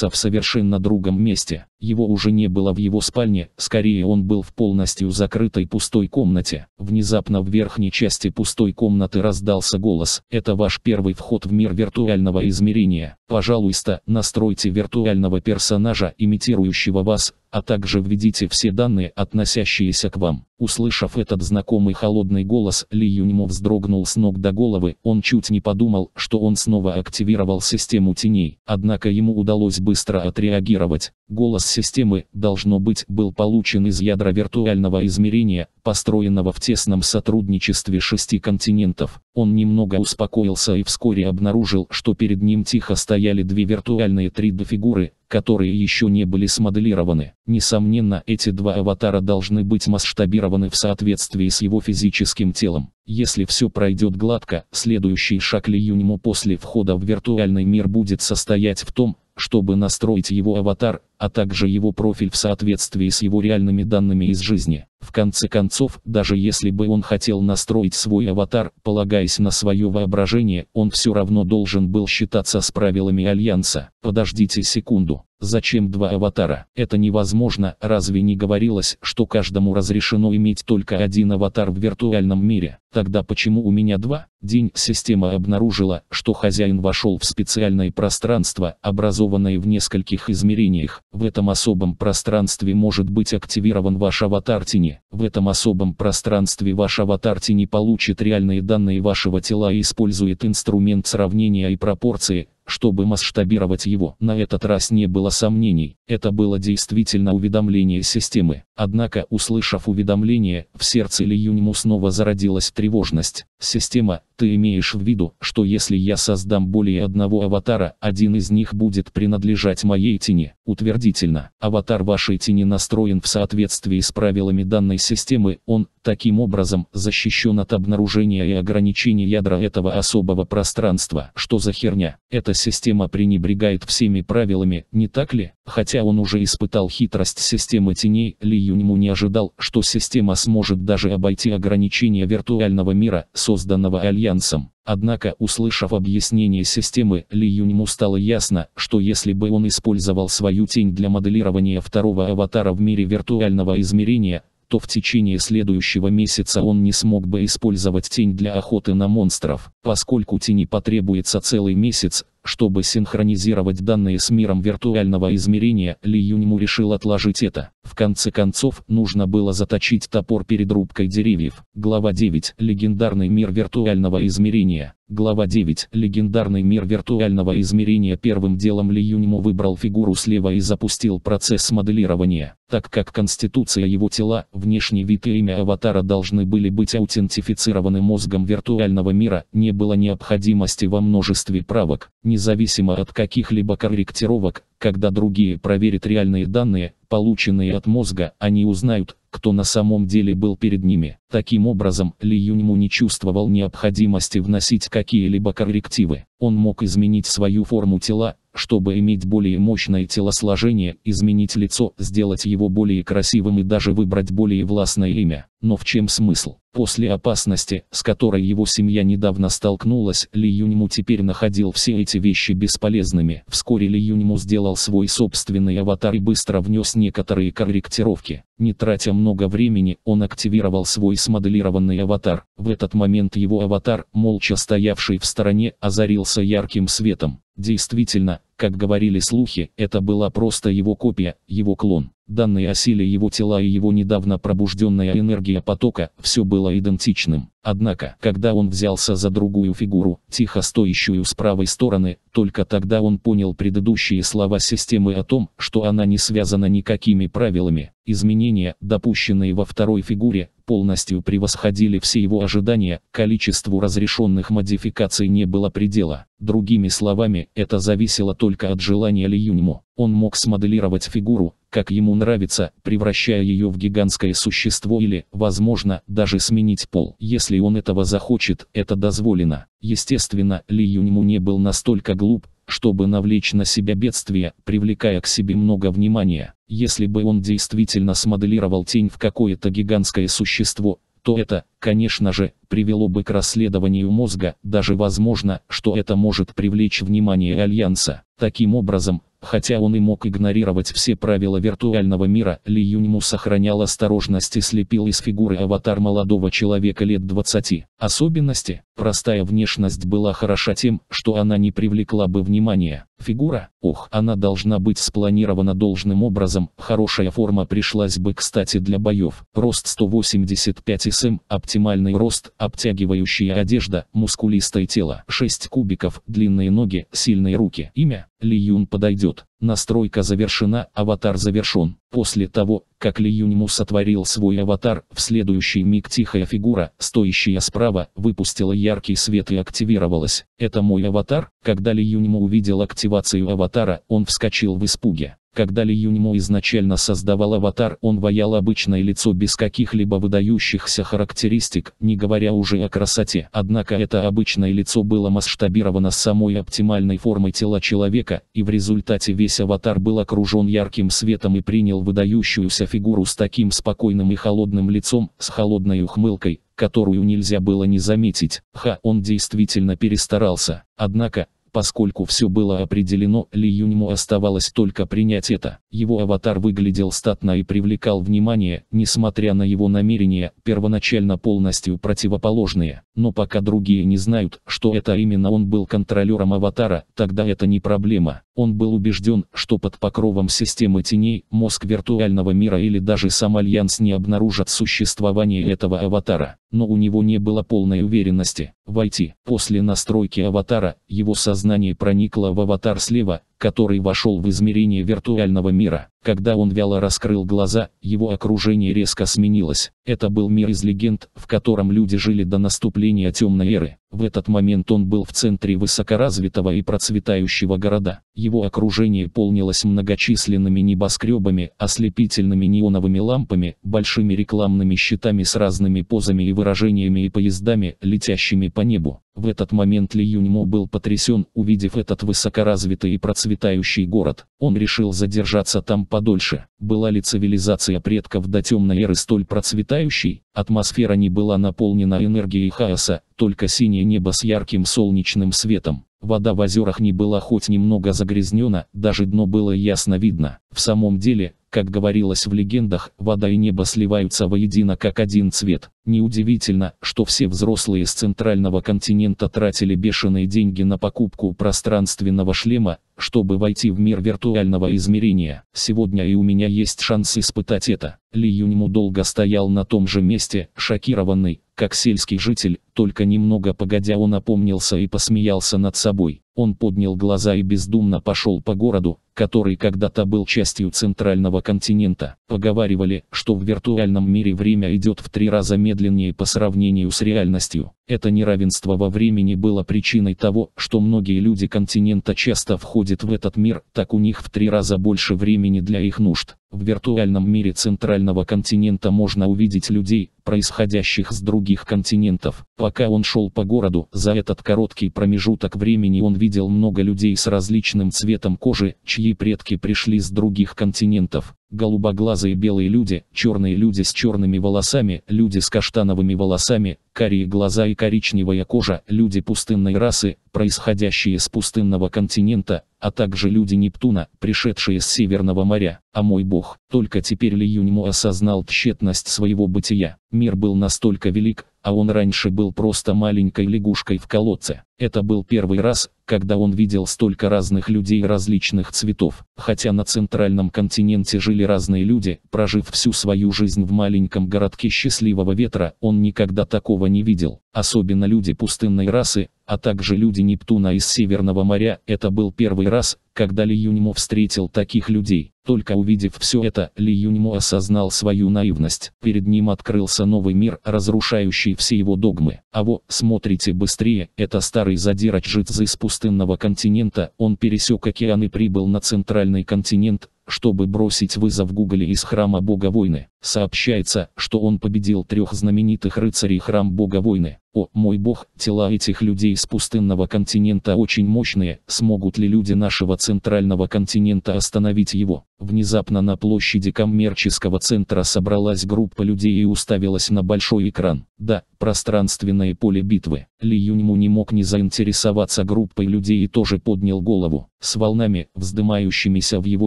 отца в совершенно другом месте. Его уже не было в его спальне, скорее он был в полностью закрытой пустой комнате. Внезапно в верхней части пустой комнаты раздался голос. Это ваш первый вход в мир виртуального измерения. Пожалуйста, настройте виртуального персонажа, имитирующего вас, а также введите все данные, относящиеся к вам. Услышав этот знакомый холодный голос, Ли Юньмо вздрогнул с ног до головы, он чуть не подумал, что он снова активировал систему теней, однако ему удалось быстро отреагировать. Голос системы, должно быть, был получен из ядра виртуального измерения, построенного в тесном сотрудничестве шести континентов. Он немного успокоился и вскоре обнаружил, что перед ним тихо стояли две виртуальные 3D-фигуры, которые еще не были смоделированы. Несомненно, эти два аватара должны быть масштабированы в соответствии с его физическим телом. Если все пройдет гладко, следующий шаг Ли Юниму после входа в виртуальный мир будет состоять в том, чтобы настроить его аватар, а также его профиль в соответствии с его реальными данными из жизни. В конце концов, даже если бы он хотел настроить свой аватар, полагаясь на свое воображение, он все равно должен был считаться с правилами Альянса. Подождите секунду. Зачем два аватара? Это невозможно, разве не говорилось, что каждому разрешено иметь только один аватар в виртуальном мире? Тогда почему у меня два? День система обнаружила, что хозяин вошел в специальное пространство, образованное в нескольких измерениях. В этом особом пространстве может быть активирован ваш аватар тени времени. В этом особом пространстве ваш аватар тени получит реальные данные вашего тела и использует инструмент сравнения и пропорции, чтобы масштабировать его. На этот раз не было сомнений, это было действительно уведомление системы. Однако, услышав уведомление, в сердце Ли Юньму снова зародилась тревожность. «Система, ты имеешь в виду, что если я создам более одного аватара, один из них будет принадлежать моей тени?» Утвердительно. Аватар вашей тени настроен в соответствии с правилами данной системы, он, таким образом, защищен от обнаружения и ограничений ядра этого особого пространства. Что за херня? Это система пренебрегает всеми правилами, не так ли? Хотя он уже испытал хитрость системы теней, Ли Юньму не ожидал, что система сможет даже обойти ограничения виртуального мира, созданного Альянсом. Однако, услышав объяснение системы, Ли Юньму стало ясно, что если бы он использовал свою тень для моделирования второго аватара в мире виртуального измерения, то в течение следующего месяца он не смог бы использовать тень для охоты на монстров. Поскольку тени потребуется целый месяц, чтобы синхронизировать данные с миром виртуального измерения, Ли Юньму решил отложить это. В конце концов, нужно было заточить топор перед рубкой деревьев. Глава 9. Легендарный мир виртуального измерения. Глава 9. Легендарный мир виртуального измерения. Первым делом Ли Юньму выбрал фигуру слева и запустил процесс моделирования. Так как конституция его тела, внешний вид и имя аватара должны были быть аутентифицированы мозгом виртуального мира, не было необходимости во множестве правок. Независимо от каких-либо корректировок, когда другие проверят реальные данные, полученные от мозга, они узнают, кто на самом деле был перед ними. Таким образом, Ли Юньму не чувствовал необходимости вносить какие-либо коррективы. Он мог изменить свою форму тела, чтобы иметь более мощное телосложение, изменить лицо, сделать его более красивым и даже выбрать более властное имя. Но в чем смысл? После опасности, с которой его семья недавно столкнулась, Ли Юньму теперь находил все эти вещи бесполезными. Вскоре Ли Юньму сделал свой собственный аватар и быстро внес некоторые корректировки. Не тратя много времени, он активировал свой смоделированный аватар. В этот момент его аватар, молча стоявший в стороне, озарился ярким светом. Действительно, как говорили слухи, это была просто его копия, его клон данные о силе его тела и его недавно пробужденная энергия потока, все было идентичным. Однако, когда он взялся за другую фигуру, тихо стоящую с правой стороны, только тогда он понял предыдущие слова системы о том, что она не связана никакими правилами. Изменения, допущенные во второй фигуре, полностью превосходили все его ожидания, количеству разрешенных модификаций не было предела. Другими словами, это зависело только от желания Ли Юньму. Он мог смоделировать фигуру, как ему нравится, превращая ее в гигантское существо или, возможно, даже сменить пол. Если он этого захочет, это дозволено. Естественно, Ли Юньму не был настолько глуп, чтобы навлечь на себя бедствие, привлекая к себе много внимания. Если бы он действительно смоделировал тень в какое-то гигантское существо, то это, конечно же, привело бы к расследованию мозга, даже возможно, что это может привлечь внимание Альянса. Таким образом, Хотя он и мог игнорировать все правила виртуального мира, Ли Юньму сохранял осторожность и слепил из фигуры аватар молодого человека лет 20. Особенности, Простая внешность была хороша тем, что она не привлекла бы внимания. Фигура, ох, она должна быть спланирована должным образом, хорошая форма пришлась бы кстати для боев. Рост 185 см, оптимальный рост, обтягивающая одежда, мускулистое тело, 6 кубиков, длинные ноги, сильные руки. Имя, Ли Юн подойдет. Настройка завершена, аватар завершен. После того, как Ли Юньму сотворил свой аватар, в следующий миг тихая фигура, стоящая справа, выпустила яркий свет и активировалась. Это мой аватар? Когда Ли Юньму увидел активацию аватара, он вскочил в испуге. Когда Ли Юньмо изначально создавал аватар, он ваял обычное лицо без каких-либо выдающихся характеристик, не говоря уже о красоте. Однако это обычное лицо было масштабировано с самой оптимальной формой тела человека, и в результате весь аватар был окружен ярким светом и принял выдающуюся фигуру с таким спокойным и холодным лицом, с холодной ухмылкой, которую нельзя было не заметить. Ха, он действительно перестарался. Однако, Поскольку все было определено, Ли Юньму оставалось только принять это. Его аватар выглядел статно и привлекал внимание, несмотря на его намерения, первоначально полностью противоположные. Но пока другие не знают, что это именно он был контролером аватара, тогда это не проблема. Он был убежден, что под покровом системы теней, мозг виртуального мира или даже сам Альянс не обнаружат существование этого аватара но у него не было полной уверенности. Войти. После настройки аватара, его сознание проникло в аватар слева, который вошел в измерение виртуального мира. Когда он вяло раскрыл глаза, его окружение резко сменилось. Это был мир из легенд, в котором люди жили до наступления темной эры. В этот момент он был в центре высокоразвитого и процветающего города. Его окружение полнилось многочисленными небоскребами, ослепительными неоновыми лампами, большими рекламными щитами с разными позами и выражениями и поездами, летящими по небу. В этот момент Ли Юньмо был потрясен, увидев этот высокоразвитый и процветающий город. Он решил задержаться там подольше. Была ли цивилизация предков до темной эры столь процветающей? Атмосфера не была наполнена энергией хаоса, только синее небо с ярким солнечным светом. Вода в озерах не была хоть немного загрязнена, даже дно было ясно видно. В самом деле, как говорилось в легендах, вода и небо сливаются воедино как один цвет. Неудивительно, что все взрослые с центрального континента тратили бешеные деньги на покупку пространственного шлема, чтобы войти в мир виртуального измерения. Сегодня и у меня есть шанс испытать это. Ли Юньму долго стоял на том же месте, шокированный, как сельский житель, только немного погодя он опомнился и посмеялся над собой. Он поднял глаза и бездумно пошел по городу, который когда-то был частью центрального континента. Поговаривали, что в виртуальном мире время идет в три раза медленнее по сравнению с реальностью. Это неравенство во времени было причиной того, что многие люди континента часто входят в этот мир, так у них в три раза больше времени для их нужд. В виртуальном мире центрального континента можно увидеть людей, происходящих с других континентов. Пока он шел по городу, за этот короткий промежуток времени он видел много людей с различным цветом кожи, чьи предки пришли с других континентов. Голубоглазые белые люди, черные люди с черными волосами, люди с каштановыми волосами, карие глаза и коричневая кожа, люди пустынной расы, происходящие с пустынного континента, а также люди Нептуна, пришедшие с Северного моря. А мой бог, только теперь Ли Юньмо осознал тщетность своего бытия. Мир был настолько велик, а он раньше был просто маленькой лягушкой в колодце. Это был первый раз, когда он видел столько разных людей различных цветов, хотя на центральном континенте жили разные люди, прожив всю свою жизнь в маленьком городке счастливого ветра, он никогда такого не видел. Особенно люди пустынной расы, а также люди Нептуна из Северного моря, это был первый раз, когда Ли Юньмо встретил таких людей. Только увидев все это, Ли Юньмо осознал свою наивность. Перед ним открылся новый мир, разрушающий все его догмы. А вот, смотрите быстрее, это старый Старый задира Джитза из пустынного континента, он пересек океан и прибыл на центральный континент, чтобы бросить вызов Гугле из храма бога войны. Сообщается, что он победил трех знаменитых рыцарей храм бога войны. О, мой бог, тела этих людей с пустынного континента очень мощные, смогут ли люди нашего центрального континента остановить его? Внезапно на площади коммерческого центра собралась группа людей и уставилась на большой экран. Да, пространственное поле битвы. Ли Юньму не мог не заинтересоваться группой людей и тоже поднял голову. С волнами, вздымающимися в его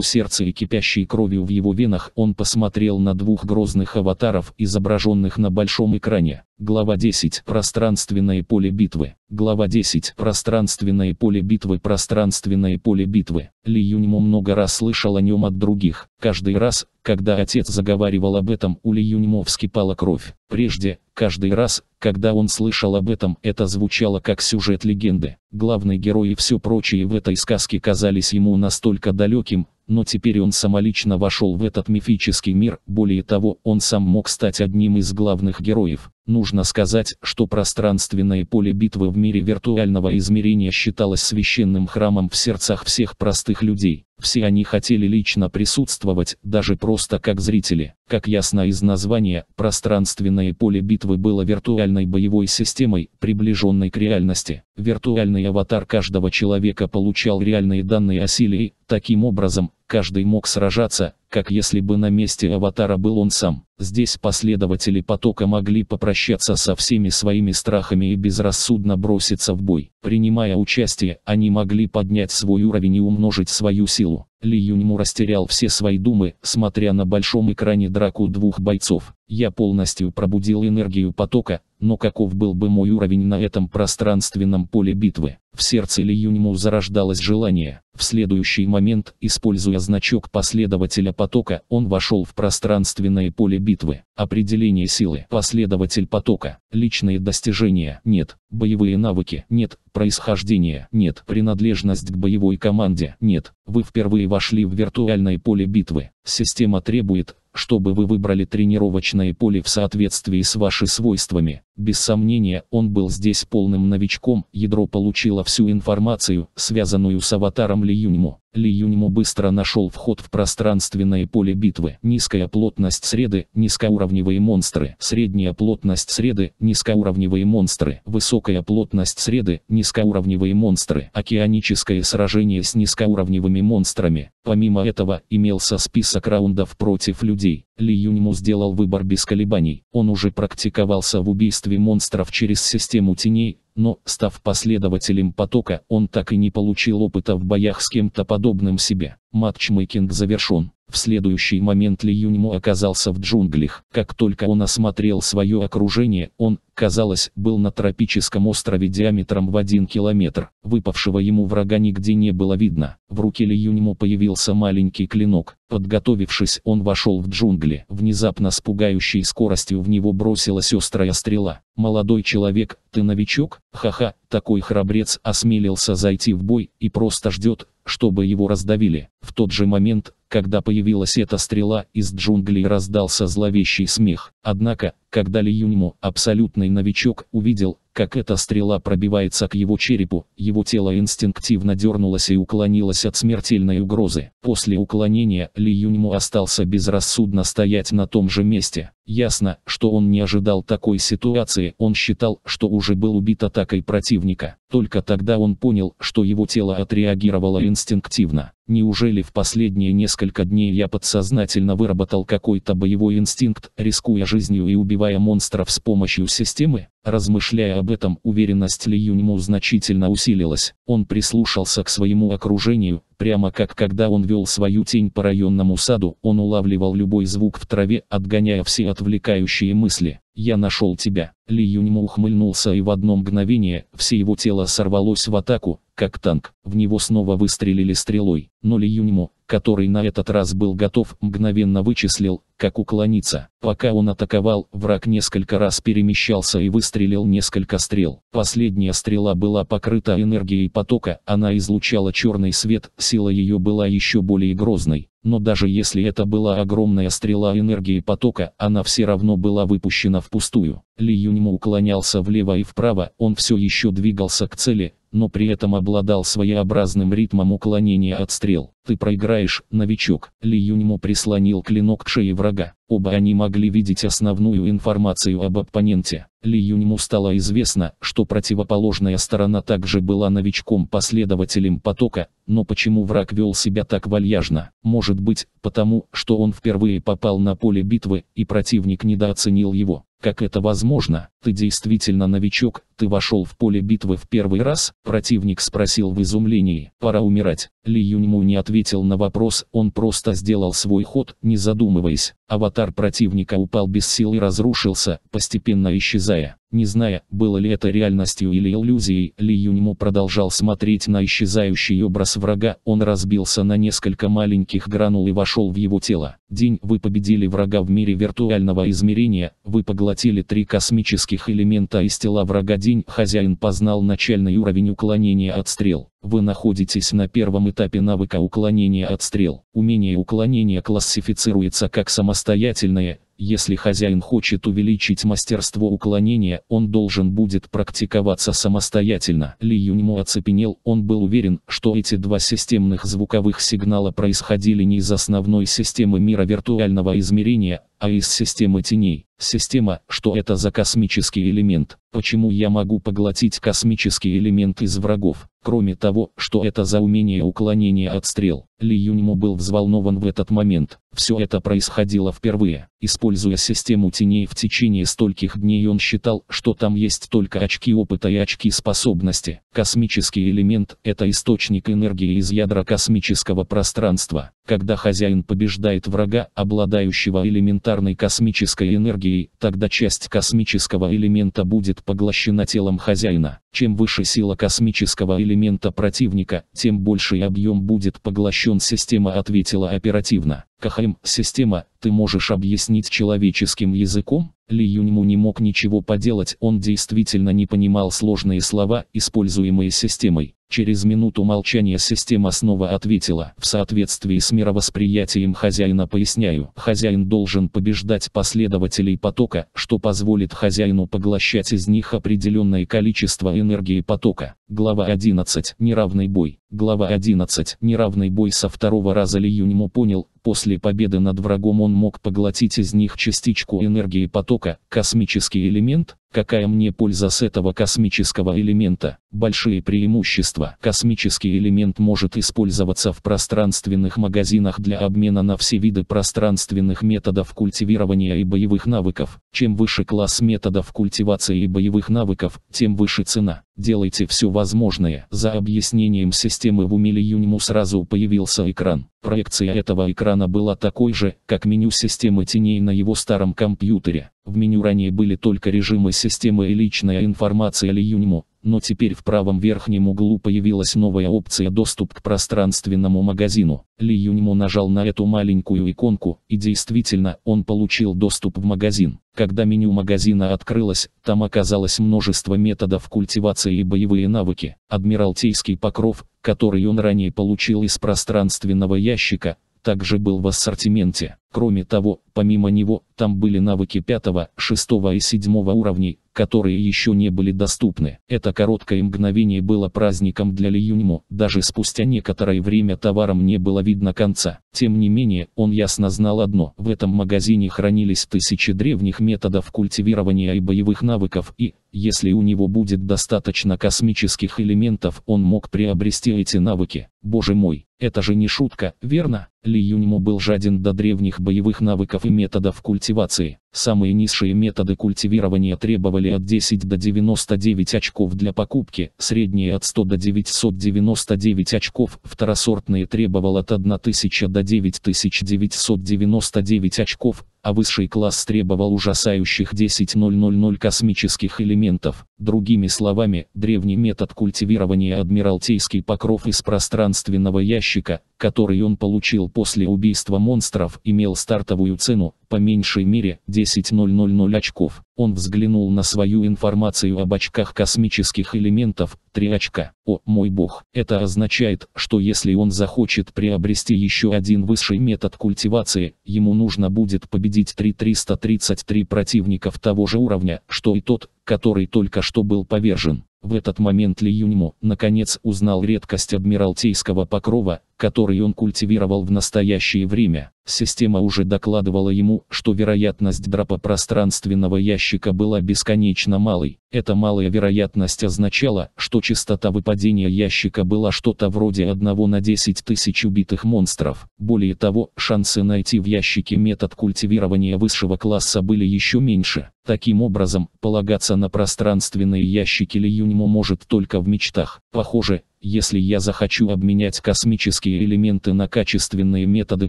сердце и кипящей кровью в его венах, он посмотрел на двух трех грозных аватаров, изображенных на большом экране. Глава 10. Пространственное поле битвы. Глава 10. Пространственное поле битвы. Пространственное поле битвы. Ли Юньму много раз слышал о нем от других. Каждый раз, когда отец заговаривал об этом, у Ли Юньму вскипала кровь. Прежде, каждый раз, когда он слышал об этом, это звучало как сюжет легенды. Главный герой и все прочее в этой сказке казались ему настолько далеким, но теперь он самолично вошел в этот мифический мир, более того, он сам мог стать одним из главных героев. Нужно сказать, что пространственное поле битвы в мире виртуального измерения считалось священным храмом в сердцах всех простых людей. Все они хотели лично присутствовать, даже просто как зрители. Как ясно из названия, пространственное поле битвы было виртуальной боевой системой, приближенной к реальности. Виртуальный аватар каждого человека получал реальные данные о силе и, таким образом, каждый мог сражаться, как если бы на месте аватара был он сам. Здесь последователи потока могли попрощаться со всеми своими страхами и безрассудно броситься в бой. Принимая участие, они могли поднять свой уровень и умножить свою силу. Ли Юньму растерял все свои думы, смотря на большом экране драку двух бойцов. Я полностью пробудил энергию потока, но каков был бы мой уровень на этом пространственном поле битвы? В сердце Ли Юньму зарождалось желание. В следующий момент, используя значок последователя потока, он вошел в пространственное поле битвы. Определение силы. Последователь потока. Личные достижения. Нет. Боевые навыки. Нет. Происхождение. Нет. Принадлежность к боевой команде. Нет. Вы впервые вошли в виртуальное поле битвы. Система требует, чтобы вы выбрали тренировочное поле в соответствии с вашими свойствами. Без сомнения, он был здесь полным новичком, ядро получило всю информацию, связанную с аватаром Ли Юньму. Ли Юньму быстро нашел вход в пространственное поле битвы. Низкая плотность среды, низкоуровневые монстры. Средняя плотность среды, низкоуровневые монстры. Высокая плотность среды, низкоуровневые монстры. Океаническое сражение с низкоуровневыми монстрами. Помимо этого, имелся список раундов против людей. Ли Юньму сделал выбор без колебаний. Он уже практиковался в убийстве монстров через систему теней, но, став последователем потока, он так и не получил опыта в боях с кем-то подобным себе. Матчмейкинг завершен. В следующий момент Ли Юньмо оказался в джунглях. Как только он осмотрел свое окружение, он, казалось, был на тропическом острове диаметром в один километр. Выпавшего ему врага нигде не было видно. В руке Ли Юньмо появился маленький клинок. Подготовившись, он вошел в джунгли. Внезапно с пугающей скоростью в него бросилась острая стрела. «Молодой человек, ты новичок? Ха-ха, такой храбрец осмелился зайти в бой и просто ждет, чтобы его раздавили». В тот же момент когда появилась эта стрела, из джунглей раздался зловещий смех. Однако, когда Ли Юньму, абсолютный новичок, увидел, как эта стрела пробивается к его черепу, его тело инстинктивно дернулось и уклонилось от смертельной угрозы. После уклонения Ли Юньму остался безрассудно стоять на том же месте. Ясно, что он не ожидал такой ситуации, он считал, что уже был убит атакой противника. Только тогда он понял, что его тело отреагировало инстинктивно. Неужели в последние несколько дней я подсознательно выработал какой-то боевой инстинкт, рискуя жизнью и убивая монстров с помощью системы? Размышляя об этом, уверенность Ли Юньму значительно усилилась. Он прислушался к своему окружению, прямо как когда он вел свою тень по районному саду, он улавливал любой звук в траве, отгоняя все отвлекающие мысли. «Я нашел тебя». Ли Юньму ухмыльнулся и в одно мгновение, все его тело сорвалось в атаку, как танк, в него снова выстрелили стрелой, но Ли Юньмо, который на этот раз был готов, мгновенно вычислил, как уклониться. Пока он атаковал, враг несколько раз перемещался и выстрелил несколько стрел. Последняя стрела была покрыта энергией потока, она излучала черный свет, сила ее была еще более грозной. Но даже если это была огромная стрела энергии потока, она все равно была выпущена впустую. Ли Юньму уклонялся влево и вправо, он все еще двигался к цели, но при этом обладал своеобразным ритмом уклонения от стрел. Ты проиграешь, новичок. Ли Юньмо прислонил клинок к шее врага. Оба они могли видеть основную информацию об оппоненте. Ли Юньму стало известно, что противоположная сторона также была новичком-последователем потока, но почему враг вел себя так вальяжно? Может быть, потому, что он впервые попал на поле битвы, и противник недооценил его. Как это возможно? Ты действительно новичок, ты вошел в поле битвы в первый раз? Противник спросил в изумлении. Пора умирать. Ли Юньму не ответил на вопрос, он просто сделал свой ход, не задумываясь. Аватар противника упал без сил и разрушился, постепенно исчезая. Не зная, было ли это реальностью или иллюзией, Ли Юньму продолжал смотреть на исчезающий образ врага, он разбился на несколько маленьких гранул и вошел в его тело. День, вы победили врага в мире виртуального измерения, вы поглотили три космических элемента из тела врага. День, хозяин познал начальный уровень уклонения от стрел. Вы находитесь на первом этапе навыка уклонения от стрел. Умение уклонения классифицируется как самостоятельное, если хозяин хочет увеличить мастерство уклонения, он должен будет практиковаться самостоятельно. Ли Юньмо оцепенел, он был уверен, что эти два системных звуковых сигнала происходили не из основной системы мира виртуального измерения, а из системы теней. Система, что это за космический элемент, почему я могу поглотить космический элемент из врагов, кроме того, что это за умение уклонения от стрел. Ли Юньму был взволнован в этот момент, все это происходило впервые. Используя систему теней в течение стольких дней он считал, что там есть только очки опыта и очки способности. Космический элемент – это источник энергии из ядра космического пространства. Когда хозяин побеждает врага, обладающего элементарной космической энергией, тогда часть космического элемента будет поглощена телом хозяина. Чем выше сила космического элемента противника, тем больший объем будет поглощен система ответила оперативно. КХМ, система, ты можешь объяснить человеческим языком? Ли Юньму не мог ничего поделать, он действительно не понимал сложные слова, используемые системой. Через минуту молчания система снова ответила, в соответствии с мировосприятием хозяина поясняю, хозяин должен побеждать последователей потока, что позволит хозяину поглощать из них определенное количество энергии потока. Глава 11. Неравный бой. Глава 11. Неравный бой со второго раза Ли Юньму понял, После победы над врагом он мог поглотить из них частичку энергии потока, космический элемент, какая мне польза с этого космического элемента, большие преимущества. Космический элемент может использоваться в пространственных магазинах для обмена на все виды пространственных методов культивирования и боевых навыков. Чем выше класс методов культивации и боевых навыков, тем выше цена. Делайте все возможное. За объяснением системы в умели Юниму сразу появился экран. Проекция этого экрана была такой же, как меню системы теней на его старом компьютере. В меню ранее были только режимы системы и личная информация Ли Юниму, но теперь в правом верхнем углу появилась новая опция «Доступ к пространственному магазину». Ли Юньмо нажал на эту маленькую иконку, и действительно, он получил доступ в магазин. Когда меню магазина открылось, там оказалось множество методов культивации и боевые навыки. Адмиралтейский покров, который он ранее получил из пространственного ящика, также был в ассортименте. Кроме того, помимо него, там были навыки 5, 6 и 7 уровней, которые еще не были доступны. Это короткое мгновение было праздником для Ли Юньмо. Даже спустя некоторое время товаром не было видно конца. Тем не менее, он ясно знал одно. В этом магазине хранились тысячи древних методов культивирования и боевых навыков и, если у него будет достаточно космических элементов, он мог приобрести эти навыки. Боже мой, это же не шутка, верно? Ли Юньмо был жаден до древних боевых навыков и методов культивации. Самые низшие методы культивирования требовали от 10 до 99 очков для покупки, средние от 100 до 999 очков, второсортные требовал от 1000 до 9999 очков, а высший класс требовал ужасающих 10.000 космических элементов. Другими словами, древний метод культивирования адмиралтейский покров из пространственного ящика, который он получил после убийства монстров, имел стартовую цену, по меньшей мере, 10.000 очков. Он взглянул на свою информацию об очках космических элементов, 3 очка. О, мой бог, это означает, что если он захочет приобрести еще один высший метод культивации, ему нужно будет победить 3333 противников того же уровня, что и тот, который только что был повержен. В этот момент Ли Юньмо, наконец, узнал редкость адмиралтейского покрова, который он культивировал в настоящее время. Система уже докладывала ему, что вероятность дропа пространственного ящика была бесконечно малой. Эта малая вероятность означала, что частота выпадения ящика была что-то вроде 1 на 10 тысяч убитых монстров. Более того, шансы найти в ящике метод культивирования высшего класса были еще меньше. Таким образом, полагаться на пространственные ящики Ли Юньму может только в мечтах. Похоже, если я захочу обменять космические элементы на качественные методы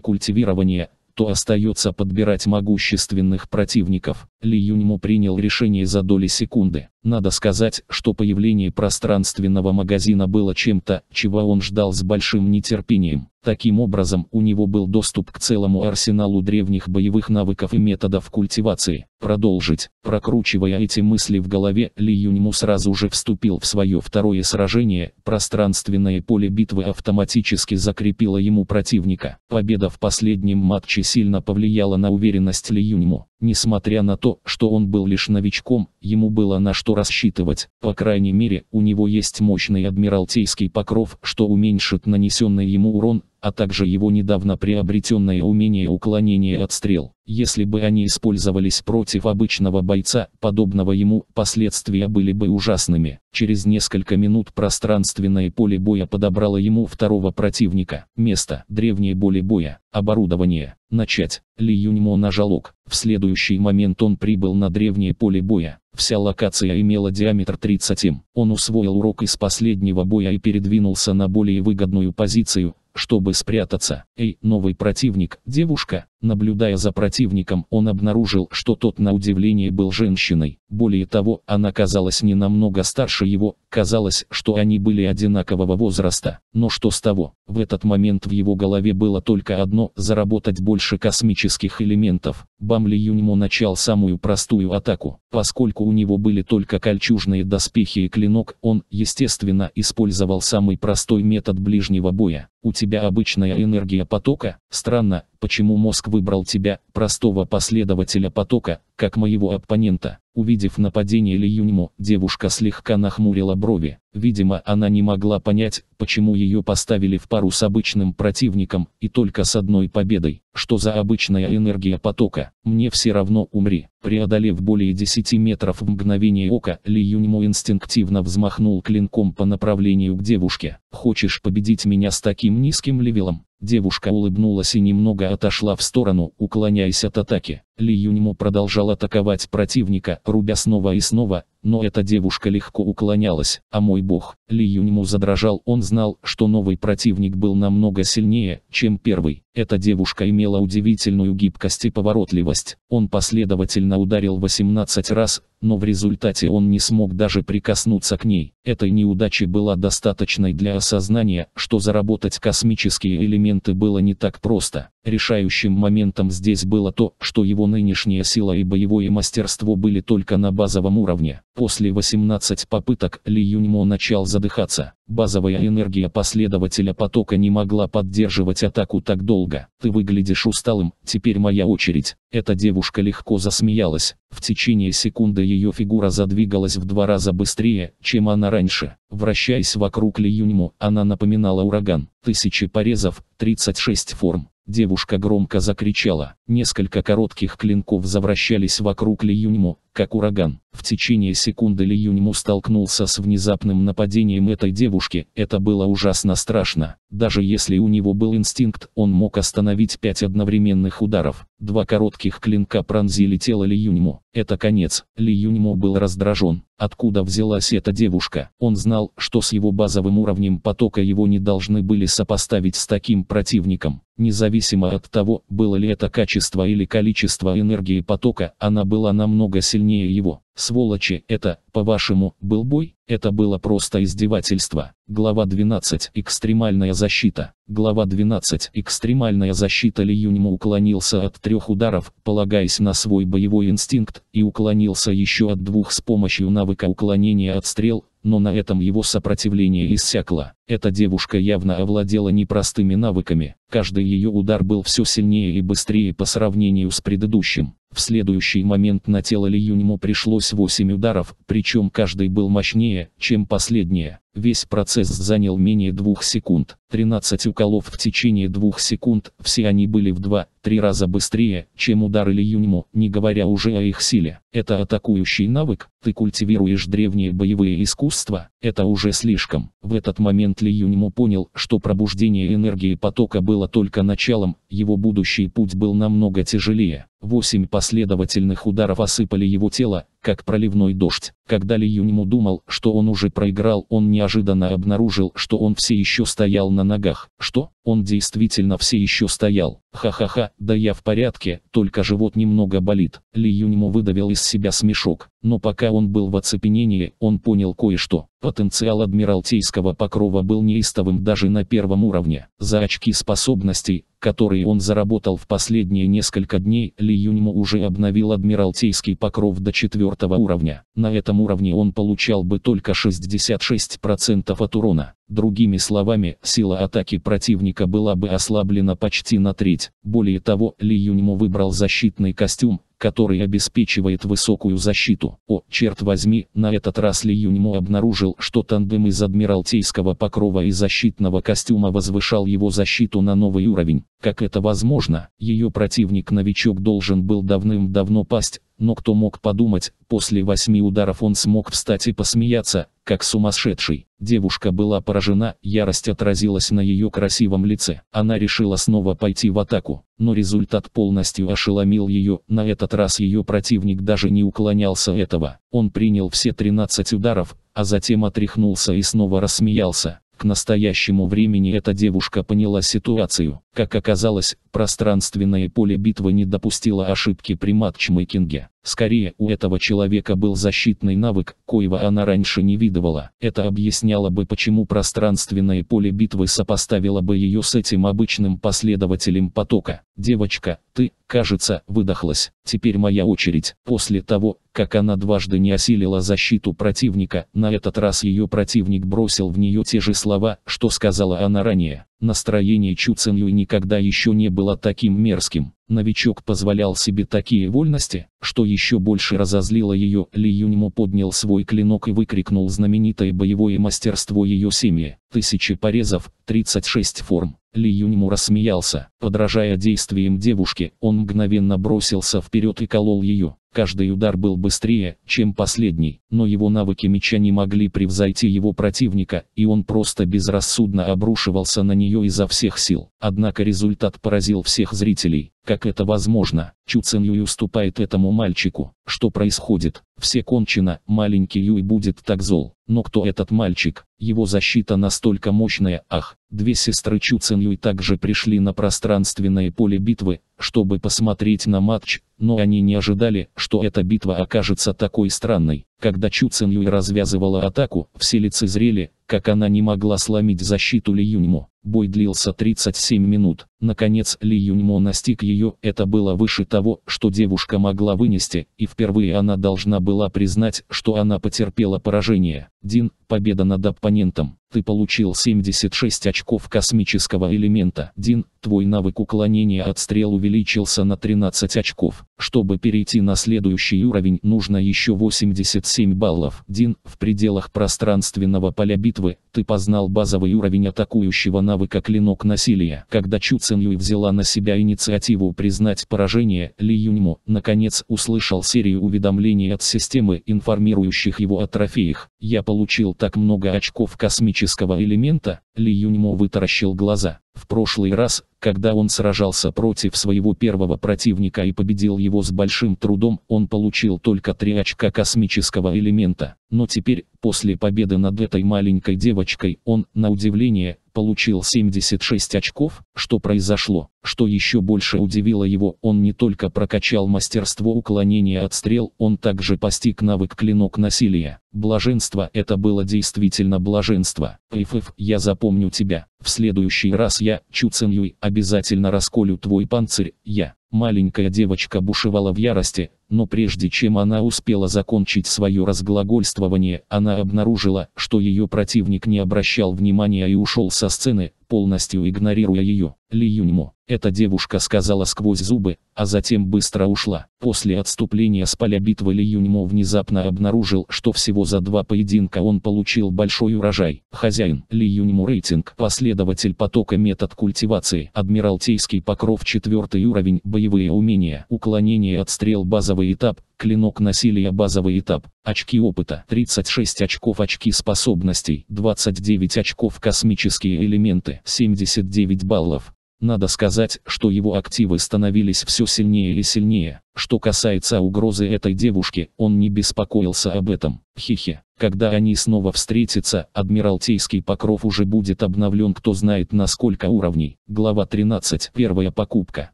культивирования, то остается подбирать могущественных противников. Ли Юньму принял решение за доли секунды. Надо сказать, что появление пространственного магазина было чем-то, чего он ждал с большим нетерпением. Таким образом, у него был доступ к целому арсеналу древних боевых навыков и методов культивации. Продолжить. Прокручивая эти мысли в голове, Ли Юньму сразу же вступил в свое второе сражение, пространственное поле битвы автоматически закрепило ему противника. Победа в последнем матче сильно повлияла на уверенность Ли Юньму. Несмотря на то, что он был лишь новичком, ему было на что рассчитывать. По крайней мере, у него есть мощный адмиралтейский покров, что уменьшит нанесенный ему урон, а также его недавно приобретенное умение уклонения от стрел. Если бы они использовались против обычного бойца, подобного ему, последствия были бы ужасными. Через несколько минут пространственное поле боя подобрало ему второго противника. Место. Древнее поле боя. Оборудование. Начать. Ли Юньмо нажал ОК. В следующий момент он прибыл на древнее поле боя. Вся локация имела диаметр 30 м. Он усвоил урок из последнего боя и передвинулся на более выгодную позицию – чтобы спрятаться. Эй, новый противник, девушка, Наблюдая за противником, он обнаружил, что тот на удивление был женщиной. Более того, она казалась не намного старше его, казалось, что они были одинакового возраста. Но что с того? В этот момент в его голове было только одно – заработать больше космических элементов. Бамли Юньмо начал самую простую атаку. Поскольку у него были только кольчужные доспехи и клинок, он, естественно, использовал самый простой метод ближнего боя. У тебя обычная энергия потока? Странно, почему мозг выбрал тебя, простого последователя потока, как моего оппонента. Увидев нападение Ли Юньмо, девушка слегка нахмурила брови. Видимо, она не могла понять, почему ее поставили в пару с обычным противником, и только с одной победой. Что за обычная энергия потока? Мне все равно умри. Преодолев более 10 метров в мгновение ока, Ли Юньмо инстинктивно взмахнул клинком по направлению к девушке. «Хочешь победить меня с таким низким левелом?» Девушка улыбнулась и немного отошла в сторону, уклоняясь от атаки. Ли Юньму продолжал атаковать противника, рубя снова и снова, но эта девушка легко уклонялась, а мой бог, Ли Юньму задрожал, он знал, что новый противник был намного сильнее, чем первый. Эта девушка имела удивительную гибкость и поворотливость. Он последовательно ударил 18 раз, но в результате он не смог даже прикоснуться к ней. Этой неудачи была достаточной для осознания, что заработать космические элементы было не так просто. Решающим моментом здесь было то, что его нынешняя сила и боевое мастерство были только на базовом уровне. После 18 попыток Ли Юньмо начал задыхаться. Базовая энергия последователя потока не могла поддерживать атаку так долго. «Ты выглядишь усталым, теперь моя очередь». Эта девушка легко засмеялась. В течение секунды ее фигура задвигалась в два раза быстрее, чем она раньше. Вращаясь вокруг Ли Юньмо, она напоминала ураган. Тысячи порезов, 36 форм. Девушка громко закричала. Несколько коротких клинков завращались вокруг Ли Юньмо, как ураган. В течение секунды Ли Юньму столкнулся с внезапным нападением этой девушки, это было ужасно страшно. Даже если у него был инстинкт, он мог остановить пять одновременных ударов. Два коротких клинка пронзили тело Ли Юньму. Это конец. Ли Юньму был раздражен. Откуда взялась эта девушка? Он знал, что с его базовым уровнем потока его не должны были сопоставить с таким противником. Независимо от того, было ли это качество или количество энергии потока, она была намного сильнее сильнее его. Сволочи, это, по-вашему, был бой? Это было просто издевательство. Глава 12. Экстремальная защита. Глава 12. Экстремальная защита Ли Юньму уклонился от трех ударов, полагаясь на свой боевой инстинкт, и уклонился еще от двух с помощью навыка уклонения от стрел, но на этом его сопротивление иссякло. Эта девушка явно овладела непростыми навыками. Каждый ее удар был все сильнее и быстрее по сравнению с предыдущим. В следующий момент на тело Ли Юньму пришлось 8 ударов, причем каждый был мощнее, чем последнее. Весь процесс занял менее двух секунд. 13 уколов в течение двух секунд, все они были в два, три раза быстрее, чем удары Ли Юньму, не говоря уже о их силе. Это атакующий навык, ты культивируешь древние боевые искусства, это уже слишком. В этот момент Ли Юньму понял, что пробуждение энергии потока было только началом, его будущий путь был намного тяжелее. Восемь последовательных ударов осыпали его тело, как проливной дождь. Когда Ли Юньму думал, что он уже проиграл, он неожиданно обнаружил, что он все еще стоял на ногах. Что? Он действительно все еще стоял. Ха-ха-ха, да я в порядке, только живот немного болит. Ли Юньму выдавил из себя смешок. Но пока он был в оцепенении, он понял кое-что. Потенциал Адмиралтейского покрова был неистовым даже на первом уровне. За очки способностей, которые он заработал в последние несколько дней, Ли Юньму уже обновил Адмиралтейский покров до четвертого уровня. На этом уровне он получал бы только 66% от урона. Другими словами, сила атаки противника была бы ослаблена почти на треть. Более того, Ли Юньму выбрал защитный костюм, который обеспечивает высокую защиту. О, черт возьми, на этот раз Ли Юньму обнаружил, что тандем из адмиралтейского покрова и защитного костюма возвышал его защиту на новый уровень. Как это возможно? Ее противник-новичок должен был давным-давно пасть, но кто мог подумать, после восьми ударов он смог встать и посмеяться, как сумасшедший. Девушка была поражена, ярость отразилась на ее красивом лице. Она решила снова пойти в атаку, но результат полностью ошеломил ее. На этот раз ее противник даже не уклонялся этого. Он принял все 13 ударов, а затем отряхнулся и снова рассмеялся. К настоящему времени эта девушка поняла ситуацию. Как оказалось, пространственное поле битвы не допустило ошибки при матчмейкинге. Скорее, у этого человека был защитный навык, коего она раньше не видывала. Это объясняло бы, почему пространственное поле битвы сопоставило бы ее с этим обычным последователем потока. «Девочка, ты, кажется, выдохлась. Теперь моя очередь». После того, как она дважды не осилила защиту противника, на этот раз ее противник бросил в нее те же слова, что сказала она ранее. Настроение Чу Цинью никогда еще не было таким мерзким. Новичок позволял себе такие вольности, что ей еще больше разозлило ее, Ли Юньмо поднял свой клинок и выкрикнул знаменитое боевое мастерство ее семьи. Тысячи порезов, 36 форм. Ли Юньму рассмеялся. Подражая действиям девушки, он мгновенно бросился вперед и колол ее. Каждый удар был быстрее, чем последний, но его навыки меча не могли превзойти его противника, и он просто безрассудно обрушивался на нее изо всех сил. Однако результат поразил всех зрителей. Как это возможно? Чу Цен Юй уступает этому мальчику. Что происходит? Все кончено, маленький Юй будет так зол. Но кто этот мальчик? Его защита настолько мощная, ах. Две сестры Чу Цен Юй также пришли на пространственное поле битвы, чтобы посмотреть на матч, но они не ожидали, что эта битва окажется такой странной. Когда Чу Цин Юй развязывала атаку, все лица зрели, как она не могла сломить защиту Ли Юньмо. Бой длился 37 минут. Наконец Ли Юньмо настиг ее, это было выше того, что девушка могла вынести, и впервые она должна была признать, что она потерпела поражение. Дин, победа над оппонентом. Ты получил 76 очков космического элемента. Дин, твой навык уклонения от стрел увеличился на 13 очков. Чтобы перейти на следующий уровень, нужно еще 87 баллов. Дин, в пределах пространственного поля битвы, ты познал базовый уровень атакующего навыка клинок насилия. Когда Чу Цинью взяла на себя инициативу признать поражение, Ли Юньму, наконец, услышал серию уведомлений от системы, информирующих его о трофеях. Я получил так много очков космического магического элемента, Ли Юньмо вытаращил глаза. В прошлый раз, когда он сражался против своего первого противника и победил его с большим трудом, он получил только три очка космического элемента. Но теперь, после победы над этой маленькой девочкой, он, на удивление, получил 76 очков, что произошло, что еще больше удивило его, он не только прокачал мастерство уклонения от стрел, он также постиг навык клинок насилия. Блаженство это было действительно блаженство. Пифов, я запомню тебя. В следующий раз я, Чуцинюй, обязательно расколю твой панцирь, я. Маленькая девочка бушевала в ярости, но прежде чем она успела закончить свое разглагольствование, она обнаружила, что ее противник не обращал внимания и ушел со сцены, полностью игнорируя ее. Ли Юньмо, эта девушка сказала сквозь зубы, а затем быстро ушла. После отступления с поля битвы Ли Юньмо внезапно обнаружил, что всего за два поединка он получил большой урожай. Хозяин Ли Юньмо рейтинг, последователь потока метод культивации, адмиралтейский покров четвертый уровень, боевые умения, уклонение от стрел базовый этап, клинок насилия базовый этап, очки опыта 36 очков очки способностей, 29 очков космические элементы, 79 баллов, надо сказать, что его активы становились все сильнее и сильнее. Что касается угрозы этой девушки, он не беспокоился об этом. Хихи. Когда они снова встретятся, Адмиралтейский покров уже будет обновлен кто знает на сколько уровней. Глава 13. Первая покупка.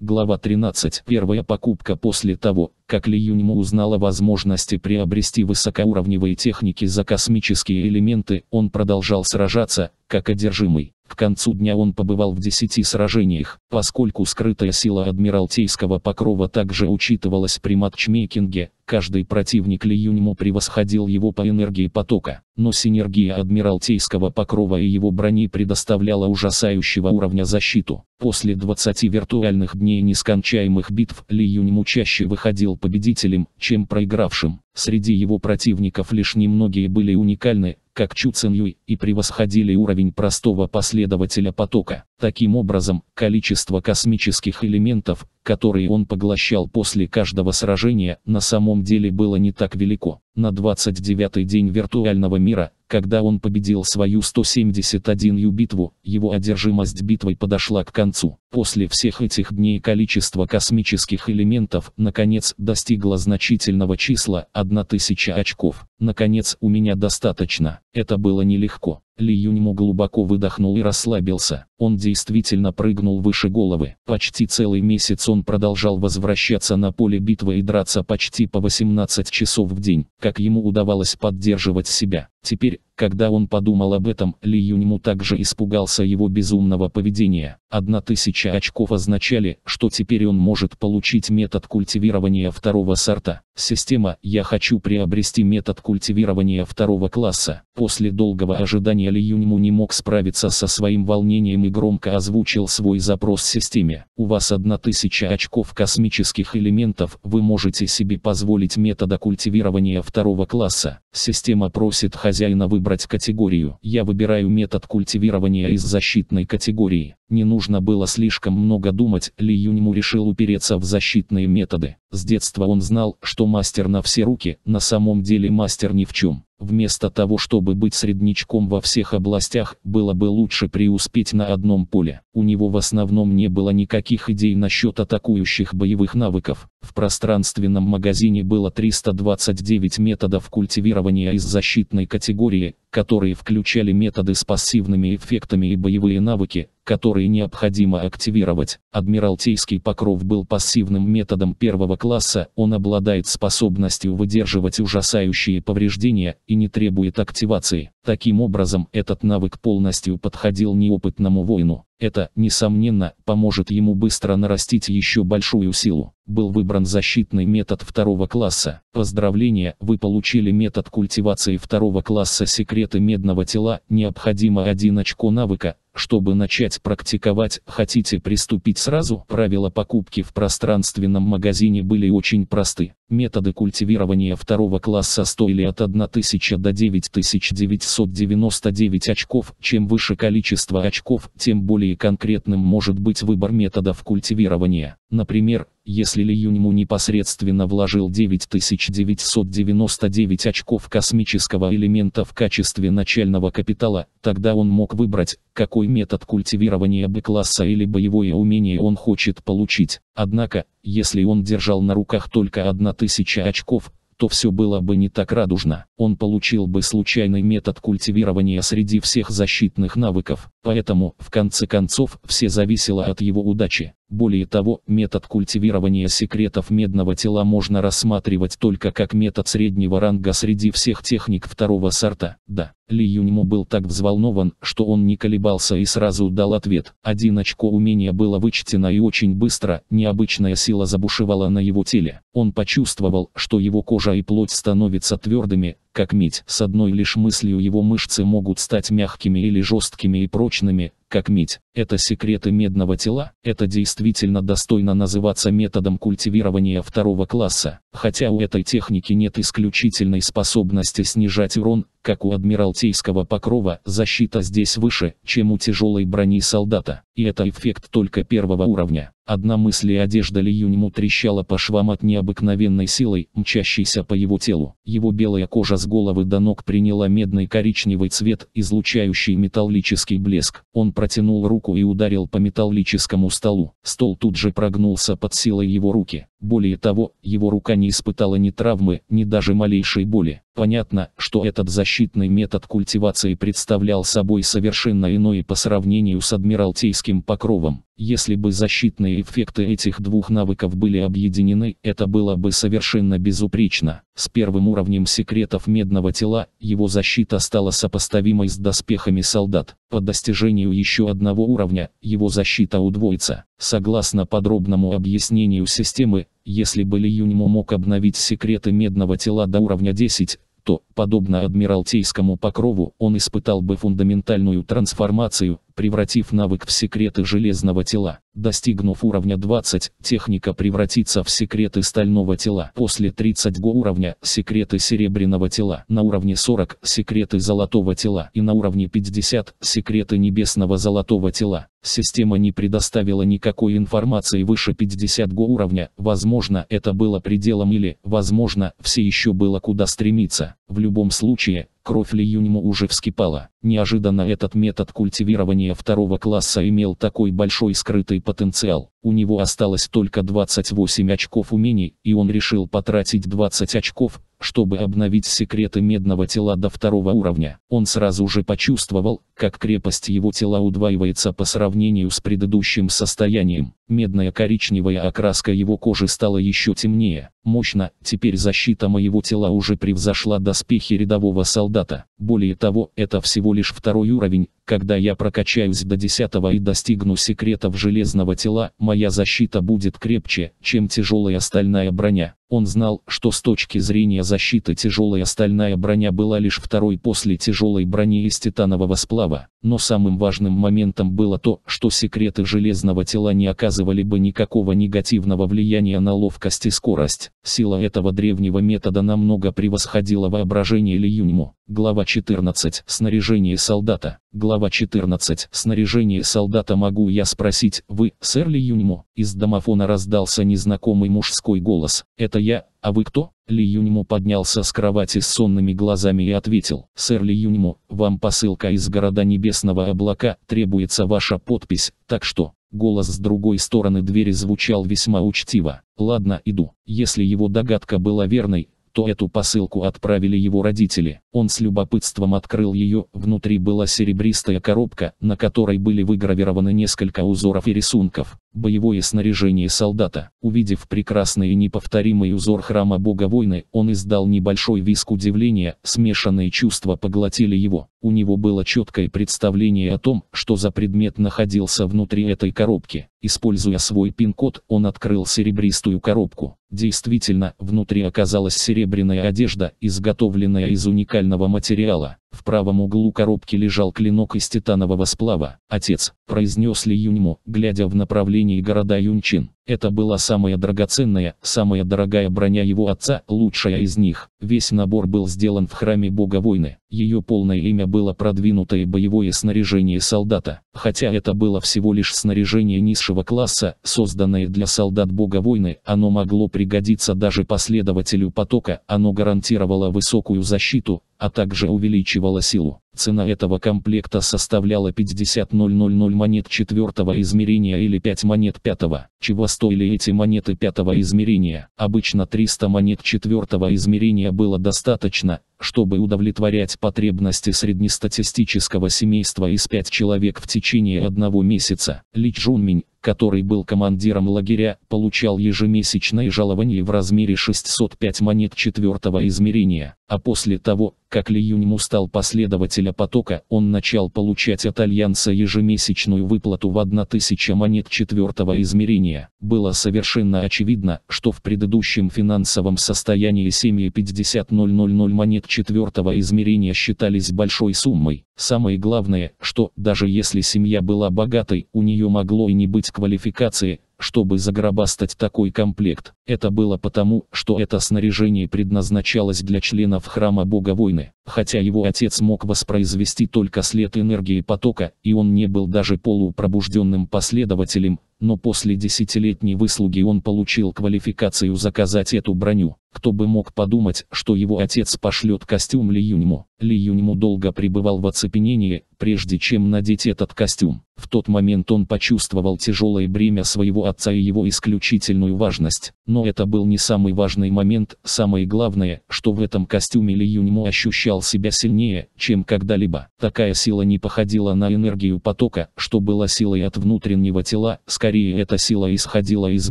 Глава 13. Первая покупка после того, как Ли Юньму узнала возможности приобрести высокоуровневые техники за космические элементы, он продолжал сражаться, как одержимый. К концу дня он побывал в десяти сражениях, поскольку скрытая сила Адмиралтейского покрова также учитывалась при матчмейкинге, каждый противник Ли Юньму превосходил его по энергии потока, но синергия Адмиралтейского покрова и его брони предоставляла ужасающего уровня защиту. После 20 виртуальных дней нескончаемых битв Ли Юньму чаще выходил победителем, чем проигравшим. Среди его противников лишь немногие были уникальны, как Чу Цинь Юй, и превосходили уровень простого последователя потока. Таким образом, количество космических элементов, которые он поглощал после каждого сражения, на самом деле было не так велико. На 29-й день виртуального мира, когда он победил свою 171-ю битву, его одержимость битвой подошла к концу. После всех этих дней количество космических элементов, наконец, достигло значительного числа – 1000 очков. Наконец, у меня достаточно. Это было нелегко. Ли Юньму глубоко выдохнул и расслабился. Он действительно прыгнул выше головы. Почти целый месяц он продолжал возвращаться на поле битвы и драться почти по 18 часов в день. Как ему удавалось поддерживать себя? Теперь, когда он подумал об этом, Ли Юньму также испугался его безумного поведения. Одна тысяча очков означали, что теперь он может получить метод культивирования второго сорта. Система «Я хочу приобрести метод культивирования второго класса». После долгого ожидания Ли Юньму не мог справиться со своим волнением и громко озвучил свой запрос системе. «У вас одна тысяча очков космических элементов, вы можете себе позволить метода культивирования второго класса». Система просит «Хочу хозяина выбрать категорию. Я выбираю метод культивирования из защитной категории. Не нужно было слишком много думать, Ли Юньму решил упереться в защитные методы. С детства он знал, что мастер на все руки, на самом деле мастер ни в чем. Вместо того, чтобы быть средничком во всех областях, было бы лучше преуспеть на одном поле. У него в основном не было никаких идей насчет атакующих боевых навыков. В пространственном магазине было 329 методов культивирования из защитной категории, которые включали методы с пассивными эффектами и боевые навыки, которые необходимо активировать. Адмиралтейский покров был пассивным методом первого класса, он обладает способностью выдерживать ужасающие повреждения и не требует активации. Таким образом, этот навык полностью подходил неопытному воину. Это, несомненно, поможет ему быстро нарастить еще большую силу. Был выбран защитный метод второго класса. Поздравления, вы получили метод культивации второго класса секреты медного тела. Необходимо один очко навыка, чтобы начать практиковать, хотите приступить сразу? Правила покупки в пространственном магазине были очень просты. Методы культивирования второго класса стоили от 1000 до 9999 очков. Чем выше количество очков, тем более конкретным может быть выбор методов культивирования. Например, если Ли Юньму непосредственно вложил 9999 очков космического элемента в качестве начального капитала, тогда он мог выбрать, какой метод культивирования Б-класса или боевое умение он хочет получить. Однако, если он держал на руках только 1000 очков, то все было бы не так радужно. Он получил бы случайный метод культивирования среди всех защитных навыков. Поэтому, в конце концов, все зависело от его удачи. Более того, метод культивирования секретов медного тела можно рассматривать только как метод среднего ранга среди всех техник второго сорта. Да, Ли Юньму был так взволнован, что он не колебался и сразу дал ответ. Один очко умения было вычтено и очень быстро, необычная сила забушевала на его теле. Он почувствовал, что его кожа и плоть становятся твердыми, как медь. С одной лишь мыслью его мышцы могут стать мягкими или жесткими и прочными, как медь. Это секреты медного тела, это действительно достойно называться методом культивирования второго класса. Хотя у этой техники нет исключительной способности снижать урон, как у адмиралтейского покрова, защита здесь выше, чем у тяжелой брони солдата. И это эффект только первого уровня. Одна мысль и одежда Ли Юньму трещала по швам от необыкновенной силой, мчащейся по его телу. Его белая кожа с головы до ног приняла медный коричневый цвет, излучающий металлический блеск. Он протянул руку и ударил по металлическому столу. Стол тут же прогнулся под силой его руки. Более того, его рука не испытала ни травмы, ни даже малейшей боли. Понятно, что этот защитный метод культивации представлял собой совершенно иное по сравнению с адмиралтейским покровом. Если бы защитные эффекты этих двух навыков были объединены, это было бы совершенно безупречно. С первым уровнем секретов медного тела, его защита стала сопоставимой с доспехами солдат. По достижению еще одного уровня, его защита удвоится. Согласно подробному объяснению системы, если бы Ли Юньму мог обновить секреты медного тела до уровня 10, то, подобно Адмиралтейскому покрову, он испытал бы фундаментальную трансформацию, превратив навык в секреты железного тела. Достигнув уровня 20, техника превратится в секреты стального тела. После 30 уровня – секреты серебряного тела. На уровне 40 – секреты золотого тела. И на уровне 50 – секреты небесного золотого тела. Система не предоставила никакой информации выше 50 го уровня, возможно это было пределом или, возможно, все еще было куда стремиться. В любом случае, кровь Ли Юньму уже вскипала. Неожиданно этот метод культивирования второго класса имел такой большой скрытый потенциал. У него осталось только 28 очков умений, и он решил потратить 20 очков, чтобы обновить секреты медного тела до второго уровня. Он сразу же почувствовал, как крепость его тела удваивается по сравнению с предыдущим состоянием. Медная коричневая окраска его кожи стала еще темнее. Мощно, теперь защита моего тела уже превзошла доспехи рядового солдата. Более того, это всего лишь второй уровень, когда я прокачаюсь до 10 и достигну секретов железного тела, моя защита будет крепче, чем тяжелая стальная броня. Он знал, что с точки зрения защиты тяжелая стальная броня была лишь второй после тяжелой брони из титанового сплава, но самым важным моментом было то, что секреты железного тела не оказывали бы никакого негативного влияния на ловкость и скорость. Сила этого древнего метода намного превосходила воображение Льюньму. Глава 14. Снаряжение солдата. Глава 14. Снаряжение солдата могу я спросить, вы, сэр Льюньму? Из домофона раздался незнакомый мужской голос. Это я, а вы кто?» Ли Юньмо поднялся с кровати с сонными глазами и ответил, «Сэр Ли Юньмо, вам посылка из города Небесного облака, требуется ваша подпись, так что...» Голос с другой стороны двери звучал весьма учтиво. «Ладно, иду». Если его догадка была верной, то эту посылку отправили его родители. Он с любопытством открыл ее, внутри была серебристая коробка, на которой были выгравированы несколько узоров и рисунков. Боевое снаряжение солдата. Увидев прекрасный и неповторимый узор храма бога войны, он издал небольшой виск удивления, смешанные чувства поглотили его. У него было четкое представление о том, что за предмет находился внутри этой коробки. Используя свой пин-код, он открыл серебристую коробку. Действительно, внутри оказалась серебряная одежда, изготовленная из уникального материала. В правом углу коробки лежал клинок из титанового сплава. «Отец», — произнес Ли Юньму, глядя в направлении города Юнчин. Это была самая драгоценная, самая дорогая броня его отца, лучшая из них. Весь набор был сделан в храме бога войны. Ее полное имя было продвинутое боевое снаряжение солдата. Хотя это было всего лишь снаряжение низшего класса, созданное для солдат бога войны, оно могло пригодиться даже последователю потока, оно гарантировало высокую защиту, а также увеличивало силу. Цена этого комплекта составляла 50 000 монет четвертого измерения или 5 монет пятого. Чего стоили эти монеты пятого измерения? Обычно 300 монет четвертого измерения было достаточно, чтобы удовлетворять потребности среднестатистического семейства из 5 человек в течение одного месяца. Ли Чжунминь, который был командиром лагеря, получал ежемесячное жалование в размере 605 монет четвертого измерения. А после того, как Ли Юньму стал последователя потока, он начал получать от Альянса ежемесячную выплату в 1000 монет четвертого измерения. Было совершенно очевидно, что в предыдущем финансовом состоянии семьи 50 000 монет четвертого измерения считались большой суммой. Самое главное, что даже если семья была богатой, у нее могло и не быть квалификации, чтобы загробастать такой комплект. Это было потому, что это снаряжение предназначалось для членов храма бога войны. Хотя его отец мог воспроизвести только след энергии потока, и он не был даже полупробужденным последователем, но после десятилетней выслуги он получил квалификацию заказать эту броню. Кто бы мог подумать, что его отец пошлет костюм Ли Юньму. Ли Юньму долго пребывал в оцепенении, прежде чем надеть этот костюм. В тот момент он почувствовал тяжелое бремя своего отца и его исключительную важность. Но это был не самый важный момент, самое главное, что в этом костюме Ли Юньму ощущал себя сильнее, чем когда-либо. Такая сила не походила на энергию потока, что была силой от внутреннего тела, скорее эта сила исходила из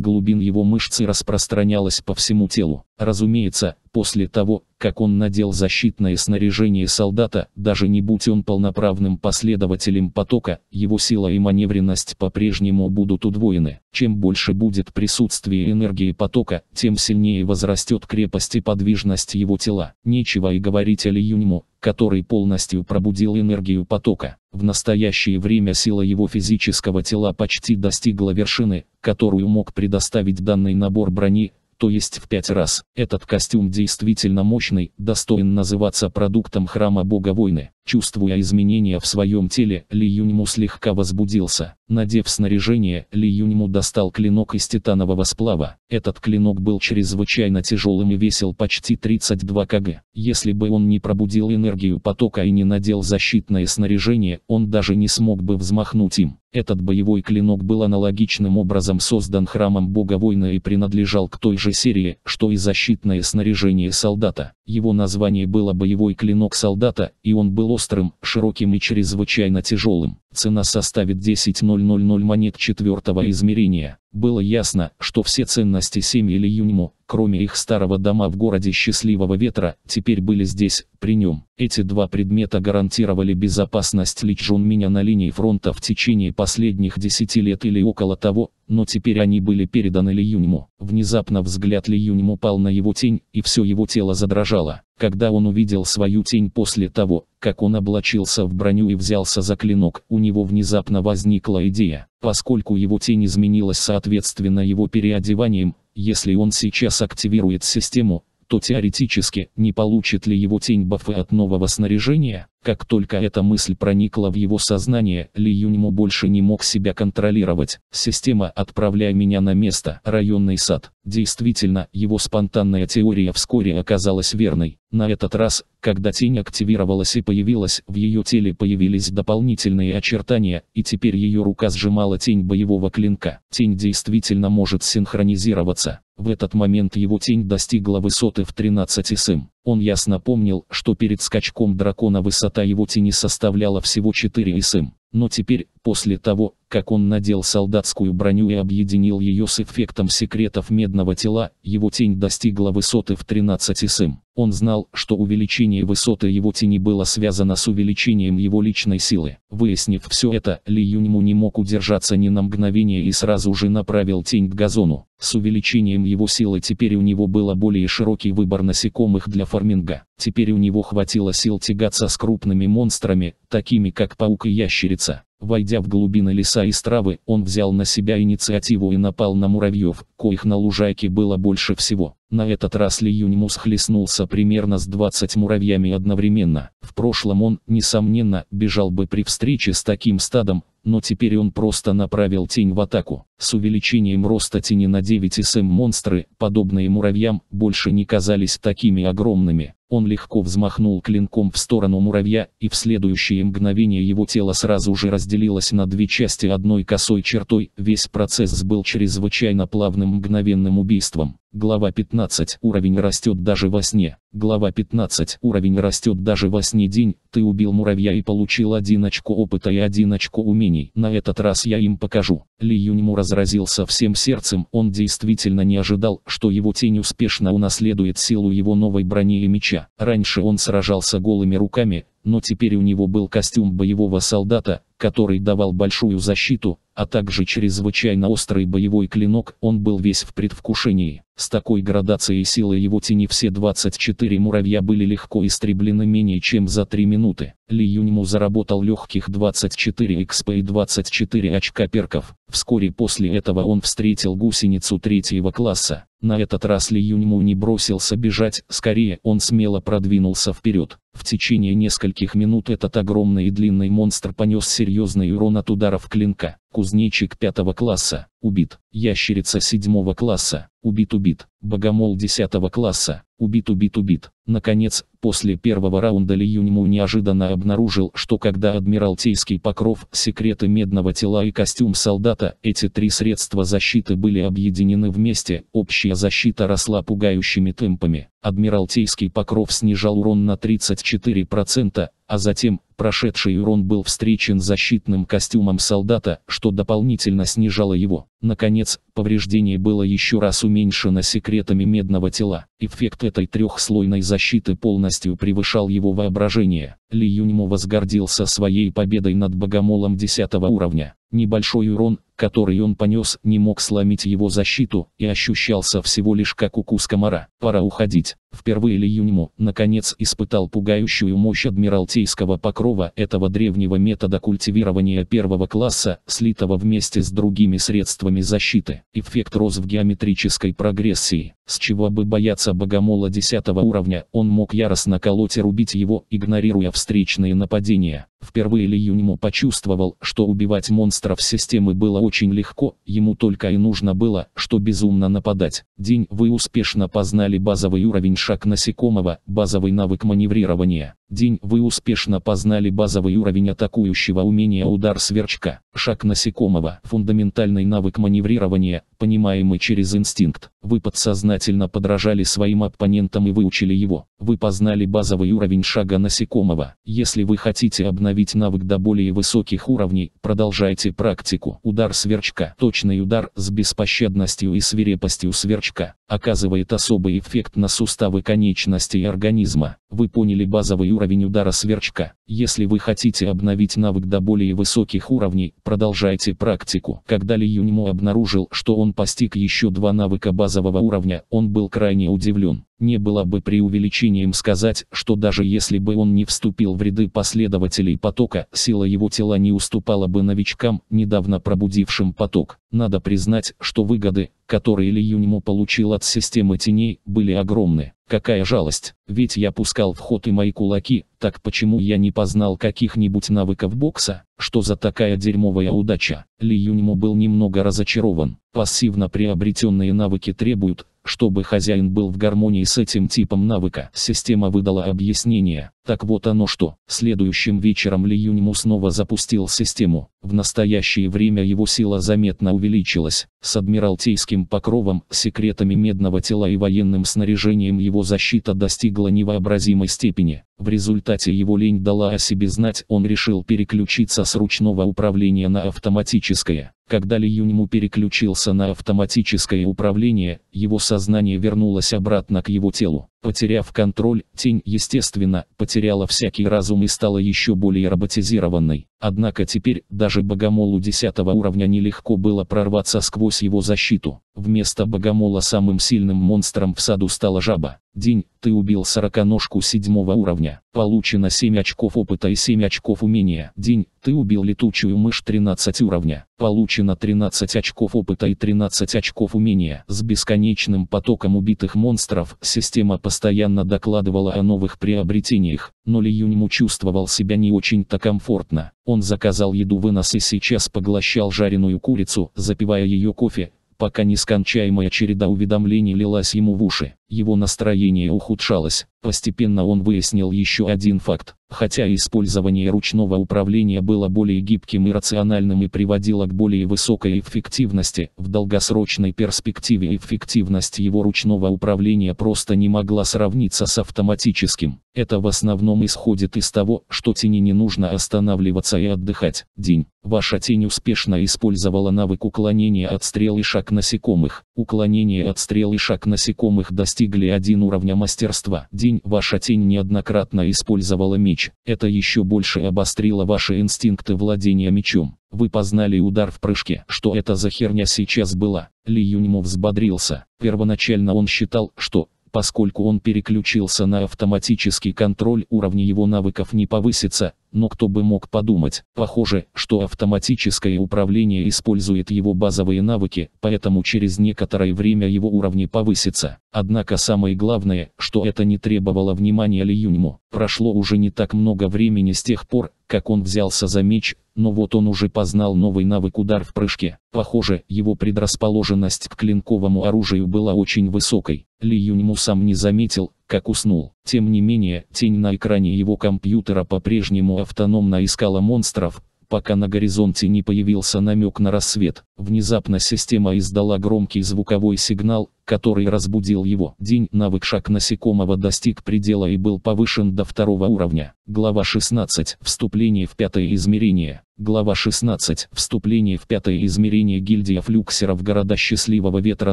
глубин его мышц и распространялась по всему телу. Разумеется, после того, как он надел защитное снаряжение солдата, даже не будь он полноправным последователем потока, его сила и маневренность по-прежнему будут удвоены. Чем больше будет присутствие энергии потока, тем сильнее возрастет крепость и подвижность его тела. Нечего и говорить о Льюньму, который полностью пробудил энергию потока. В настоящее время сила его физического тела почти достигла вершины, которую мог предоставить данный набор брони, то есть в пять раз. Этот костюм действительно мощный, достоин называться продуктом храма бога войны. Чувствуя изменения в своем теле, Ли Юньму слегка возбудился. Надев снаряжение, Ли Юньму достал клинок из титанового сплава. Этот клинок был чрезвычайно тяжелым и весил почти 32 кг. Если бы он не пробудил энергию потока и не надел защитное снаряжение, он даже не смог бы взмахнуть им. Этот боевой клинок был аналогичным образом создан храмом бога войны и принадлежал к той же серии, что и защитное снаряжение солдата. Его название было «Боевой клинок солдата», и он был острым, широким и чрезвычайно тяжелым. Цена составит 10 000 монет четвертого измерения. Было ясно, что все ценности семьи Юньму, кроме их старого дома в городе Счастливого Ветра, теперь были здесь, при нем. Эти два предмета гарантировали безопасность Ли Чжунминя на линии фронта в течение последних 10 лет или около того, но теперь они были переданы Ли Юньму. Внезапно взгляд Ли Юньму пал на его тень, и все его тело задрожало. Когда он увидел свою тень после того, как он облачился в броню и взялся за клинок, у него внезапно возникла идея. Поскольку его тень изменилась соответственно его переодеванием, если он сейчас активирует систему, то теоретически, не получит ли его тень бафы от нового снаряжения? Как только эта мысль проникла в его сознание, Ли Юньму больше не мог себя контролировать. Система «Отправляй меня на место, районный сад». Действительно, его спонтанная теория вскоре оказалась верной. На этот раз, когда тень активировалась и появилась, в ее теле появились дополнительные очертания, и теперь ее рука сжимала тень боевого клинка. Тень действительно может синхронизироваться. В этот момент его тень достигла высоты в 13 сым. Он ясно помнил, что перед скачком дракона высота его тени составляла всего 4 см, но теперь, После того, как он надел солдатскую броню и объединил ее с эффектом секретов медного тела, его тень достигла высоты в 13 см. Он знал, что увеличение высоты его тени было связано с увеличением его личной силы. Выяснив все это, Ли Юньму не мог удержаться ни на мгновение и сразу же направил тень к газону. С увеличением его силы теперь у него было более широкий выбор насекомых для фарминга. Теперь у него хватило сил тягаться с крупными монстрами, такими как паук и ящерица. Войдя в глубины леса и травы, он взял на себя инициативу и напал на муравьев, коих на лужайке было больше всего. На этот раз Ли Юньму схлестнулся примерно с 20 муравьями одновременно. В прошлом он, несомненно, бежал бы при встрече с таким стадом, но теперь он просто направил тень в атаку. С увеличением роста тени на 9 см монстры, подобные муравьям, больше не казались такими огромными. Он легко взмахнул клинком в сторону муравья, и в следующее мгновение его тело сразу же разделилось на две части одной косой чертой. Весь процесс был чрезвычайно плавным мгновенным убийством. Глава 15. Уровень растет даже во сне. Глава 15. Уровень растет даже во сне день. Ты убил муравья и получил один очко опыта и один очко умений. На этот раз я им покажу. Ли Юньму разразился всем сердцем. Он действительно не ожидал, что его тень успешно унаследует силу его новой брони и меча боя. Раньше он сражался голыми руками, но теперь у него был костюм боевого солдата, который давал большую защиту, а также чрезвычайно острый боевой клинок, он был весь в предвкушении. С такой градацией силы его тени все 24 муравья были легко истреблены менее чем за 3 минуты. Ли Юньму заработал легких 24 XP и 24 очка перков. Вскоре после этого он встретил гусеницу третьего класса. На этот раз Ли Юньму не бросился бежать, скорее он смело продвинулся вперед. В течение нескольких минут этот огромный и длинный монстр понес серьезный урон от ударов клинка. Кузнечик пятого класса, убит. Ящерица седьмого класса, убит-убит. Богомол десятого класса, убит-убит-убит. Наконец, После первого раунда Ли Юньму неожиданно обнаружил, что когда адмиралтейский покров, секреты медного тела и костюм солдата, эти три средства защиты были объединены вместе, общая защита росла пугающими темпами. Адмиралтейский покров снижал урон на 34%, а затем, прошедший урон был встречен защитным костюмом солдата, что дополнительно снижало его. Наконец, повреждение было еще раз уменьшено секретами медного тела. Эффект этой трехслойной защиты полностью превышал его воображение. Ли Юньму возгордился своей победой над богомолом 10 уровня. Небольшой урон, который он понес, не мог сломить его защиту и ощущался всего лишь как укус комара. Пора уходить. Впервые Ли Юньму, наконец, испытал пугающую мощь адмиралтейского покрова этого древнего метода культивирования первого класса, слитого вместе с другими средствами защиты. Эффект рос в геометрической прогрессии. С чего бы бояться богомола 10 уровня, он мог яростно колоть и рубить его, игнорируя встречные нападения. Впервые Ли Юньму почувствовал, что убивать монстров системы было очень легко, ему только и нужно было, что безумно нападать. День вы успешно познали базовый уровень шаг насекомого, базовый навык маневрирования день вы успешно познали базовый уровень атакующего умения удар сверчка, шаг насекомого, фундаментальный навык маневрирования, понимаемый через инстинкт. Вы подсознательно подражали своим оппонентам и выучили его. Вы познали базовый уровень шага насекомого. Если вы хотите обновить навык до более высоких уровней, продолжайте практику. Удар сверчка. Точный удар с беспощадностью и свирепостью сверчка оказывает особый эффект на суставы конечностей организма. Вы поняли базовый уровень удара сверчка. Если вы хотите обновить навык до более высоких уровней, продолжайте практику. Когда Ли Юньмо обнаружил, что он постиг еще два навыка базового уровня, он был крайне удивлен. Не было бы преувеличением сказать, что даже если бы он не вступил в ряды последователей потока, сила его тела не уступала бы новичкам, недавно пробудившим поток. Надо признать, что выгоды, которые Ли Юньму получил от системы теней, были огромны. Какая жалость, ведь я пускал в ход и мои кулаки, так почему я не познал каких-нибудь навыков бокса? Что за такая дерьмовая удача? Ли Юньму был немного разочарован. Пассивно приобретенные навыки требуют, чтобы хозяин был в гармонии с этим типом навыка. Система выдала объяснение. Так вот оно что. Следующим вечером Ли Юньму снова запустил систему. В настоящее время его сила заметно увеличилась. С адмиралтейским покровом, секретами медного тела и военным снаряжением его защита достигла невообразимой степени. В результате его лень дала о себе знать, он решил переключиться с ручного управления на автоматическое. Когда Ли Юньму переключился на автоматическое управление, его сознание вернулось обратно к его телу. Потеряв контроль, тень, естественно, потеряла всякий разум и стала еще более роботизированной. Однако теперь даже богомолу 10 уровня нелегко было прорваться сквозь его защиту. Вместо богомола самым сильным монстром в саду стала жаба. День, ты убил сороконожку седьмого уровня. Получено 7 очков опыта и 7 очков умения. День, ты убил летучую мышь 13 уровня. Получено 13 очков опыта и 13 очков умения. С бесконечным потоком убитых монстров система постоянно постоянно докладывала о новых приобретениях, но Ли Юньму чувствовал себя не очень-то комфортно. Он заказал еду вынос и сейчас поглощал жареную курицу, запивая ее кофе, пока нескончаемая череда уведомлений лилась ему в уши. Его настроение ухудшалось. Постепенно он выяснил еще один факт. Хотя использование ручного управления было более гибким и рациональным и приводило к более высокой эффективности, в долгосрочной перспективе эффективность его ручного управления просто не могла сравниться с автоматическим. Это в основном исходит из того, что тени не нужно останавливаться и отдыхать. День. Ваша тень успешно использовала навык уклонения от стрел и шаг насекомых уклонение от стрел и шаг насекомых достигли один уровня мастерства. День, ваша тень неоднократно использовала меч. Это еще больше обострило ваши инстинкты владения мечом. Вы познали удар в прыжке. Что это за херня сейчас была? Ли Юньму взбодрился. Первоначально он считал, что поскольку он переключился на автоматический контроль, уровни его навыков не повысится, но кто бы мог подумать, похоже, что автоматическое управление использует его базовые навыки, поэтому через некоторое время его уровни повысятся. Однако самое главное, что это не требовало внимания Ли Юньму. Прошло уже не так много времени с тех пор, как он взялся за меч, но вот он уже познал новый навык удар в прыжке. Похоже, его предрасположенность к клинковому оружию была очень высокой. Ли Юньму сам не заметил, как уснул. Тем не менее, тень на экране его компьютера по-прежнему автономно искала монстров, пока на горизонте не появился намек на рассвет. Внезапно система издала громкий звуковой сигнал, который разбудил его. День навык шаг насекомого достиг предела и был повышен до второго уровня. Глава 16. Вступление в пятое измерение. Глава 16. Вступление в пятое измерение гильдия флюксеров города Счастливого Ветра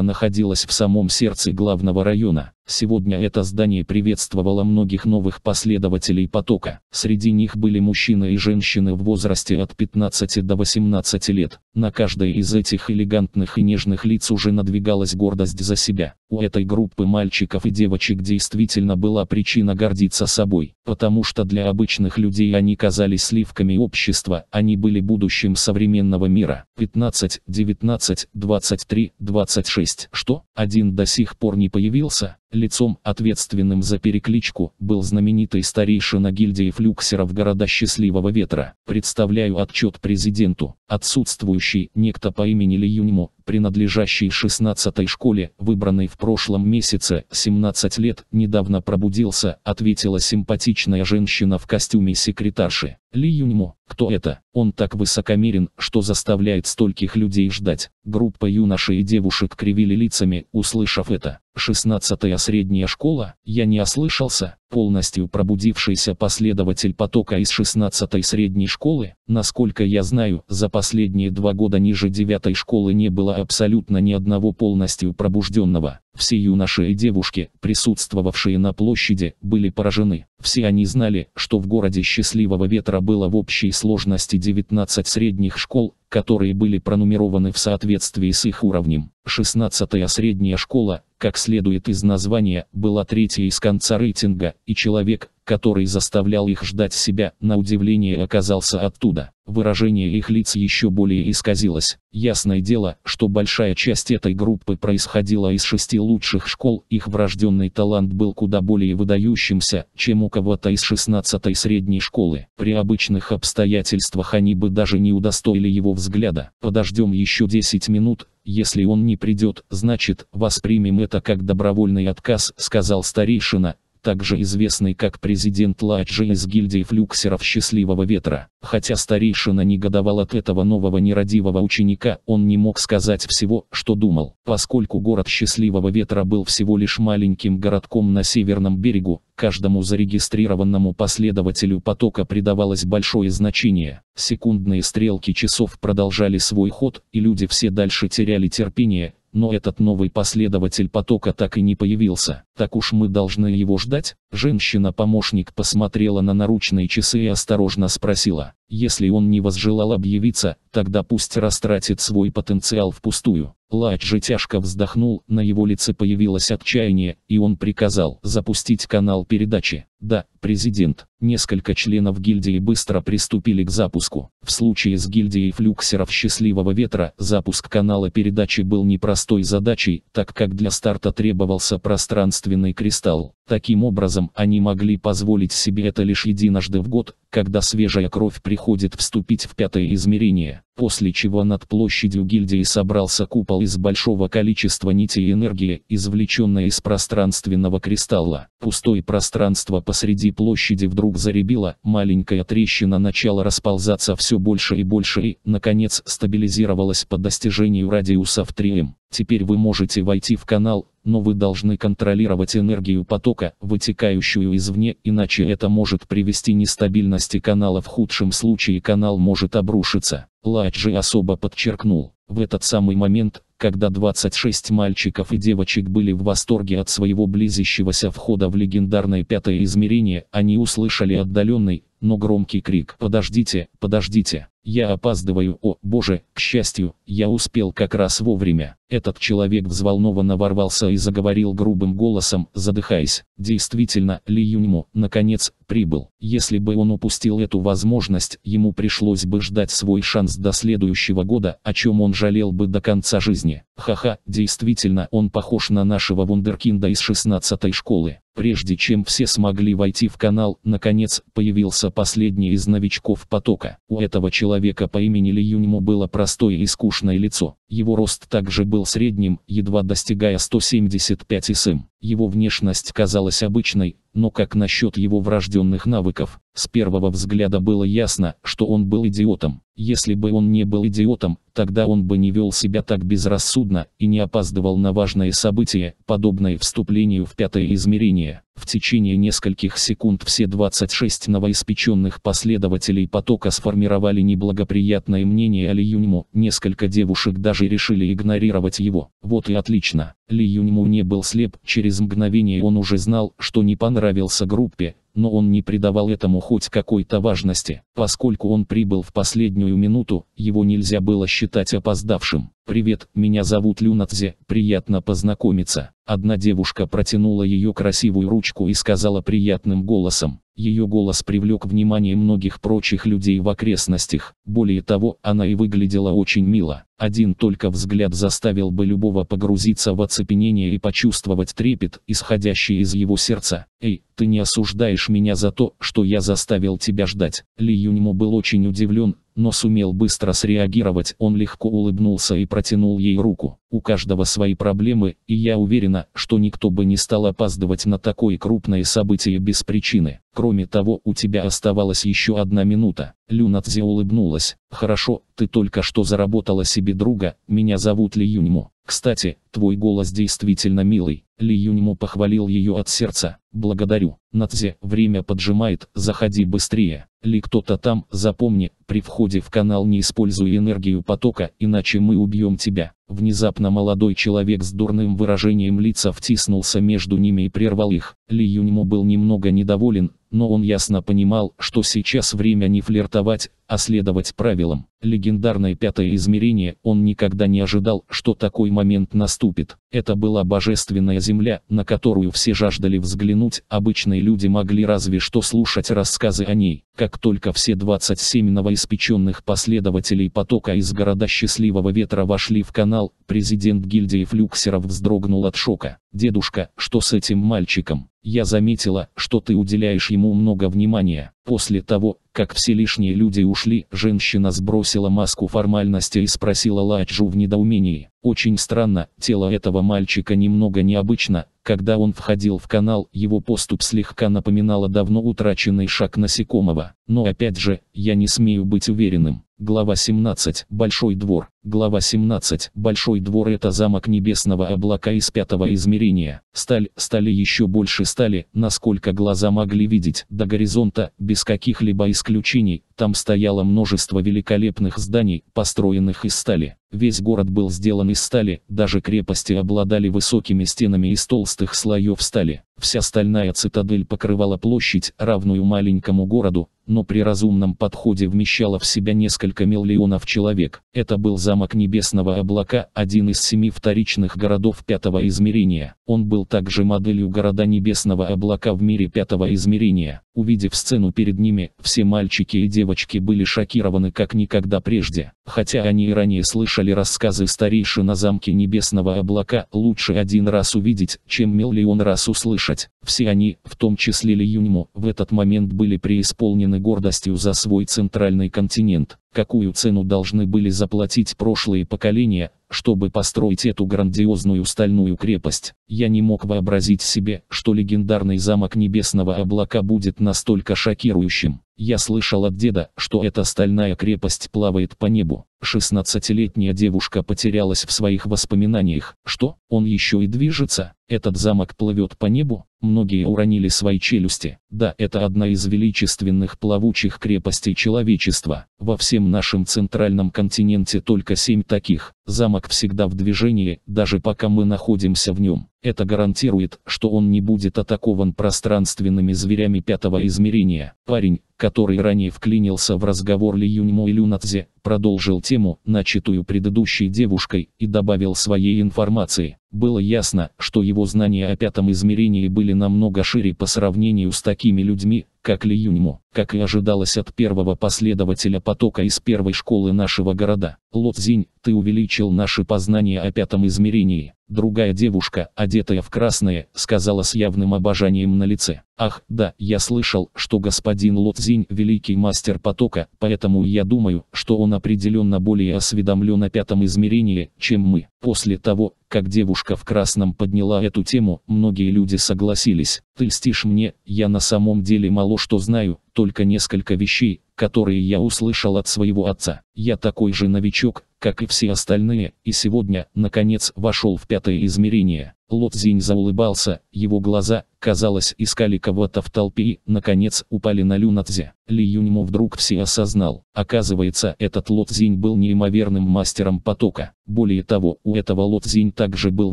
находилась в самом сердце главного района. Сегодня это здание приветствовало многих новых последователей потока. Среди них были мужчины и женщины в возрасте от 15 до 18 лет. На каждое из этих элегантных и нежных лиц уже надвигалась гордость за себя себя. У этой группы мальчиков и девочек действительно была причина гордиться собой, потому что для обычных людей они казались сливками общества, они были будущим современного мира. 15, 19, 23, 26. Что? Один до сих пор не появился? Лицом, ответственным за перекличку, был знаменитый старейшина гильдии флюксеров города Счастливого Ветра. Представляю отчет президенту. Отсутствующий некто по имени Ли Лиюньму, принадлежащий 16 школе, выбранный в прошлом месяце, 17 лет, недавно пробудился, ответила симпатичная женщина в костюме секретарши. Ли Юньму, кто это? Он так высокомерен, что заставляет стольких людей ждать. Группа юношей и девушек кривили лицами, услышав это. 16-я средняя школа, я не ослышался, полностью пробудившийся последователь потока из 16-й средней школы, насколько я знаю, за последние два года ниже 9-й школы не было абсолютно ни одного полностью пробужденного. Все юноши и девушки, присутствовавшие на площади, были поражены. Все они знали, что в городе Счастливого Ветра было в общей сложности 19 средних школ, которые были пронумерованы в соответствии с их уровнем. 16-я средняя школа, как следует из названия, была третья из конца рейтинга, и человек, который заставлял их ждать себя, на удивление оказался оттуда. Выражение их лиц еще более исказилось. Ясное дело, что большая часть этой группы происходила из шести лучших школ, их врожденный талант был куда более выдающимся, чем у кого-то из 16-й средней школы. При обычных обстоятельствах они бы даже не удостоили его взгляда. Подождем еще 10 минут, если он не придет, значит, воспримем это как добровольный отказ, сказал старейшина, также известный как президент Ладжи из гильдии флюксеров «Счастливого ветра». Хотя старейшина негодовал от этого нового нерадивого ученика, он не мог сказать всего, что думал. Поскольку город «Счастливого ветра» был всего лишь маленьким городком на северном берегу, каждому зарегистрированному последователю потока придавалось большое значение. Секундные стрелки часов продолжали свой ход, и люди все дальше теряли терпение, но этот новый последователь потока так и не появился. Так уж мы должны его ждать? Женщина-помощник посмотрела на наручные часы и осторожно спросила. Если он не возжелал объявиться, тогда пусть растратит свой потенциал впустую. Плач же тяжко вздохнул, на его лице появилось отчаяние, и он приказал запустить канал передачи. Да, президент. Несколько членов гильдии быстро приступили к запуску. В случае с гильдией флюксеров «Счастливого ветра» запуск канала передачи был непростой задачей, так как для старта требовался пространственный кристалл. Таким образом, они могли позволить себе это лишь единожды в год, когда свежая кровь приходит вступить в пятое измерение, после чего над площадью гильдии собрался купол из большого количества нитей энергии, извлеченной из пространственного кристалла. Пустое пространство посреди площади вдруг заребило, маленькая трещина начала расползаться все больше и больше и, наконец, стабилизировалась по достижению радиуса в 3М. Теперь вы можете войти в канал, но вы должны контролировать энергию потока, вытекающую извне, иначе это может привести нестабильности канала в худшем случае канал может обрушиться. Ладжи особо подчеркнул, в этот самый момент, когда 26 мальчиков и девочек были в восторге от своего близящегося входа в легендарное пятое измерение, они услышали отдаленный, но громкий крик «Подождите, подождите!» Я опаздываю, о, боже, к счастью, я успел как раз вовремя. Этот человек взволнованно ворвался и заговорил грубым голосом, задыхаясь. Действительно, Ли Юньму, наконец, прибыл. Если бы он упустил эту возможность, ему пришлось бы ждать свой шанс до следующего года, о чем он жалел бы до конца жизни. Ха-ха, действительно, он похож на нашего вундеркинда из 16 школы. Прежде чем все смогли войти в канал, наконец, появился последний из новичков потока. У этого человека человека по имени Ли Юньму было простое и скучное лицо. Его рост также был средним, едва достигая 175 см. Его внешность казалась обычной, но как насчет его врожденных навыков? С первого взгляда было ясно, что он был идиотом. Если бы он не был идиотом, тогда он бы не вел себя так безрассудно и не опаздывал на важные события, подобные вступлению в пятое измерение. В течение нескольких секунд все 26 новоиспеченных последователей потока сформировали неблагоприятное мнение о Ли Юньму. Несколько девушек даже стражи решили игнорировать его. Вот и отлично. Ли Юньму не был слеп, через мгновение он уже знал, что не понравился группе, но он не придавал этому хоть какой-то важности. Поскольку он прибыл в последнюю минуту, его нельзя было считать опоздавшим. «Привет, меня зовут Люнатзе, приятно познакомиться». Одна девушка протянула ее красивую ручку и сказала приятным голосом. Ее голос привлек внимание многих прочих людей в окрестностях. Более того, она и выглядела очень мило. Один только взгляд заставил бы любого погрузиться в оцепенение и почувствовать трепет, исходящий из его сердца. «Эй, ты не осуждаешь меня за то, что я заставил тебя ждать?» Ли Юньмо был очень удивлен, но сумел быстро среагировать. Он легко улыбнулся и протянул ей руку. У каждого свои проблемы, и я уверена, что никто бы не стал опаздывать на такое крупное событие без причины. Кроме того, у тебя оставалась еще одна минута. Люнатзе улыбнулась. Хорошо, ты только что заработала себе друга, меня зовут Ли Юньму. Кстати, твой голос действительно милый. Ли Юньму похвалил ее от сердца. «Благодарю, Надзе, время поджимает, заходи быстрее. Ли кто-то там, запомни, при входе в канал не используй энергию потока, иначе мы убьем тебя». Внезапно молодой человек с дурным выражением лица втиснулся между ними и прервал их. Ли Юньму был немного недоволен, но он ясно понимал, что сейчас время не флиртовать, а следовать правилам. Легендарное пятое измерение, он никогда не ожидал, что такой момент наступит. Это была божественная земля, на которую все жаждали взглянуть, обычные люди могли разве что слушать рассказы о ней. Как только все 27 новоиспеченных последователей потока из города Счастливого Ветра вошли в канал, президент гильдии флюксеров вздрогнул от шока. «Дедушка, что с этим мальчиком?» Я заметила, что ты уделяешь ему много внимания. После того, как все лишние люди ушли, женщина сбросила маску формальности и спросила Лачжу в недоумении. Очень странно, тело этого мальчика немного необычно, когда он входил в канал, его поступ слегка напоминала давно утраченный шаг насекомого. Но опять же, я не смею быть уверенным. Глава 17. Большой двор. Глава 17. Большой двор – это замок небесного облака из пятого измерения. Сталь, стали еще больше стали, насколько глаза могли видеть, до горизонта, без каких-либо исключений, там стояло множество великолепных зданий, построенных из стали. Весь город был сделан из стали, даже крепости обладали высокими стенами из толстых слоев стали. Вся стальная цитадель покрывала площадь, равную маленькому городу, но при разумном подходе вмещала в себя несколько миллионов человек. Это был замок Небесного Облака, один из семи вторичных городов пятого измерения. Он был также моделью города Небесного Облака в мире пятого измерения. Увидев сцену перед ними, все мальчики и девочки были шокированы как никогда прежде. Хотя они и ранее слышали рассказы старейшин на замке небесного облака, лучше один раз увидеть, чем миллион раз услышать. Все они, в том числе Ли Юньму, в этот момент были преисполнены гордостью за свой центральный континент. Какую цену должны были заплатить прошлые поколения, чтобы построить эту грандиозную стальную крепость. Я не мог вообразить себе, что легендарный замок небесного облака будет настолько шокирующим. Я слышал от деда, что эта стальная крепость плавает по небу. 16-летняя девушка потерялась в своих воспоминаниях. Что? Он еще и движется? Этот замок плывет по небу? Многие уронили свои челюсти. Да, это одна из величественных плавучих крепостей человечества. Во всем нашем центральном континенте только семь таких. Замок всегда в движении, даже пока мы находимся в нем. Это гарантирует, что он не будет атакован пространственными зверями пятого измерения. Парень, который ранее вклинился в разговор Ли Юньмо и Люнадзе, продолжил тему, начатую предыдущей девушкой, и добавил своей информации. Было ясно, что его знания о пятом измерении были намного шире по сравнению с такими людьми, как Ли Юньмо, как и ожидалось от первого последователя потока из первой школы нашего города. Ло Цзинь, ты увеличил наши познания о пятом измерении. Другая девушка, одетая в красное, сказала с явным обожанием на лице. Ах, да, я слышал, что господин Ло Цзинь великий мастер потока, поэтому я думаю, что он определенно более осведомлен о пятом измерении, чем мы. После того, как девушка в красном подняла эту тему, многие люди согласились. Ты льстишь мне, я на самом деле мало что знаю, только несколько вещей, которые я услышал от своего отца. Я такой же новичок, как и все остальные, и сегодня, наконец, вошел в пятое измерение. Лотзинь заулыбался, его глаза, казалось, искали кого-то в толпе и, наконец, упали на Люнатзе. Ли Юньму вдруг все осознал. Оказывается, этот Лотзинь был неимоверным мастером потока. Более того, у этого Лотзинь также был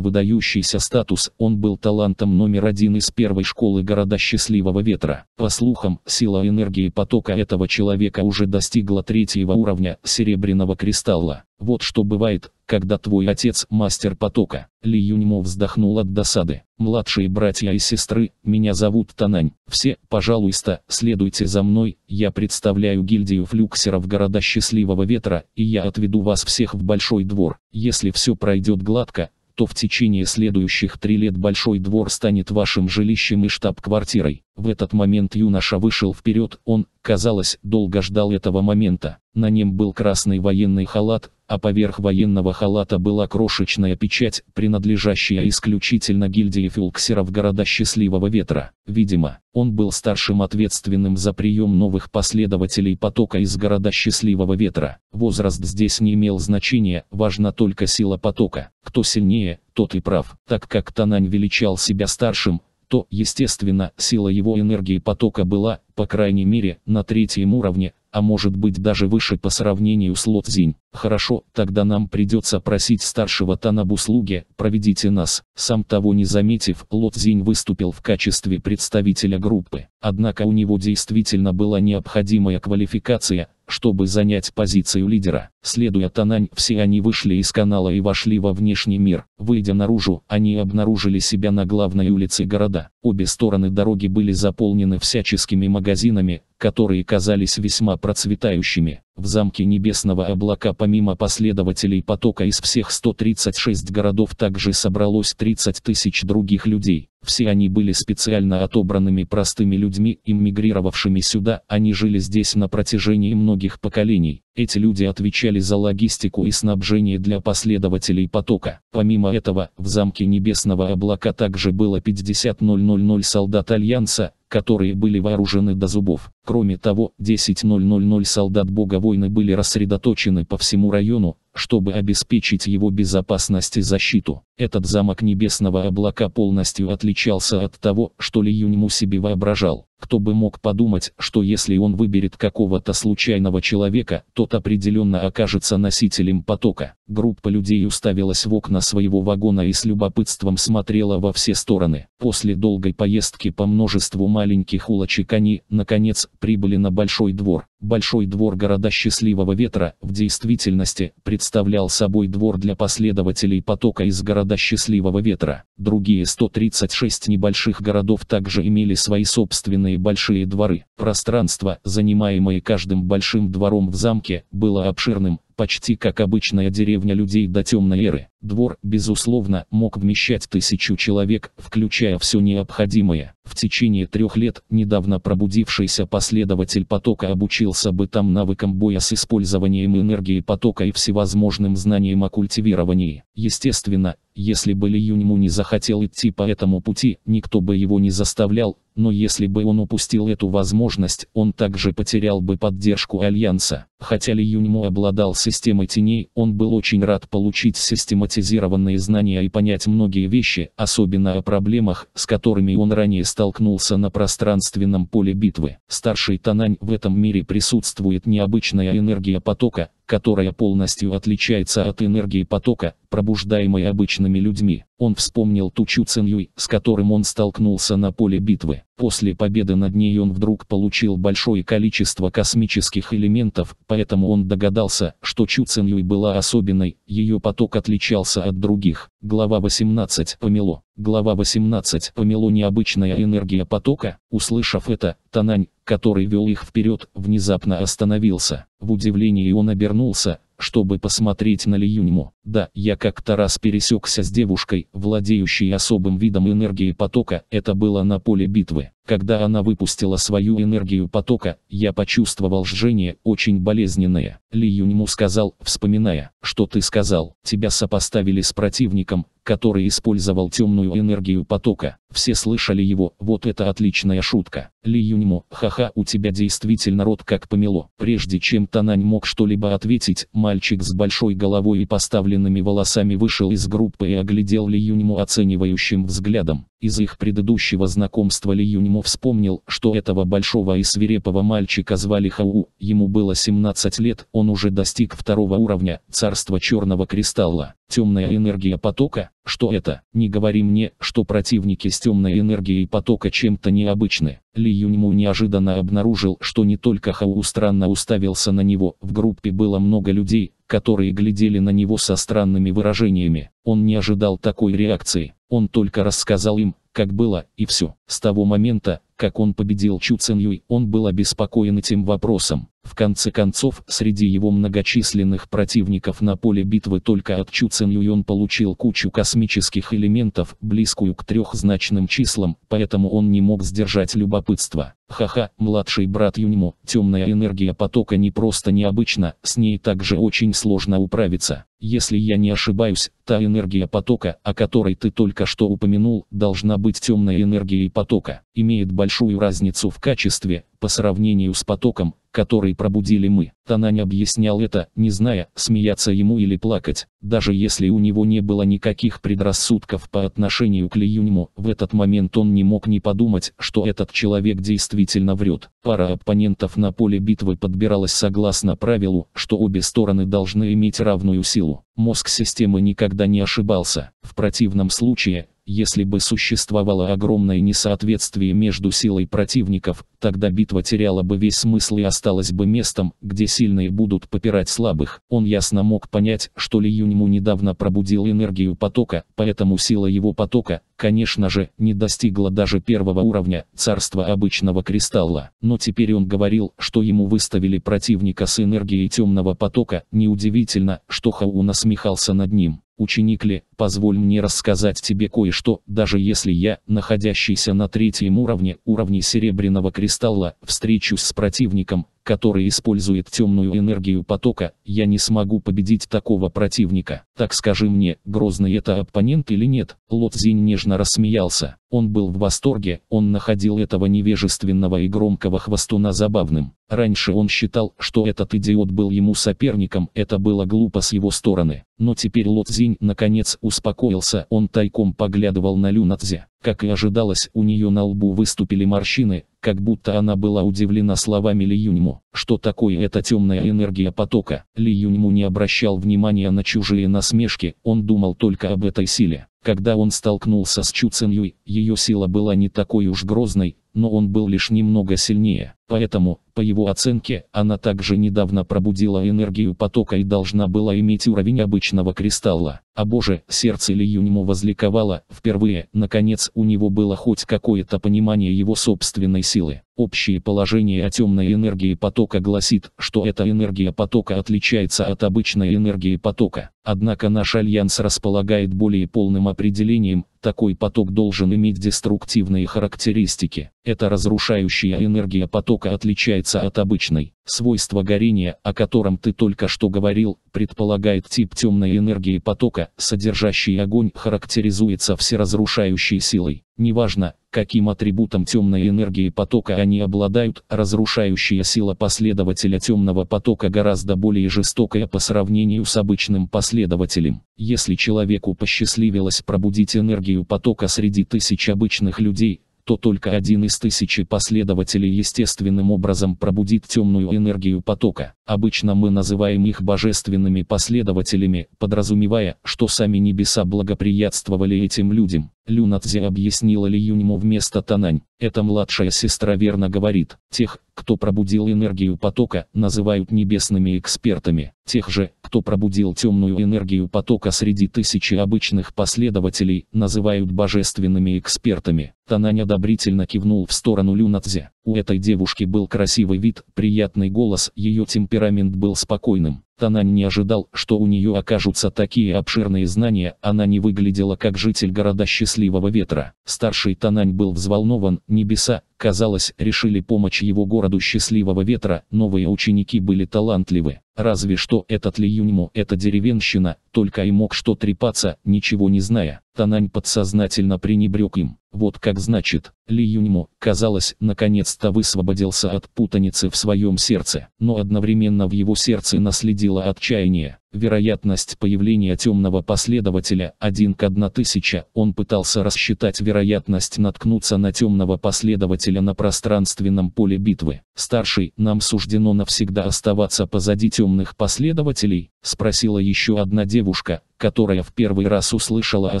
выдающийся статус, он был талантом номер один из первой школы города Счастливого Ветра. По слухам, сила энергии потока этого человека человека уже достигла третьего уровня серебряного кристалла. Вот что бывает, когда твой отец мастер потока. Ли Юньмо вздохнул от досады. Младшие братья и сестры, меня зовут Танань. Все, пожалуйста, следуйте за мной, я представляю гильдию флюксеров города Счастливого Ветра, и я отведу вас всех в Большой двор. Если все пройдет гладко, то в течение следующих три лет Большой двор станет вашим жилищем и штаб-квартирой. В этот момент юноша вышел вперед, он, казалось, долго ждал этого момента. На нем был красный военный халат, а поверх военного халата была крошечная печать, принадлежащая исключительно гильдии фюлксеров города Счастливого Ветра. Видимо, он был старшим ответственным за прием новых последователей потока из города Счастливого Ветра. Возраст здесь не имел значения, важна только сила потока. Кто сильнее, тот и прав. Так как Танань величал себя старшим, то, естественно, сила его энергии потока была, по крайней мере, на третьем уровне, а может быть даже выше по сравнению с Лотзинь. Хорошо, тогда нам придется просить старшего Тан об услуге, проведите нас. Сам того не заметив, Лот Зинь выступил в качестве представителя группы. Однако у него действительно была необходимая квалификация, чтобы занять позицию лидера. Следуя Танань, все они вышли из канала и вошли во внешний мир. Выйдя наружу, они обнаружили себя на главной улице города. Обе стороны дороги были заполнены всяческими магазинами, которые казались весьма процветающими. В замке Небесного облака помимо последователей потока из всех 136 городов также собралось 30 тысяч других людей. Все они были специально отобранными простыми людьми, иммигрировавшими сюда, они жили здесь на протяжении многих поколений. Эти люди отвечали за логистику и снабжение для последователей потока. Помимо этого, в замке Небесного облака также было 50 000 солдат Альянса, которые были вооружены до зубов. Кроме того, 10 000 солдат Бога войны были рассредоточены по всему району, чтобы обеспечить его безопасность и защиту. Этот замок небесного облака полностью отличался от того, что Ли Юньму себе воображал. Кто бы мог подумать, что если он выберет какого-то случайного человека, тот определенно окажется носителем потока. Группа людей уставилась в окна своего вагона и с любопытством смотрела во все стороны. После долгой поездки по множеству маленьких улочек они, наконец, прибыли на Большой двор. Большой двор города Счастливого Ветра, в действительности, представлял собой двор для последователей потока из города Счастливого Ветра. Другие 136 небольших городов также имели свои собственные самые большие дворы. Пространство, занимаемое каждым большим двором в замке, было обширным, почти как обычная деревня людей до темной эры. Двор, безусловно, мог вмещать тысячу человек, включая все необходимое. В течение трех лет недавно пробудившийся последователь потока обучился бы там навыкам боя с использованием энергии потока и всевозможным знаниям о культивировании. Естественно, если бы Ли Юньму не захотел идти по этому пути, никто бы его не заставлял, но если бы он упустил эту возможность, он также потерял бы поддержку Альянса. Хотя Ли Юньму обладал системой теней, он был очень рад получить систематическую теоретизированные знания и понять многие вещи, особенно о проблемах, с которыми он ранее столкнулся на пространственном поле битвы. Старший Танань в этом мире присутствует необычная энергия потока, которая полностью отличается от энергии потока, пробуждаемой обычными людьми. Он вспомнил Тучу Циньюй, с которым он столкнулся на поле битвы. После победы над ней он вдруг получил большое количество космических элементов, поэтому он догадался, что Чу была особенной, ее поток отличался от других. Глава 18 помело. Глава 18 помело необычная энергия потока. Услышав это, Танань, который вел их вперед, внезапно остановился. В удивлении он обернулся, чтобы посмотреть на Лиюньму. Да, я как-то раз пересекся с девушкой, владеющей особым видом энергии потока, это было на поле битвы. Когда она выпустила свою энергию потока, я почувствовал жжение, очень болезненное. Ли Юньму сказал, вспоминая, что ты сказал, тебя сопоставили с противником, который использовал темную энергию потока. Все слышали его, вот это отличная шутка. Ли Юньму. ха-ха, у тебя действительно рот как помело. Прежде чем Танань мог что-либо ответить, мальчик с большой головой и поставленными волосами вышел из группы и оглядел Ли Юньму оценивающим взглядом. Из их предыдущего знакомства Ли Юньмо вспомнил, что этого большого и свирепого мальчика звали Хау, ему было 17 лет, он уже достиг второго уровня, царства черного кристалла. Темная энергия потока, что это? Не говори мне, что противники с темной энергией потока чем-то необычны. Ли Юньму неожиданно обнаружил, что не только Хау странно уставился на него, в группе было много людей, которые глядели на него со странными выражениями. Он не ожидал такой реакции. Он только рассказал им, как было, и все. С того момента, как он победил Чу Цен Юй, он был обеспокоен этим вопросом. В конце концов, среди его многочисленных противников на поле битвы только от Чу Циньюйон получил кучу космических элементов, близкую к трехзначным числам, поэтому он не мог сдержать любопытство. Ха-ха, младший брат Юньму, темная энергия потока не просто необычна, с ней также очень сложно управиться. Если я не ошибаюсь, та энергия потока, о которой ты только что упомянул, должна быть темной энергией потока, имеет большую разницу в качестве, по сравнению с потоком, который пробудили мы. Танань объяснял это, не зная, смеяться ему или плакать, даже если у него не было никаких предрассудков по отношению к Лиюньму, в этот момент он не мог не подумать, что этот человек действительно врет. Пара оппонентов на поле битвы подбиралась согласно правилу, что обе стороны должны иметь равную силу. Мозг системы никогда не ошибался. В противном случае, если бы существовало огромное несоответствие между силой противников, тогда битва теряла бы весь смысл и осталась бы местом, где сильные будут попирать слабых. Он ясно мог понять, что Ли Юньму недавно пробудил энергию потока, поэтому сила его потока, конечно же, не достигла даже первого уровня царства обычного кристалла. Но теперь он говорил, что ему выставили противника с энергией темного потока. Неудивительно, что Хау насмехался над ним. «Ученик Ли, позволь мне рассказать тебе кое-что, даже если я, находящийся на третьем уровне, уровне серебряного кристалла, кристалла, встречусь с противником, который использует темную энергию потока, я не смогу победить такого противника. Так скажи мне, грозный это оппонент или нет? Лотзинь нежно рассмеялся. Он был в восторге, он находил этого невежественного и громкого хвостуна забавным. Раньше он считал, что этот идиот был ему соперником, это было глупо с его стороны. Но теперь Лотзинь наконец успокоился, он тайком поглядывал на Люнадзе. Как и ожидалось, у нее на лбу выступили морщины, как будто она была удивлена словами Ли Юньму. Что такое эта темная энергия потока? Ли Юньму не обращал внимания на чужие насмешки, он думал только об этой силе. Когда он столкнулся с Чу Циньюй, ее сила была не такой уж грозной, но он был лишь немного сильнее. Поэтому, по его оценке, она также недавно пробудила энергию потока и должна была иметь уровень обычного кристалла. А боже, сердце Ли Юньму возликовало, впервые, наконец, у него было хоть какое-то понимание его собственной силы. Общее положение о темной энергии потока гласит, что эта энергия потока отличается от обычной энергии потока. Однако наш альянс располагает более полным определением, такой поток должен иметь деструктивные характеристики. Эта разрушающая энергия потока отличается от обычной. Свойство горения, о котором ты только что говорил, предполагает тип темной энергии потока, содержащий огонь характеризуется всеразрушающей силой. Неважно, каким атрибутом темной энергии потока они обладают, разрушающая сила последователя темного потока гораздо более жестокая по сравнению с обычным последователем. Если человеку посчастливилось пробудить энергию потока среди тысяч обычных людей, то только один из тысячи последователей естественным образом пробудит темную энергию потока. Обычно мы называем их божественными последователями, подразумевая, что сами небеса благоприятствовали этим людям. Люнатзи объяснила Ли Юньму вместо Танань. Эта младшая сестра верно говорит. Тех, кто пробудил энергию потока, называют небесными экспертами. Тех же, кто пробудил темную энергию потока среди тысячи обычных последователей, называют божественными экспертами. Танань одобрительно кивнул в сторону Люнатзи. У этой девушки был красивый вид, приятный голос, ее темперамент был спокойным. Танань не ожидал, что у нее окажутся такие обширные знания, она не выглядела как житель города Счастливого Ветра. Старший Танань был взволнован, небеса, казалось, решили помочь его городу счастливого ветра, новые ученики были талантливы. Разве что этот Ли Юньмо, эта деревенщина, только и мог что трепаться, ничего не зная. Танань подсознательно пренебрег им. Вот как значит, Ли Юньмо, казалось, наконец-то высвободился от путаницы в своем сердце, но одновременно в его сердце наследило отчаяние вероятность появления темного последователя 1 к 1000. Он пытался рассчитать вероятность наткнуться на темного последователя на пространственном поле битвы. «Старший, нам суждено навсегда оставаться позади темных последователей?» – спросила еще одна девушка, которая в первый раз услышала о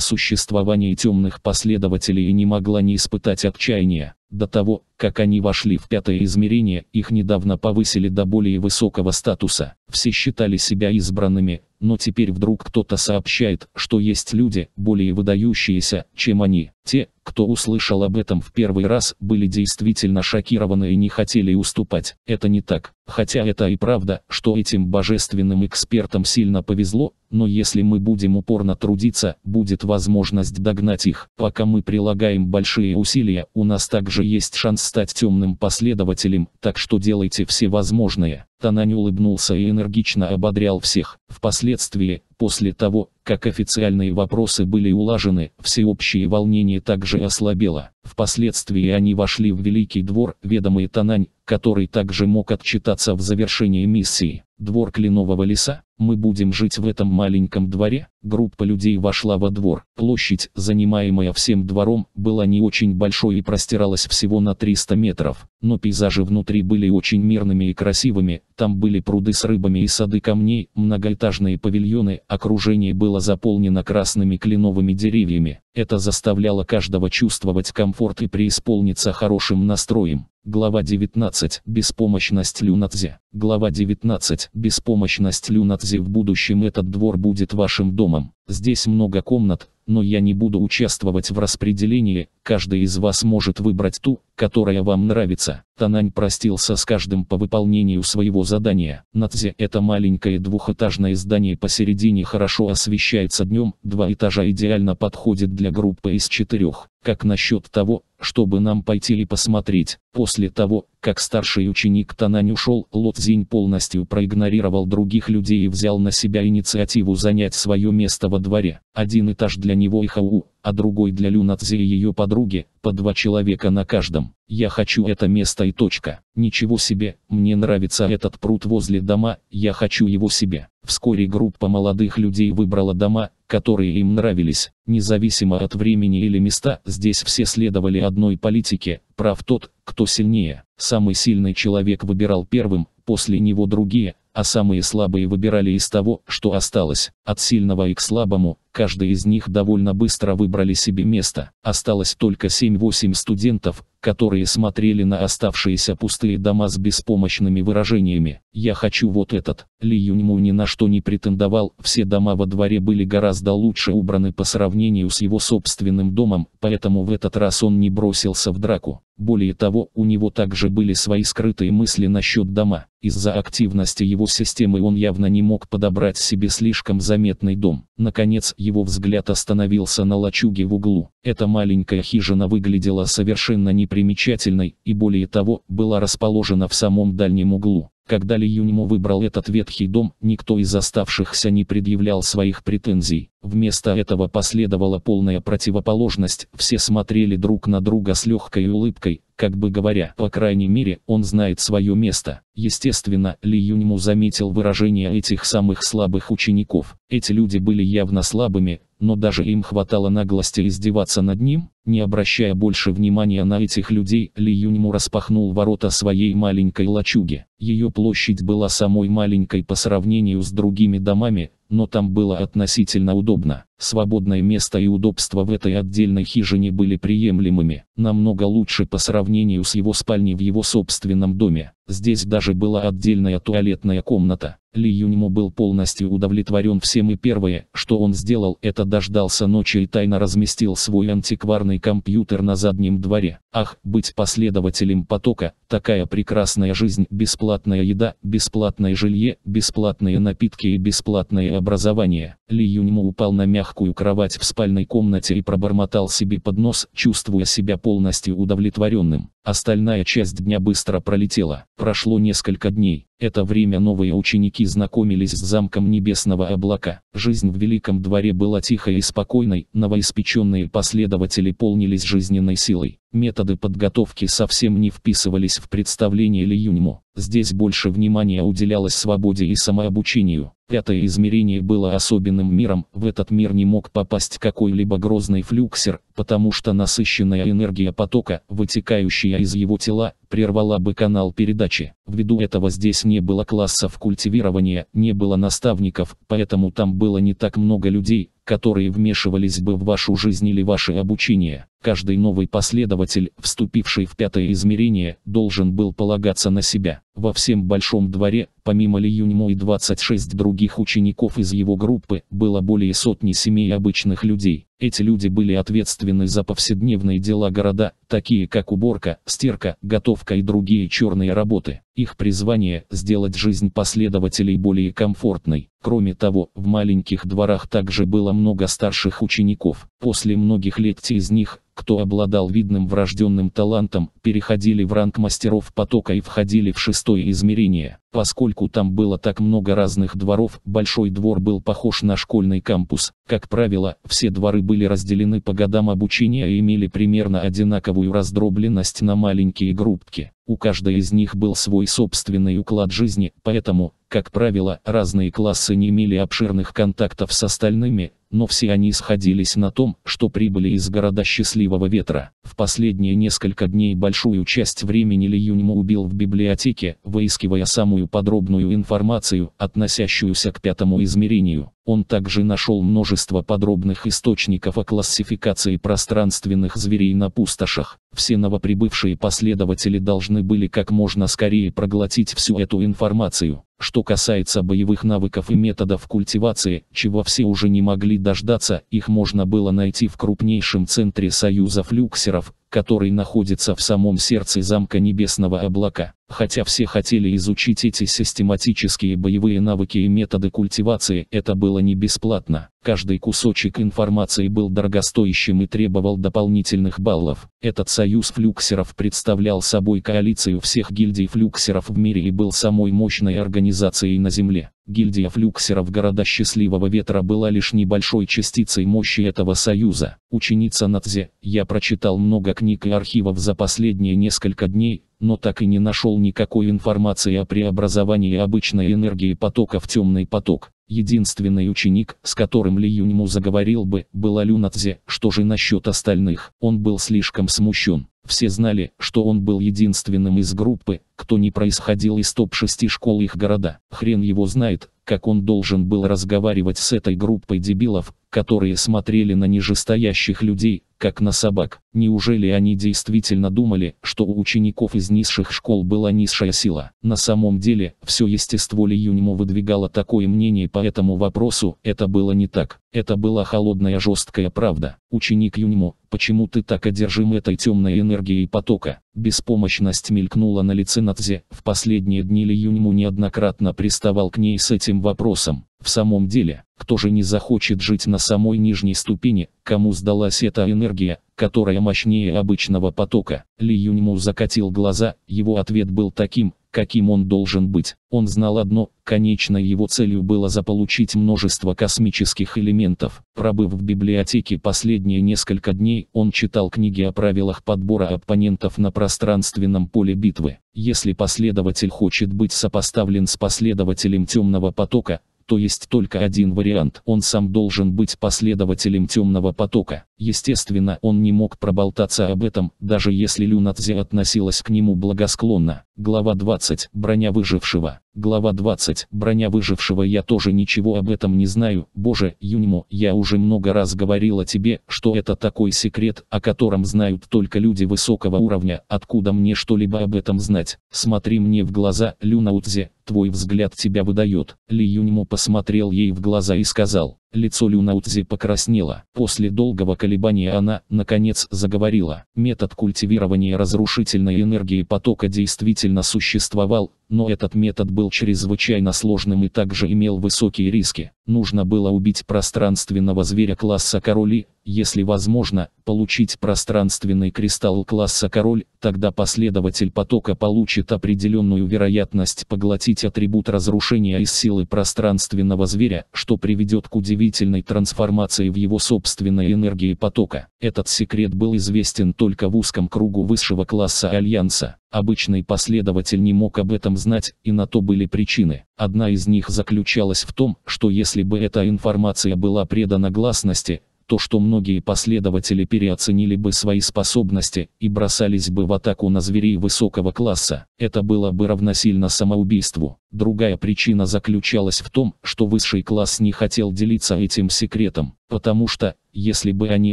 существовании темных последователей и не могла не испытать отчаяния. До того, как они вошли в пятое измерение, их недавно повысили до более высокого статуса. Все считали себя избранными, но теперь вдруг кто-то сообщает, что есть люди, более выдающиеся, чем они. Те, кто услышал об этом в первый раз, были действительно шокированы и не хотели уступать. Это не так. Хотя это и правда, что этим божественным экспертам сильно повезло, но если мы будем упорно трудиться, будет возможность догнать их. Пока мы прилагаем большие усилия, у нас также есть шанс стать темным последователем, так что делайте все возможное. Танань улыбнулся и энергично ободрял всех. Впоследствии, после того, как официальные вопросы были улажены, всеобщее волнение также ослабело. Впоследствии они вошли в Великий двор, ведомый Танань, который также мог отчитаться в завершении миссии. Двор Кленового леса, мы будем жить в этом маленьком дворе, группа людей вошла во двор. Площадь, занимаемая всем двором, была не очень большой и простиралась всего на 300 метров, но пейзажи внутри были очень мирными и красивыми, там были пруды с рыбами и сады камней, многоэтажные павильоны, окружение было заполнено красными кленовыми деревьями. Это заставляло каждого чувствовать комфорт и преисполниться хорошим настроем. Глава 19. Беспомощность Люнадзе. Глава 19. Беспомощность Люнадзе. В будущем этот двор будет вашим домом. Здесь много комнат, но я не буду участвовать в распределении, каждый из вас может выбрать ту, которая вам нравится. Танань простился с каждым по выполнению своего задания. Надзе это маленькое двухэтажное здание посередине хорошо освещается днем, два этажа идеально подходит для группы из четырех. Как насчет того, чтобы нам пойти и посмотреть? После того, как старший ученик Танань ушел, Лотзинь полностью проигнорировал других людей и взял на себя инициативу занять свое место во дворе. Один этаж для него и Хау, а другой для Люнатзе и ее подруги, по два человека на каждом. Я хочу это место и точка. Ничего себе, мне нравится этот пруд возле дома, я хочу его себе. Вскоре группа молодых людей выбрала дома, которые им нравились. Независимо от времени или места, здесь все следовали одной политике, прав тот, кто сильнее. Самый сильный человек выбирал первым, после него другие, а самые слабые выбирали из того, что осталось. От сильного и к слабому, каждый из них довольно быстро выбрали себе место. Осталось только 7-8 студентов, которые смотрели на оставшиеся пустые дома с беспомощными выражениями. «Я хочу вот этот». Ли Юньму ни на что не претендовал, все дома во дворе были гораздо лучше убраны по сравнению с его собственным домом, поэтому в этот раз он не бросился в драку. Более того, у него также были свои скрытые мысли насчет дома. Из-за активности его системы он явно не мог подобрать себе слишком заметный дом. Наконец, его взгляд остановился на лачуге в углу. Эта маленькая хижина выглядела совершенно неприятно примечательной, и более того, была расположена в самом дальнем углу. Когда Ли Юньму выбрал этот ветхий дом, никто из оставшихся не предъявлял своих претензий. Вместо этого последовала полная противоположность, все смотрели друг на друга с легкой улыбкой, как бы говоря, по крайней мере, он знает свое место. Естественно, Ли Юньму заметил выражение этих самых слабых учеников. Эти люди были явно слабыми, но даже им хватало наглости издеваться над ним, не обращая больше внимания на этих людей, Ли Юньму распахнул ворота своей маленькой лачуги. Ее площадь была самой маленькой по сравнению с другими домами, но там было относительно удобно. Свободное место и удобство в этой отдельной хижине были приемлемыми, намного лучше по сравнению с его спальней в его собственном доме. Здесь даже была отдельная туалетная комната. Ли Юньмо был полностью удовлетворен всем и первое, что он сделал, это дождался ночи и тайно разместил свой антикварный компьютер на заднем дворе. Ах, быть последователем потока, такая прекрасная жизнь, бесплатная еда, бесплатное жилье, бесплатные напитки и бесплатное образование. Ли Юньму упал на мягкую кровать в спальной комнате и пробормотал себе под нос, чувствуя себя полностью удовлетворенным. Остальная часть дня быстро пролетела. Прошло несколько дней. Это время новые ученики знакомились с замком небесного облака. Жизнь в Великом дворе была тихой и спокойной, новоиспеченные последователи полнились жизненной силой. Метод методы подготовки совсем не вписывались в представление Ли Юньму. Здесь больше внимания уделялось свободе и самообучению. Пятое измерение было особенным миром, в этот мир не мог попасть какой-либо грозный флюксер, потому что насыщенная энергия потока, вытекающая из его тела, прервала бы канал передачи. Ввиду этого здесь не было классов культивирования, не было наставников, поэтому там было не так много людей, которые вмешивались бы в вашу жизнь или ваше обучение. Каждый новый последователь, вступивший в пятое измерение, должен был полагаться на себя. Во всем большом дворе, помимо Ли Юньмо и 26 других учеников из его группы, было более сотни семей обычных людей. Эти люди были ответственны за повседневные дела города, такие как уборка, стирка, готовка и другие черные работы. Их призвание – сделать жизнь последователей более комфортной. Кроме того, в маленьких дворах также было много старших учеников. После многих лет те из них, кто обладал видным врожденным талантом, переходили в ранг мастеров потока и входили в шестое измерение. Поскольку там было так много разных дворов, большой двор был похож на школьный кампус. Как правило, все дворы были разделены по годам обучения и имели примерно одинаковые цветовую раздробленность на маленькие группки. У каждой из них был свой собственный уклад жизни, поэтому, как правило, разные классы не имели обширных контактов с остальными, но все они сходились на том, что прибыли из города Счастливого Ветра. В последние несколько дней большую часть времени Ли Юньму убил в библиотеке, выискивая самую подробную информацию, относящуюся к пятому измерению. Он также нашел множество подробных источников о классификации пространственных зверей на пустошах все новоприбывшие последователи должны были как можно скорее проглотить всю эту информацию. Что касается боевых навыков и методов культивации, чего все уже не могли дождаться, их можно было найти в крупнейшем центре союза флюксеров, который находится в самом сердце замка небесного облака. Хотя все хотели изучить эти систематические боевые навыки и методы культивации, это было не бесплатно. Каждый кусочек информации был дорогостоящим и требовал дополнительных баллов. Этот союз флюксеров представлял собой коалицию всех гильдий флюксеров в мире и был самой мощной организацией на Земле. Гильдия флюксеров города Счастливого Ветра была лишь небольшой частицей мощи этого союза. Ученица Натзе, я прочитал много книг и архивов за последние несколько дней, но так и не нашел никакой информации о преобразовании обычной энергии потока в темный поток. Единственный ученик, с которым Ли Юньму заговорил бы, был Алюнатзе, что же насчет остальных, он был слишком смущен. Все знали, что он был единственным из группы, кто не происходил из топ-6 школ их города. Хрен его знает, как он должен был разговаривать с этой группой дебилов, которые смотрели на нижестоящих людей, как на собак. Неужели они действительно думали, что у учеников из низших школ была низшая сила? На самом деле, все естество Ли Юньму выдвигало такое мнение по этому вопросу, это было не так. Это была холодная жесткая правда. Ученик Юньму, почему ты так одержим этой темной энергией потока? Беспомощность мелькнула на лице Надзе. В последние дни Ли Юньму неоднократно приставал к ней с этим вопросом. В самом деле, кто же не захочет жить на самой нижней ступени, кому сдалась эта энергия, которая мощнее обычного потока? Ли Юньму закатил глаза, его ответ был таким, каким он должен быть. Он знал одно, конечной его целью было заполучить множество космических элементов. Пробыв в библиотеке последние несколько дней, он читал книги о правилах подбора оппонентов на пространственном поле битвы. Если последователь хочет быть сопоставлен с последователем темного потока, то есть только один вариант. Он сам должен быть последователем темного потока. Естественно, он не мог проболтаться об этом, даже если Люнатзе относилась к нему благосклонно. Глава 20. Броня выжившего. Глава 20. Броня выжившего. Я тоже ничего об этом не знаю. Боже, Юньмо, я уже много раз говорила тебе, что это такой секрет, о котором знают только люди высокого уровня. Откуда мне что-либо об этом знать? Смотри мне в глаза, Люнаутзе, твой взгляд тебя выдает. Ли Юньмо посмотрел ей в глаза и сказал, Лицо Люнаутзи покраснело. После долгого колебания она, наконец, заговорила. Метод культивирования разрушительной энергии потока действительно существовал, но этот метод был чрезвычайно сложным и также имел высокие риски. Нужно было убить пространственного зверя класса короли, если возможно, получить пространственный кристалл класса король, тогда последователь потока получит определенную вероятность поглотить атрибут разрушения из силы пространственного зверя, что приведет к удивительной трансформации в его собственной энергии потока. Этот секрет был известен только в узком кругу высшего класса Альянса. Обычный последователь не мог об этом знать, и на то были причины. Одна из них заключалась в том, что если бы эта информация была предана гласности, то что многие последователи переоценили бы свои способности и бросались бы в атаку на зверей высокого класса. Это было бы равносильно самоубийству. Другая причина заключалась в том, что высший класс не хотел делиться этим секретом, потому что, если бы они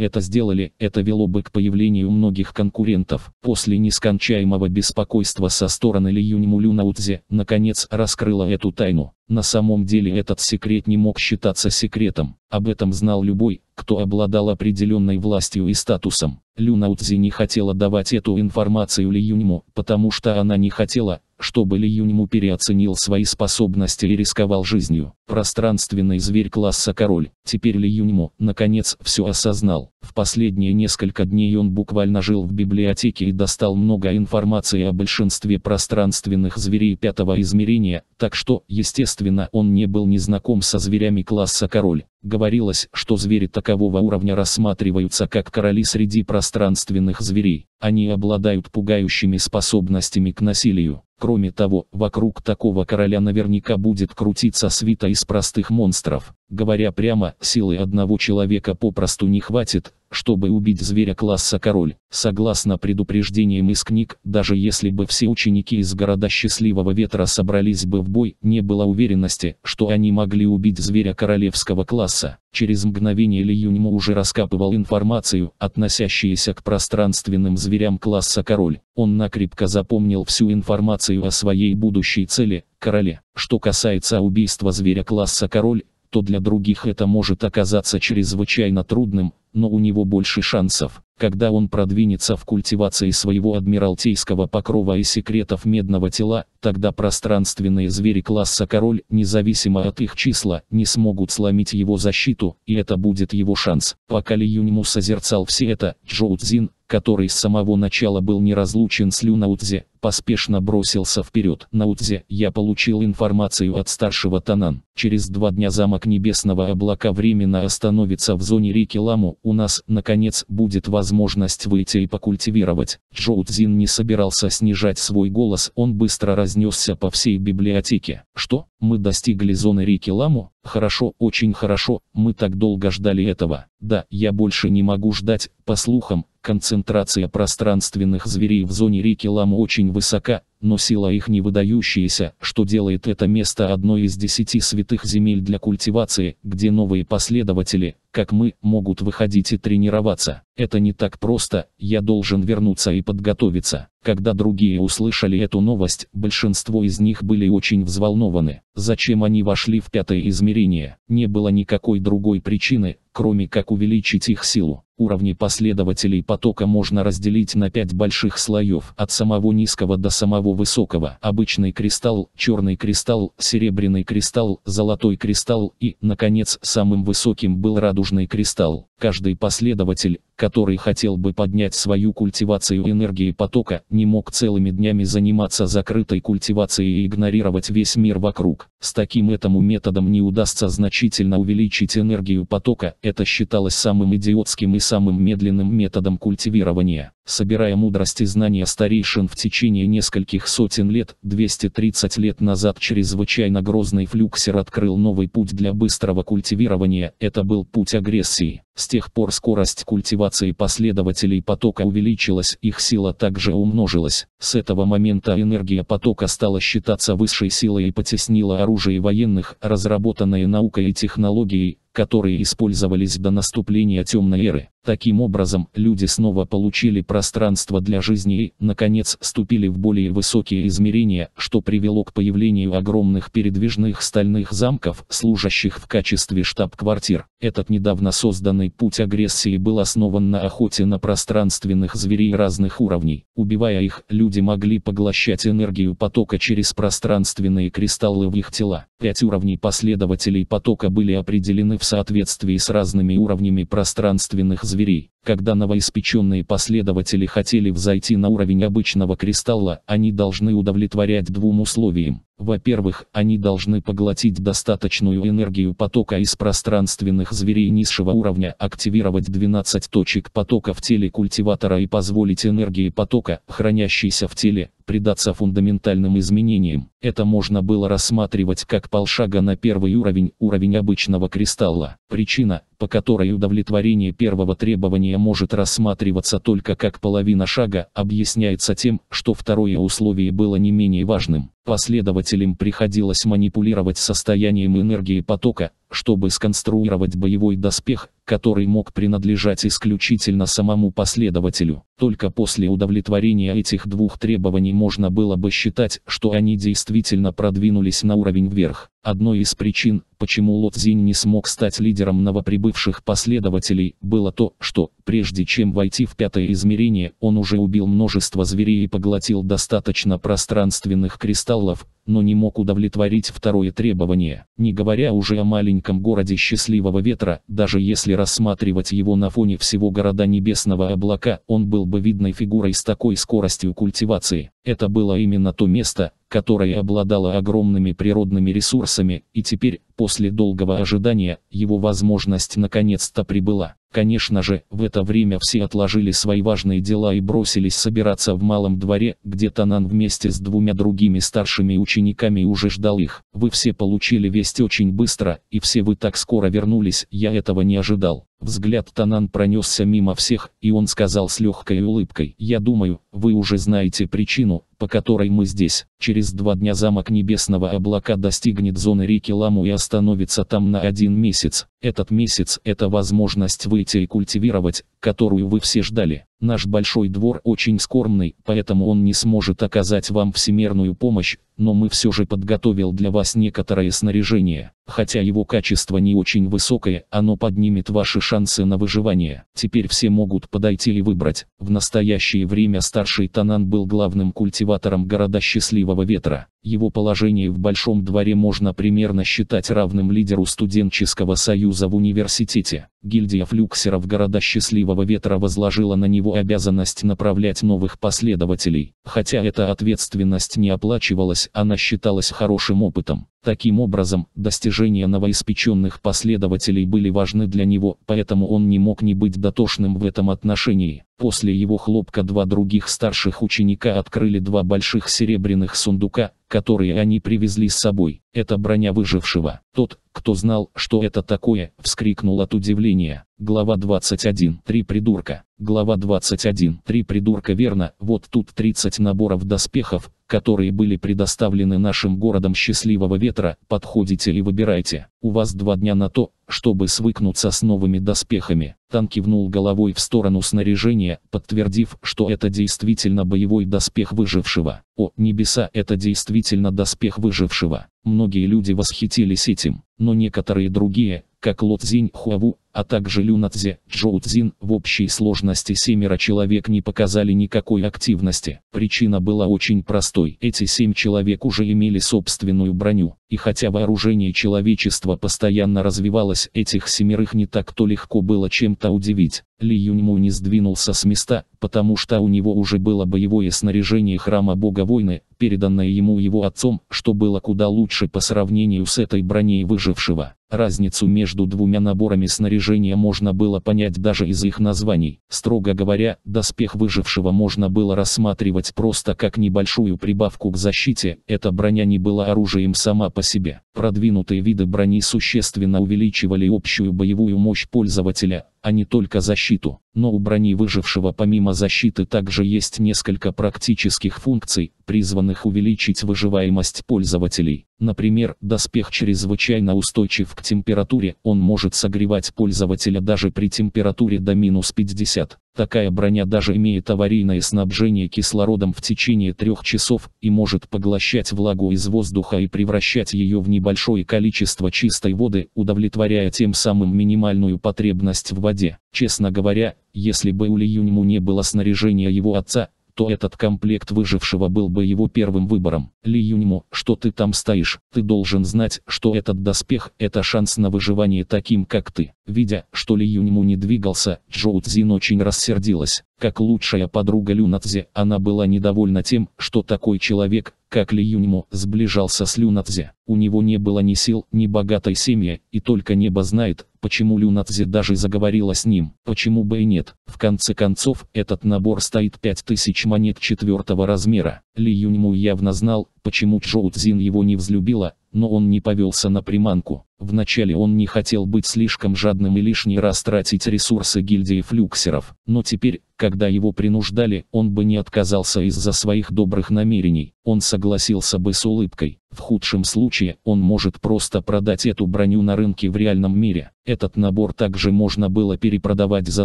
это сделали, это вело бы к появлению многих конкурентов. После нескончаемого беспокойства со стороны Лиюнь Мулюнаутзе, наконец, раскрыла эту тайну. На самом деле этот секрет не мог считаться секретом. Об этом знал любой, кто обладал определенной властью и статусом. Люнаутзи не хотела давать эту информацию Ли Юньму, потому что она не хотела, чтобы Ли Юньму переоценил свои способности и рисковал жизнью. Пространственный зверь класса король. Теперь Ли Юньму, наконец, все осознал. В последние несколько дней он буквально жил в библиотеке и достал много информации о большинстве пространственных зверей пятого измерения, так что, естественно, он не был не знаком со зверями класса король. Говорилось, что звери такового уровня рассматриваются как короли среди пространственных зверей. Они обладают пугающими способностями к насилию, Кроме того, вокруг такого короля наверняка будет крутиться свита из простых монстров. Говоря прямо, силы одного человека попросту не хватит, чтобы убить зверя класса король, согласно предупреждениям из книг, даже если бы все ученики из города Счастливого Ветра собрались бы в бой, не было уверенности, что они могли убить зверя королевского класса. Через мгновение Ли Юньму уже раскапывал информацию, относящуюся к пространственным зверям класса король. Он накрепко запомнил всю информацию о своей будущей цели, короле. Что касается убийства зверя класса король, то для других это может оказаться чрезвычайно трудным, но у него больше шансов. Когда он продвинется в культивации своего адмиралтейского покрова и секретов медного тела, тогда пространственные звери класса король, независимо от их числа, не смогут сломить его защиту, и это будет его шанс. Пока Ли Юньму созерцал все это, Джоу Цзин, который с самого начала был неразлучен с Лю Наудзе, поспешно бросился вперед. Наудзе, я получил информацию от старшего Танан. Через два дня замок небесного облака временно остановится в зоне реки Ламу, у нас, наконец, будет возможность возможность выйти и покультивировать. Джоу Цзин не собирался снижать свой голос, он быстро разнесся по всей библиотеке. Что? Мы достигли зоны реки Ламу? Хорошо, очень хорошо, мы так долго ждали этого. Да, я больше не могу ждать, по слухам, Концентрация пространственных зверей в зоне реки Лам очень высока, но сила их не выдающаяся, что делает это место одной из десяти святых земель для культивации, где новые последователи, как мы, могут выходить и тренироваться. Это не так просто, я должен вернуться и подготовиться. Когда другие услышали эту новость, большинство из них были очень взволнованы. Зачем они вошли в пятое измерение? Не было никакой другой причины, кроме как увеличить их силу. Уровни последователей потока можно разделить на пять больших слоев, от самого низкого до самого высокого. Обычный кристалл, черный кристалл, серебряный кристалл, золотой кристалл и, наконец, самым высоким был радужный кристалл. Каждый последователь, который хотел бы поднять свою культивацию энергии потока, не мог целыми днями заниматься закрытой культивацией и игнорировать весь мир вокруг. С таким этому методом не удастся значительно увеличить энергию потока, это считалось самым идиотским и самым медленным методом культивирования. Собирая мудрость и знания старейшин в течение нескольких сотен лет, 230 лет назад чрезвычайно грозный флюксер открыл новый путь для быстрого культивирования, это был путь агрессии. С тех пор скорость культивации последователей потока увеличилась, их сила также умножилась. С этого момента энергия потока стала считаться высшей силой и потеснила оружие военных, разработанное наукой и технологией, которые использовались до наступления темной эры. Таким образом, люди снова получили пространство для жизни и, наконец, ступили в более высокие измерения, что привело к появлению огромных передвижных стальных замков, служащих в качестве штаб-квартир. Этот недавно созданный путь агрессии был основан на охоте на пространственных зверей разных уровней. Убивая их, люди могли поглощать энергию потока через пространственные кристаллы в их тела. Пять уровней последователей потока были определены в соответствии с разными уровнями пространственных зверей зверей. Когда новоиспеченные последователи хотели взойти на уровень обычного кристалла, они должны удовлетворять двум условиям. Во-первых, они должны поглотить достаточную энергию потока из пространственных зверей низшего уровня, активировать 12 точек потока в теле культиватора и позволить энергии потока, хранящейся в теле, предаться фундаментальным изменениям. Это можно было рассматривать как полшага на первый уровень, уровень обычного кристалла. Причина, по которой удовлетворение первого требования может рассматриваться только как половина шага, объясняется тем, что второе условие было не менее важным. Последователям приходилось манипулировать состоянием энергии потока, чтобы сконструировать боевой доспех, который мог принадлежать исключительно самому последователю. Только после удовлетворения этих двух требований можно было бы считать, что они действительно продвинулись на уровень вверх. Одной из причин, почему Ло не смог стать лидером новоприбывших последователей, было то, что, прежде чем войти в пятое измерение, он уже убил множество зверей и поглотил достаточно пространственных кристаллов, но не мог удовлетворить второе требование, не говоря уже о маленьком городе Счастливого Ветра, даже если рассматривать его на фоне всего города Небесного Облака, он был бы видной фигурой с такой скоростью культивации. Это было именно то место, которое обладало огромными природными ресурсами, и теперь, после долгого ожидания, его возможность наконец-то прибыла. Конечно же, в это время все отложили свои важные дела и бросились собираться в малом дворе, где Танан вместе с двумя другими старшими учениками уже ждал их. Вы все получили весть очень быстро, и все вы так скоро вернулись, я этого не ожидал. Взгляд Танан пронесся мимо всех, и он сказал с легкой улыбкой, «Я думаю, вы уже знаете причину, по которой мы здесь. Через два дня замок Небесного Облака достигнет зоны реки Ламу и остановится там на один месяц. Этот месяц – это возможность выйти и культивировать, которую вы все ждали. Наш большой двор очень скромный, поэтому он не сможет оказать вам всемерную помощь, но мы все же подготовил для вас некоторое снаряжение. Хотя его качество не очень высокое, оно поднимет ваши шансы на выживание. Теперь все могут подойти и выбрать. В настоящее время старший Танан был главным культиватором города Счастливого Ветра. Его положение в Большом дворе можно примерно считать равным лидеру студенческого союза в университете. Гильдия флюксеров города Счастливого Ветра возложила на него обязанность направлять новых последователей. Хотя эта ответственность не оплачивалась, она считалась хорошим опытом. Таким образом, достижения новоиспеченных последователей были важны для него, поэтому он не мог не быть дотошным в этом отношении. После его хлопка два других старших ученика открыли два больших серебряных сундука, которые они привезли с собой. Это броня выжившего. Тот, кто знал, что это такое, вскрикнул от удивления. Глава 21. Три придурка. Глава 21. Три придурка верно, вот тут 30 наборов доспехов, которые были предоставлены нашим городом счастливого ветра, подходите и выбирайте. У вас два дня на то, чтобы свыкнуться с новыми доспехами. Тан кивнул головой в сторону снаряжения, подтвердив, что это действительно боевой доспех выжившего. О, небеса, это действительно доспех выжившего. Многие люди восхитились этим, но некоторые другие, как Лотзинь Хуаву, а также Люнатзе, Джоутзин, в общей сложности семеро человек не показали никакой активности. Причина была очень простой. Эти семь человек уже имели собственную броню. И хотя вооружение человечества постоянно развивалось, этих семерых не так-то легко было чем-то удивить. Ли Юньму не сдвинулся с места, потому что у него уже было боевое снаряжение храма бога войны, переданное ему его отцом, что было куда лучше по сравнению с этой броней выжившего. Разницу между двумя наборами снаряжения можно было понять даже из их названий. Строго говоря, доспех выжившего можно было рассматривать просто как небольшую прибавку к защите, эта броня не была оружием сама по себе. Продвинутые виды брони существенно увеличивали общую боевую мощь пользователя, а не только защиту. Но у брони выжившего помимо защиты также есть несколько практических функций, призванных увеличить выживаемость пользователей. Например, доспех чрезвычайно устойчив к температуре, он может согревать пользователя даже при температуре до минус 50. Такая броня даже имеет аварийное снабжение кислородом в течение трех часов и может поглощать влагу из воздуха и превращать ее в небольшое количество чистой воды, удовлетворяя тем самым минимальную потребность в воде. Честно говоря, если бы у Ли не было снаряжения его отца, то этот комплект выжившего был бы его первым выбором. Ли Юньмо, что ты там стоишь? Ты должен знать, что этот доспех – это шанс на выживание таким, как ты. Видя, что Ли Юньму не двигался, Джоу Цзин очень рассердилась. Как лучшая подруга Люнатзе, она была недовольна тем, что такой человек, как Ли Юньмо, сближался с Люнатзе. У него не было ни сил, ни богатой семьи, и только небо знает, почему Люнатзе даже заговорила с ним. Почему бы и нет? В конце концов, этот набор стоит 5000 монет четвертого размера. Ли Юньму явно знал, почему Чжоу Цзин его не взлюбила, но он не повелся на приманку. Вначале он не хотел быть слишком жадным и лишний раз тратить ресурсы гильдии флюксеров, но теперь, когда его принуждали, он бы не отказался из-за своих добрых намерений, он согласился бы с улыбкой. В худшем случае, он может просто продать эту броню на рынке в реальном мире. Этот набор также можно было перепродавать за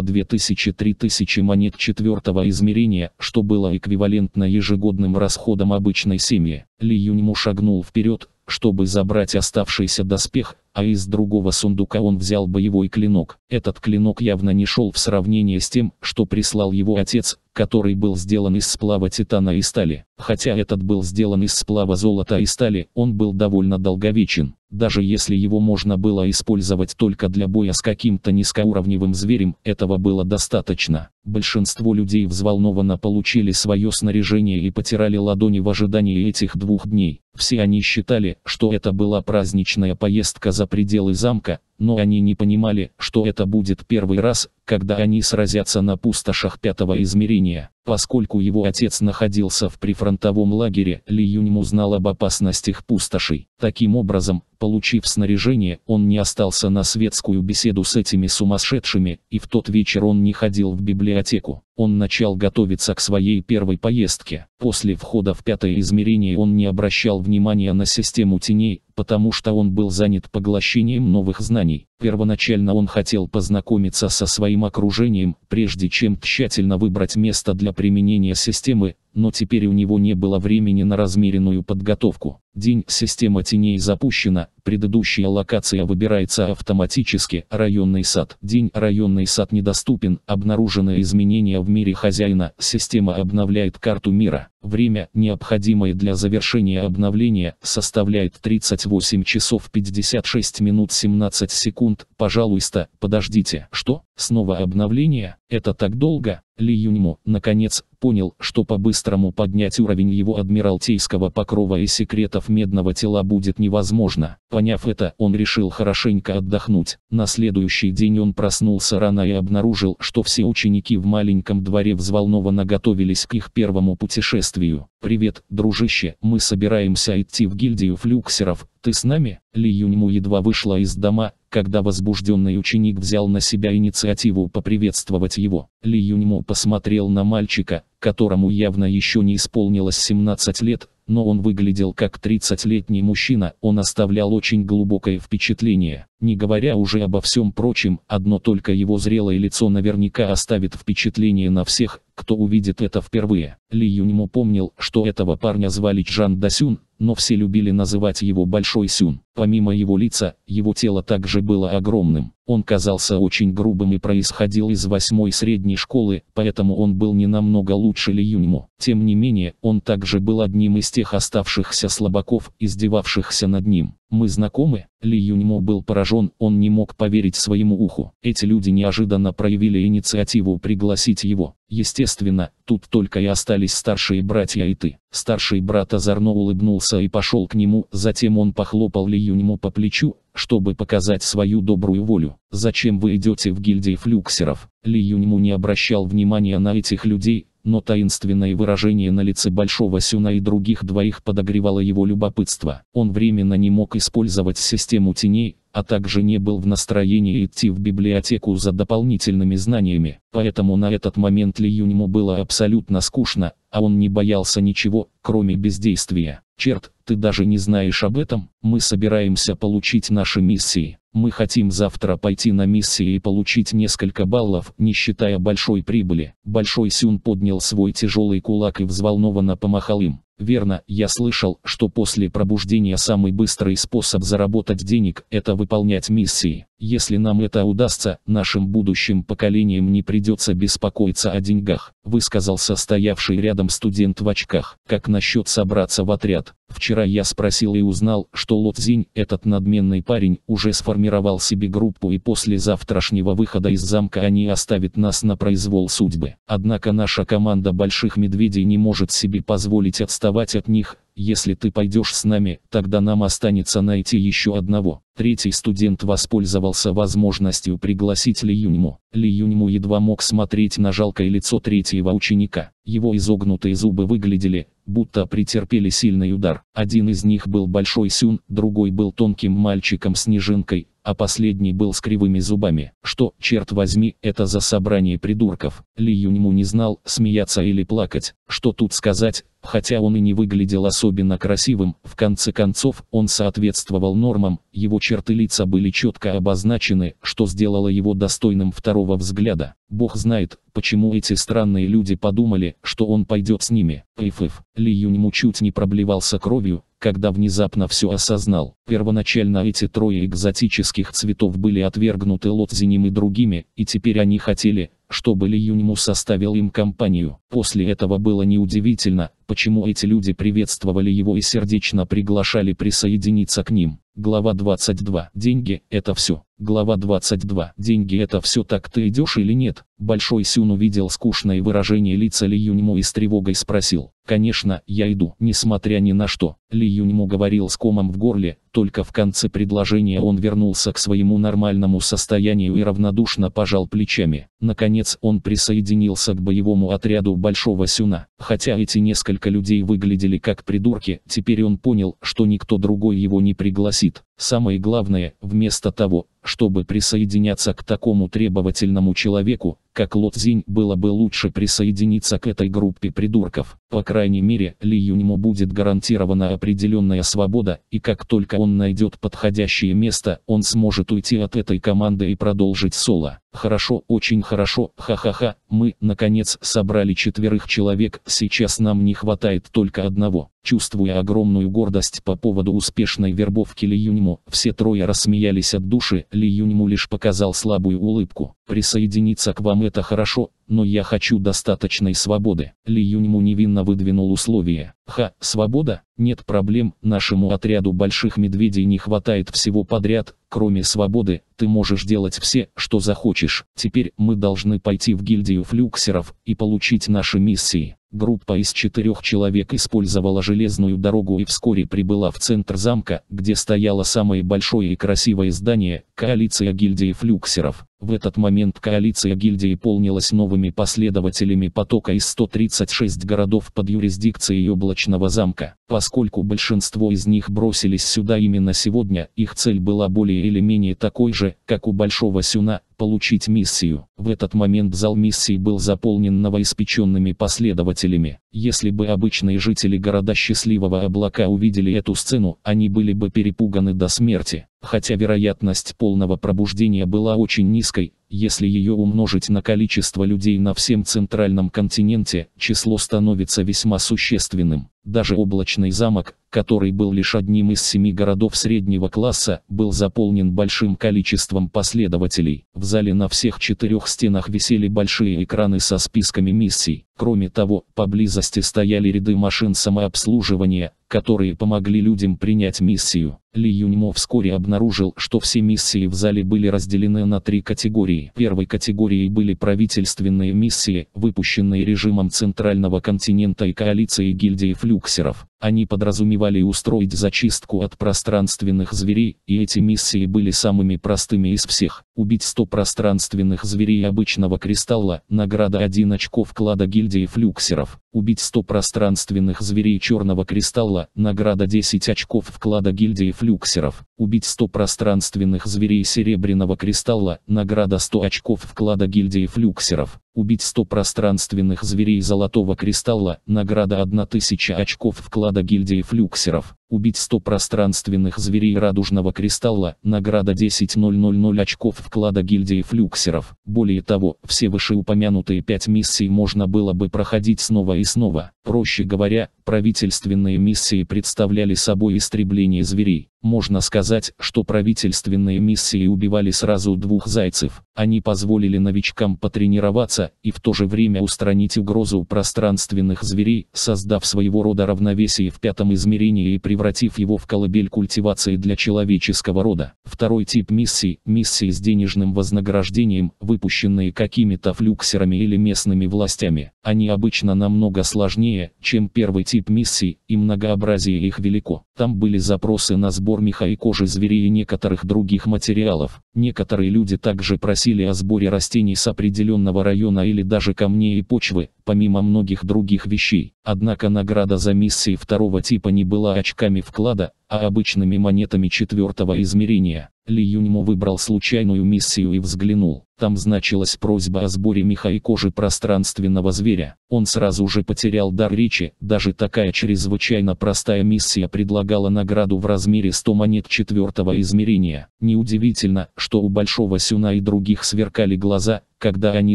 2000-3000 монет четвертого измерения, что было эквивалентно ежегодным расходам обычной семьи. Ли Юньму шагнул вперед, чтобы забрать оставшийся доспех, а из другого сундука он взял боевой клинок. Этот клинок явно не шел в сравнении с тем, что прислал его отец, который был сделан из сплава титана и стали. Хотя этот был сделан из сплава золота и стали, он был довольно долговечен. Даже если его можно было использовать только для боя с каким-то низкоуровневым зверем, этого было достаточно. Большинство людей взволнованно получили свое снаряжение и потирали ладони в ожидании этих двух дней. Все они считали, что это была праздничная поездка за пределы замка, но они не понимали, что это будет первый раз, когда они сразятся на пустошах пятого измерения. Поскольку его отец находился в прифронтовом лагере, Ли Юньм узнал об опасностях пустошей. Таким образом, получив снаряжение, он не остался на светскую беседу с этими сумасшедшими, и в тот вечер он не ходил в библиотеку. Он начал готовиться к своей первой поездке. После входа в пятое измерение он не обращал внимания на систему теней, потому что он был занят поглощением новых знаний. Первоначально он хотел познакомиться со своим окружением, прежде чем тщательно выбрать место для применения системы, но теперь у него не было времени на размеренную подготовку. День система теней запущена, предыдущая локация выбирается автоматически, районный сад. День районный сад недоступен, обнаружены изменения в мире хозяина, система обновляет карту мира. Время, необходимое для завершения обновления, составляет 38 часов 56 минут 17 секунд. Пожалуйста, подождите. Что? Снова обновление? Это так долго? Ли Юньмо, наконец, понял, что по-быстрому поднять уровень его адмиралтейского покрова и секретов медного тела будет невозможно. Поняв это, он решил хорошенько отдохнуть. На следующий день он проснулся рано и обнаружил, что все ученики в маленьком дворе взволнованно готовились к их первому путешествию. «Привет, дружище, мы собираемся идти в гильдию флюксеров, «Ты с нами?» Ли Юньму едва вышла из дома, когда возбужденный ученик взял на себя инициативу поприветствовать его. Ли Юньму посмотрел на мальчика, которому явно еще не исполнилось 17 лет, но он выглядел как 30-летний мужчина, он оставлял очень глубокое впечатление. Не говоря уже обо всем прочем, одно только его зрелое лицо наверняка оставит впечатление на всех, кто увидит это впервые. Ли Юньму помнил, что этого парня звали Чжан Дасюн, но все любили называть его Большой Сюн. Помимо его лица, его тело также было огромным. Он казался очень грубым и происходил из восьмой средней школы, поэтому он был не намного лучше Ли Юньму. Тем не менее, он также был одним из тех оставшихся слабаков, издевавшихся над ним. «Мы знакомы?» Ли Юньмо был поражен, он не мог поверить своему уху. Эти люди неожиданно проявили инициативу пригласить его. Естественно, тут только и остались старшие братья и ты. Старший брат озорно улыбнулся и пошел к нему, затем он похлопал Ли ее ему по плечу, чтобы показать свою добрую волю. «Зачем вы идете в гильдии флюксеров?» Ли Юньму не обращал внимания на этих людей, но таинственное выражение на лице Большого Сюна и других двоих подогревало его любопытство. Он временно не мог использовать систему теней, а также не был в настроении идти в библиотеку за дополнительными знаниями, поэтому на этот момент Ли Юньму было абсолютно скучно, а он не боялся ничего, кроме бездействия. Черт, ты даже не знаешь об этом, мы собираемся получить наши миссии. Мы хотим завтра пойти на миссии и получить несколько баллов, не считая большой прибыли. Большой Сюн поднял свой тяжелый кулак и взволнованно помахал им. Верно, я слышал, что после пробуждения самый быстрый способ заработать денег – это выполнять миссии. Если нам это удастся, нашим будущим поколениям не придется беспокоиться о деньгах, высказался стоявший рядом студент в очках. Как насчет собраться в отряд? Вчера я спросил и узнал, что Лотзинь, этот надменный парень, уже сформировал себе группу и после завтрашнего выхода из замка они оставят нас на произвол судьбы. Однако наша команда больших медведей не может себе позволить отставать отставать от них, если ты пойдешь с нами, тогда нам останется найти еще одного. Третий студент воспользовался возможностью пригласить Ли Юньму. Ли Юньму едва мог смотреть на жалкое лицо третьего ученика. Его изогнутые зубы выглядели, будто претерпели сильный удар. Один из них был Большой Сюн, другой был тонким мальчиком-снежинкой, а последний был с кривыми зубами. Что, черт возьми, это за собрание придурков? Ли Юньму не знал, смеяться или плакать. Что тут сказать, хотя он и не выглядел особенно красивым, в конце концов, он соответствовал нормам, его черты лица были четко обозначены, что сделало его достойным второго взгляда. Бог знает, почему эти странные люди подумали, что он пойдет с ними. Эйфэф, Ли Юньму чуть не проблевался кровью, когда внезапно все осознал. Первоначально эти трое экзотических цветов были отвергнуты Лотзинем и другими, и теперь они хотели, чтобы Ли Юньму составил им компанию. После этого было неудивительно, почему эти люди приветствовали его и сердечно приглашали присоединиться к ним. Глава 22. Деньги – это все. Глава 22. Деньги – это все так ты идешь или нет? Большой Сюн увидел скучное выражение лица Ли Юньму и с тревогой спросил. Конечно, я иду, несмотря ни на что. Ли Юньму говорил с комом в горле, только в конце предложения он вернулся к своему нормальному состоянию и равнодушно пожал плечами. Наконец он присоединился к боевому отряду Большого Сюна. Хотя эти несколько несколько людей выглядели как придурки, теперь он понял, что никто другой его не пригласит. Самое главное, вместо того, чтобы присоединяться к такому требовательному человеку, как Лотзинь, было бы лучше присоединиться к этой группе придурков. По крайней мере, Ли Юньму будет гарантирована определенная свобода, и как только он найдет подходящее место, он сможет уйти от этой команды и продолжить соло. Хорошо, очень хорошо, ха-ха-ха, мы, наконец, собрали четверых человек, сейчас нам не хватает только одного. Чувствуя огромную гордость по поводу успешной вербовки Ли Юньму, все трое рассмеялись от души, Ли Юньму лишь показал слабую улыбку. «Присоединиться к вам это хорошо, но я хочу достаточной свободы». Ли Юньму невинно выдвинул условие. «Ха, свобода? Нет проблем, нашему отряду больших медведей не хватает всего подряд, кроме свободы, ты можешь делать все, что захочешь. Теперь мы должны пойти в гильдию флюксеров и получить наши миссии. Группа из четырех человек использовала железную дорогу и вскоре прибыла в центр замка, где стояло самое большое и красивое здание – коалиция гильдии флюксеров. В этот момент коалиция гильдии полнилась новыми последователями потока из 136 городов под юрисдикцией облачного замка. Поскольку большинство из них бросились сюда именно сегодня, их цель была более или менее такой же, как у Большого Сюна, получить миссию. В этот момент зал миссии был заполнен новоиспеченными последователями. Если бы обычные жители города Счастливого Облака увидели эту сцену, они были бы перепуганы до смерти. Хотя вероятность полного пробуждения была очень низкой, если ее умножить на количество людей на всем центральном континенте, число становится весьма существенным. Даже облачный замок, который был лишь одним из семи городов среднего класса, был заполнен большим количеством последователей. В зале на всех четырех стенах висели большие экраны со списками миссий. Кроме того, поблизости стояли ряды машин самообслуживания, которые помогли людям принять миссию. Ли Юньмо вскоре обнаружил, что все миссии в зале были разделены на три категории миссии. Первой категорией были правительственные миссии, выпущенные режимом Центрального континента и коалицией гильдии флюксеров. Они подразумевали устроить зачистку от пространственных зверей, и эти миссии были самыми простыми из всех. Убить 100 пространственных зверей обычного кристалла, награда 1 очко вклада гильдии флюксеров. Убить 100 пространственных зверей черного кристалла, награда 10 очков вклада гильдии флюксеров. Убить 100 пространственных зверей серебряного кристалла, награда 100 очков вклада гильдии флюксеров. Убить 100 пространственных зверей золотого кристалла, награда 1000 очков вклада гильдии флюксеров. Убить 100 пространственных зверей радужного кристалла, награда 10.000 очков вклада гильдии флюксеров. Более того, все вышеупомянутые 5 миссий можно было бы проходить снова и снова. Проще говоря, правительственные миссии представляли собой истребление зверей. Можно сказать, что правительственные миссии убивали сразу двух зайцев. Они позволили новичкам потренироваться леса и в то же время устранить угрозу пространственных зверей, создав своего рода равновесие в пятом измерении и превратив его в колыбель культивации для человеческого рода. Второй тип миссий – миссии с денежным вознаграждением, выпущенные какими-то флюксерами или местными властями. Они обычно намного сложнее, чем первый тип миссий, и многообразие их велико. Там были запросы на сбор меха и кожи зверей и некоторых других материалов. Некоторые люди также просили о сборе растений с определенного района района или даже камней и почвы, помимо многих других вещей. Однако награда за миссии второго типа не была очками вклада, а обычными монетами четвертого измерения. Ли Юньмо выбрал случайную миссию и взглянул. Там значилась просьба о сборе меха и кожи пространственного зверя. Он сразу же потерял дар речи, даже такая чрезвычайно простая миссия предлагала награду в размере 100 монет четвертого измерения. Неудивительно, что у Большого Сюна и других сверкали глаза, когда они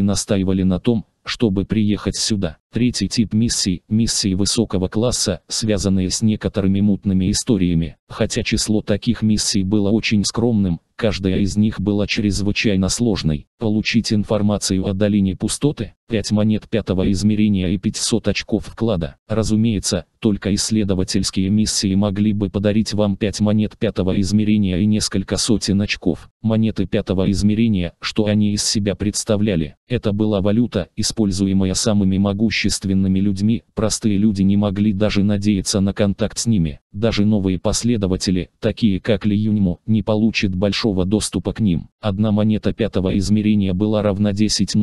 настаивали на том, чтобы приехать сюда. Третий тип миссий – миссии высокого класса, связанные с некоторыми мутными историями. Хотя число таких миссий было очень скромным, Каждая из них была чрезвычайно сложной. Получить информацию о долине пустоты, 5 монет пятого измерения и 500 очков вклада. Разумеется, только исследовательские миссии могли бы подарить вам 5 монет пятого измерения и несколько сотен очков. Монеты пятого измерения, что они из себя представляли? Это была валюта, используемая самыми могущественными людьми, простые люди не могли даже надеяться на контакт с ними, даже новые последователи, такие как Ли Юньму, не получат большого доступа к ним. Одна монета пятого измерения была равна 10.000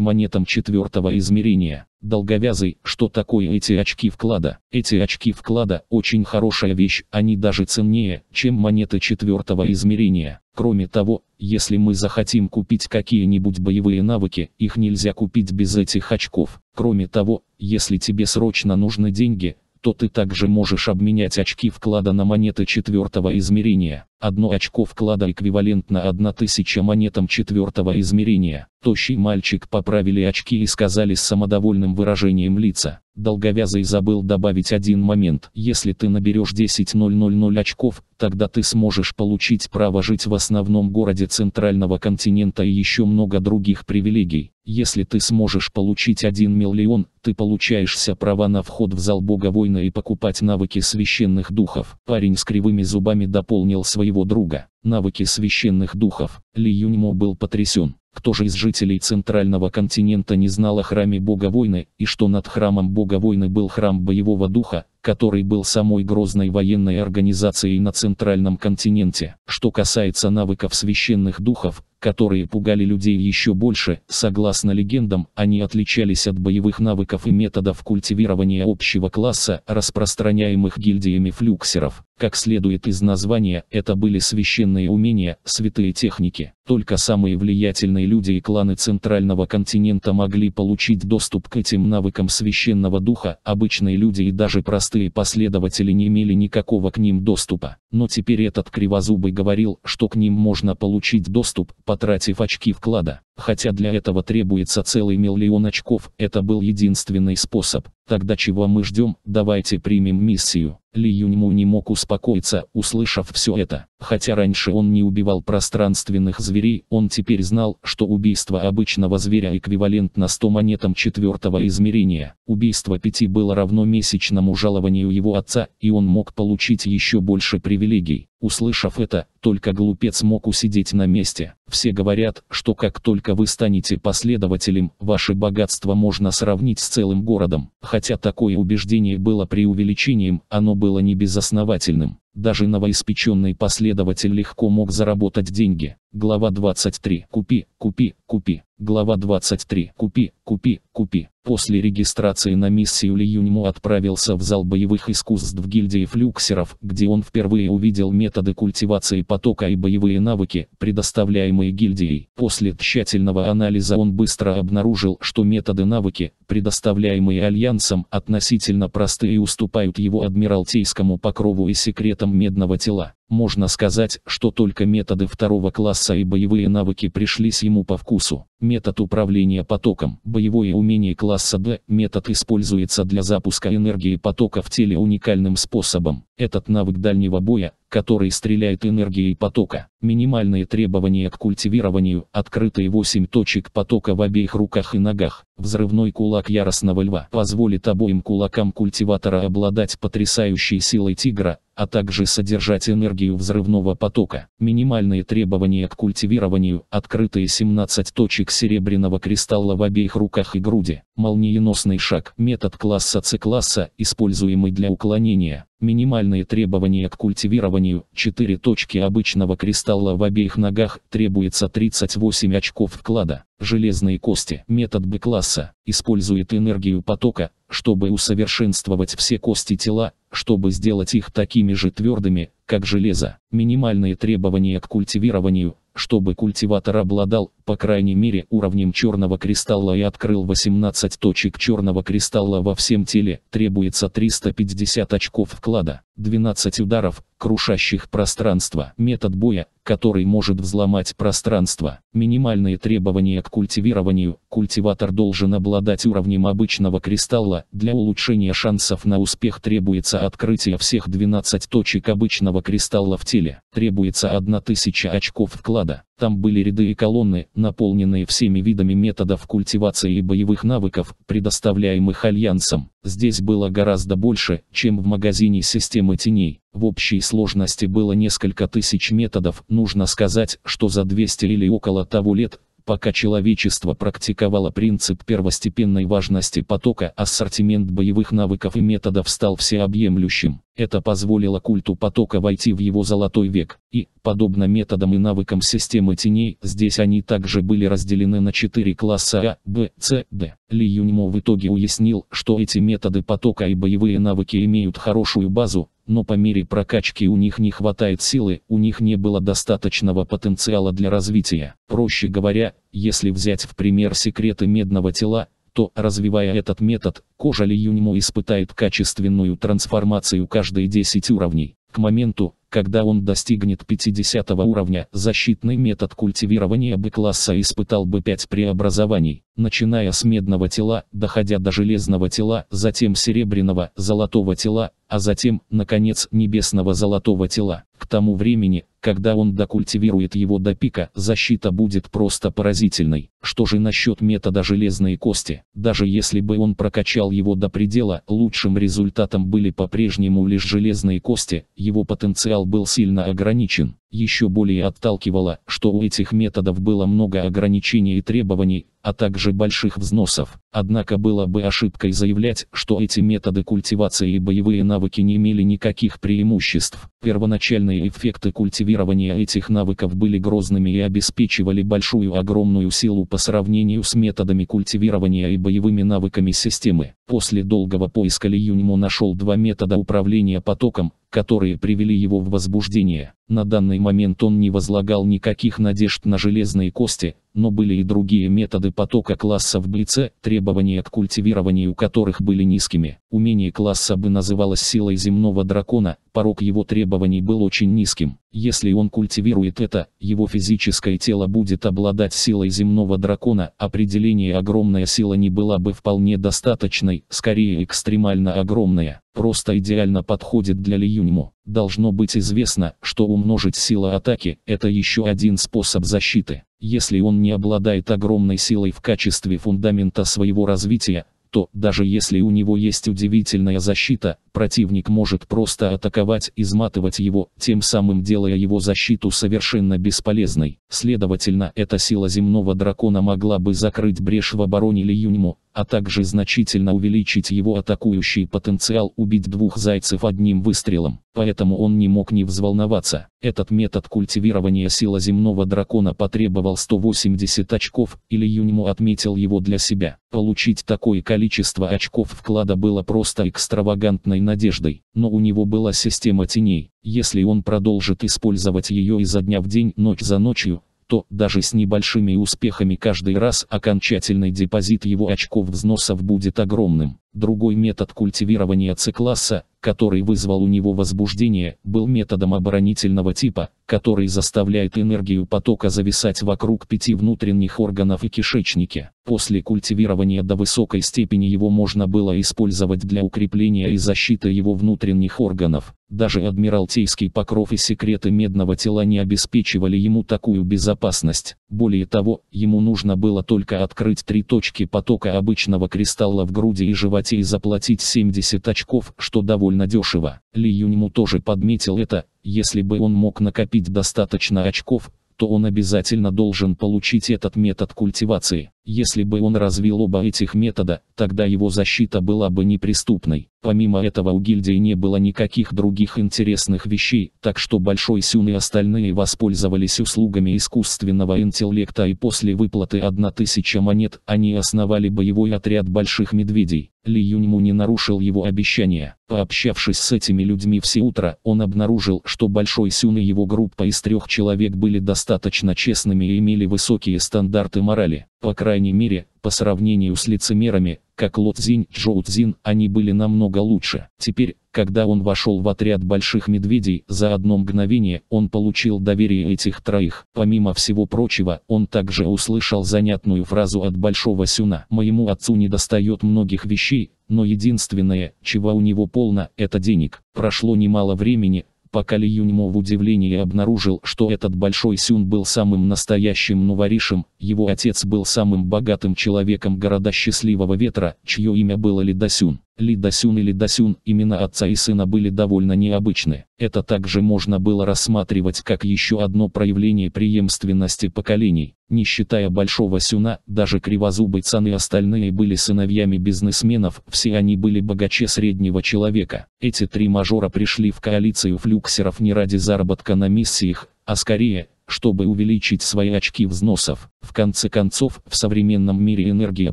монетам четвертого измерения. Долговязый, что такое эти очки вклада? Эти очки вклада очень хорошая вещь, они даже ценнее, чем монеты четвертого измерения. Кроме того, если мы захотим купить какие-нибудь боевые навыки, их нельзя купить без этих очков. Кроме того, если тебе срочно нужны деньги, то ты также можешь обменять очки вклада на монеты четвертого измерения. Одно очко вклада эквивалентно 1000 монетам четвертого измерения. Тощий мальчик поправили очки и сказали с самодовольным выражением лица долговязый забыл добавить один момент. Если ты наберешь 10.000 очков, тогда ты сможешь получить право жить в основном городе Центрального континента и еще много других привилегий. Если ты сможешь получить 1 миллион, ты получаешься права на вход в зал бога воина и покупать навыки священных духов. Парень с кривыми зубами дополнил своего друга. Навыки священных духов. Ли Юньмо был потрясен. Кто же из жителей центрального континента не знал о храме бога войны, и что над храмом бога войны был храм боевого духа, который был самой грозной военной организацией на центральном континенте. Что касается навыков священных духов, которые пугали людей еще больше. Согласно легендам, они отличались от боевых навыков и методов культивирования общего класса, распространяемых гильдиями флюксеров. Как следует из названия, это были священные умения, святые техники. Только самые влиятельные люди и кланы Центрального континента могли получить доступ к этим навыкам священного духа, обычные люди и даже простые последователи не имели никакого к ним доступа. Но теперь этот кривозубый говорил, что к ним можно получить доступ, потратив очки вклада. Хотя для этого требуется целый миллион очков, это был единственный способ, Тогда чего мы ждем, давайте примем миссию. Ли Юньму не мог успокоиться, услышав все это. Хотя раньше он не убивал пространственных зверей, он теперь знал, что убийство обычного зверя эквивалентно 100 монетам четвертого измерения. Убийство пяти было равно месячному жалованию его отца, и он мог получить еще больше привилегий. Услышав это, только глупец мог усидеть на месте. Все говорят, что как только вы станете последователем, ваше богатство можно сравнить с целым городом. Хотя такое убеждение было преувеличением, оно было не безосновательным. Даже новоиспеченный последователь легко мог заработать деньги. Глава 23. Купи, купи, купи. Глава 23. Купи, купи, купи. После регистрации на миссию Ли Юньму отправился в зал боевых искусств в гильдии флюксеров, где он впервые увидел методы культивации потока и боевые навыки, предоставляемые гильдией. После тщательного анализа он быстро обнаружил, что методы навыки, предоставляемые Альянсом, относительно просты и уступают его адмиралтейскому покрову и секретам килограмм медного тела. Можно сказать, что только методы второго класса и боевые навыки пришлись ему по вкусу. Метод управления потоком. Боевое умение класса Б. Метод используется для запуска энергии потока в теле уникальным способом. Этот навык дальнего боя, который стреляет энергией потока. Минимальные требования к культивированию, открытые 8 точек потока в обеих руках и ногах. Взрывной кулак яростного льва позволит обоим кулакам культиватора обладать потрясающей силой тигра, а также содержать энергию взрывного потока. Минимальные требования к культивированию, открытые 17 точек серебряного кристалла в обеих руках и груди. Молниеносный шаг. Метод класса С-класса, используемый для уклонения, Минимальные требования к культивированию, 4 точки обычного кристалла в обеих ногах, требуется 38 очков вклада. Железные кости. Метод Б-класса использует энергию потока, чтобы усовершенствовать все кости тела, чтобы сделать их такими же твердыми, как железо. Минимальные требования к культивированию, чтобы культиватор обладал, по крайней мере, уровнем черного кристалла и открыл 18 точек черного кристалла во всем теле, требуется 350 очков вклада, 12 ударов, крушащих пространство. Метод боя, который может взломать пространство. Минимальные требования к культивированию. Культиватор должен обладать уровнем обычного кристалла. Для улучшения шансов на успех требуется открытие всех 12 точек обычного кристалла в теле. Требуется 1000 очков вклада. Там были ряды и колонны, наполненные всеми видами методов культивации и боевых навыков, предоставляемых Альянсом. Здесь было гораздо больше, чем в магазине системы теней. В общей сложности было несколько тысяч методов, нужно сказать, что за 200 или около того лет, Пока человечество практиковало принцип первостепенной важности потока, ассортимент боевых навыков и методов стал всеобъемлющим. Это позволило культу потока войти в его золотой век, и, подобно методам и навыкам системы теней, здесь они также были разделены на четыре класса А, Б, С, Д. Ли Юньмо в итоге уяснил, что эти методы потока и боевые навыки имеют хорошую базу, но по мере прокачки у них не хватает силы, у них не было достаточного потенциала для развития. Проще говоря, если взять в пример секреты медного тела, то, развивая этот метод, кожа Ли Юньмо испытает качественную трансформацию каждые 10 уровней. К моменту, когда он достигнет 50 уровня, защитный метод культивирования Б-класса испытал бы 5 преобразований, начиная с медного тела, доходя до железного тела, затем серебряного, золотого тела, а затем, наконец, небесного золотого тела. К тому времени, когда он докультивирует его до пика, защита будет просто поразительной. Что же насчет метода железные кости? Даже если бы он прокачал его до предела, лучшим результатом были по-прежнему лишь железные кости, его потенциал был сильно ограничен. Еще более отталкивало, что у этих методов было много ограничений и требований, а также больших взносов. Однако было бы ошибкой заявлять, что эти методы культивации и боевые навыки не имели никаких преимуществ. Первоначальные эффекты культивирования этих навыков были грозными и обеспечивали большую огромную силу по сравнению с методами культивирования и боевыми навыками системы. После долгого поиска Ли Юньму нашел два метода управления потоком, которые привели его в возбуждение. На данный момент он не возлагал никаких надежд на железные кости, но были и другие методы потока класса в Блице, требования к культивированию которых были низкими. Умение класса бы называлось силой земного дракона, порог его требований был очень низким. Если он культивирует это, его физическое тело будет обладать силой земного дракона, определение «огромная сила» не была бы вполне достаточной, скорее экстремально огромная, просто идеально подходит для Льюньму. Должно быть известно, что умножить силу атаки – это еще один способ защиты. Если он не обладает огромной силой в качестве фундамента своего развития, то, даже если у него есть удивительная защита, противник может просто атаковать, и изматывать его, тем самым делая его защиту совершенно бесполезной. Следовательно, эта сила земного дракона могла бы закрыть брешь в обороне Ли Юньму а также значительно увеличить его атакующий потенциал убить двух зайцев одним выстрелом. Поэтому он не мог не взволноваться. Этот метод культивирования сила земного дракона потребовал 180 очков, или Юньму отметил его для себя. Получить такое количество очков вклада было просто экстравагантной надеждой. Но у него была система теней. Если он продолжит использовать ее изо дня в день, ночь за ночью, то даже с небольшими успехами каждый раз окончательный депозит его очков взносов будет огромным. Другой метод культивирования C-класса который вызвал у него возбуждение, был методом оборонительного типа, который заставляет энергию потока зависать вокруг пяти внутренних органов и кишечнике. После культивирования до высокой степени его можно было использовать для укрепления и защиты его внутренних органов. Даже адмиралтейский покров и секреты медного тела не обеспечивали ему такую безопасность. Более того, ему нужно было только открыть три точки потока обычного кристалла в груди и животе и заплатить 70 очков, что довольно дешево. Ли Юньму тоже подметил это, если бы он мог накопить достаточно очков, то он обязательно должен получить этот метод культивации. Если бы он развил оба этих метода, тогда его защита была бы неприступной. Помимо этого у гильдии не было никаких других интересных вещей, так что Большой Сюн и остальные воспользовались услугами искусственного интеллекта и после выплаты 1000 монет они основали боевой отряд Больших Медведей. Ли Юньму не нарушил его обещания. Пообщавшись с этими людьми все утро, он обнаружил, что Большой Сюн и его группа из трех человек были достаточно честными и имели высокие стандарты морали. По крайней мере, по сравнению с лицемерами, как Ло Цзинь, Джоу Цзин, они были намного лучше. Теперь, когда он вошел в отряд больших медведей, за одно мгновение он получил доверие этих троих. Помимо всего прочего, он также услышал занятную фразу от Большого Сюна. «Моему отцу недостает многих вещей, но единственное, чего у него полно, это денег. Прошло немало времени, пока Ли Юньмо в удивлении обнаружил, что этот Большой Сюн был самым настоящим нуворишем, его отец был самым богатым человеком города Счастливого Ветра, чье имя было Ли Дасюн. Ли Дасюн или Дасюн, имена отца и сына были довольно необычны. Это также можно было рассматривать как еще одно проявление преемственности поколений. Не считая Большого Сюна, даже Кривозубый Цан и остальные были сыновьями бизнесменов, все они были богаче среднего человека. Эти три мажора пришли в коалицию флюксеров не ради заработка на миссиях, а скорее, чтобы увеличить свои очки взносов. В конце концов, в современном мире энергия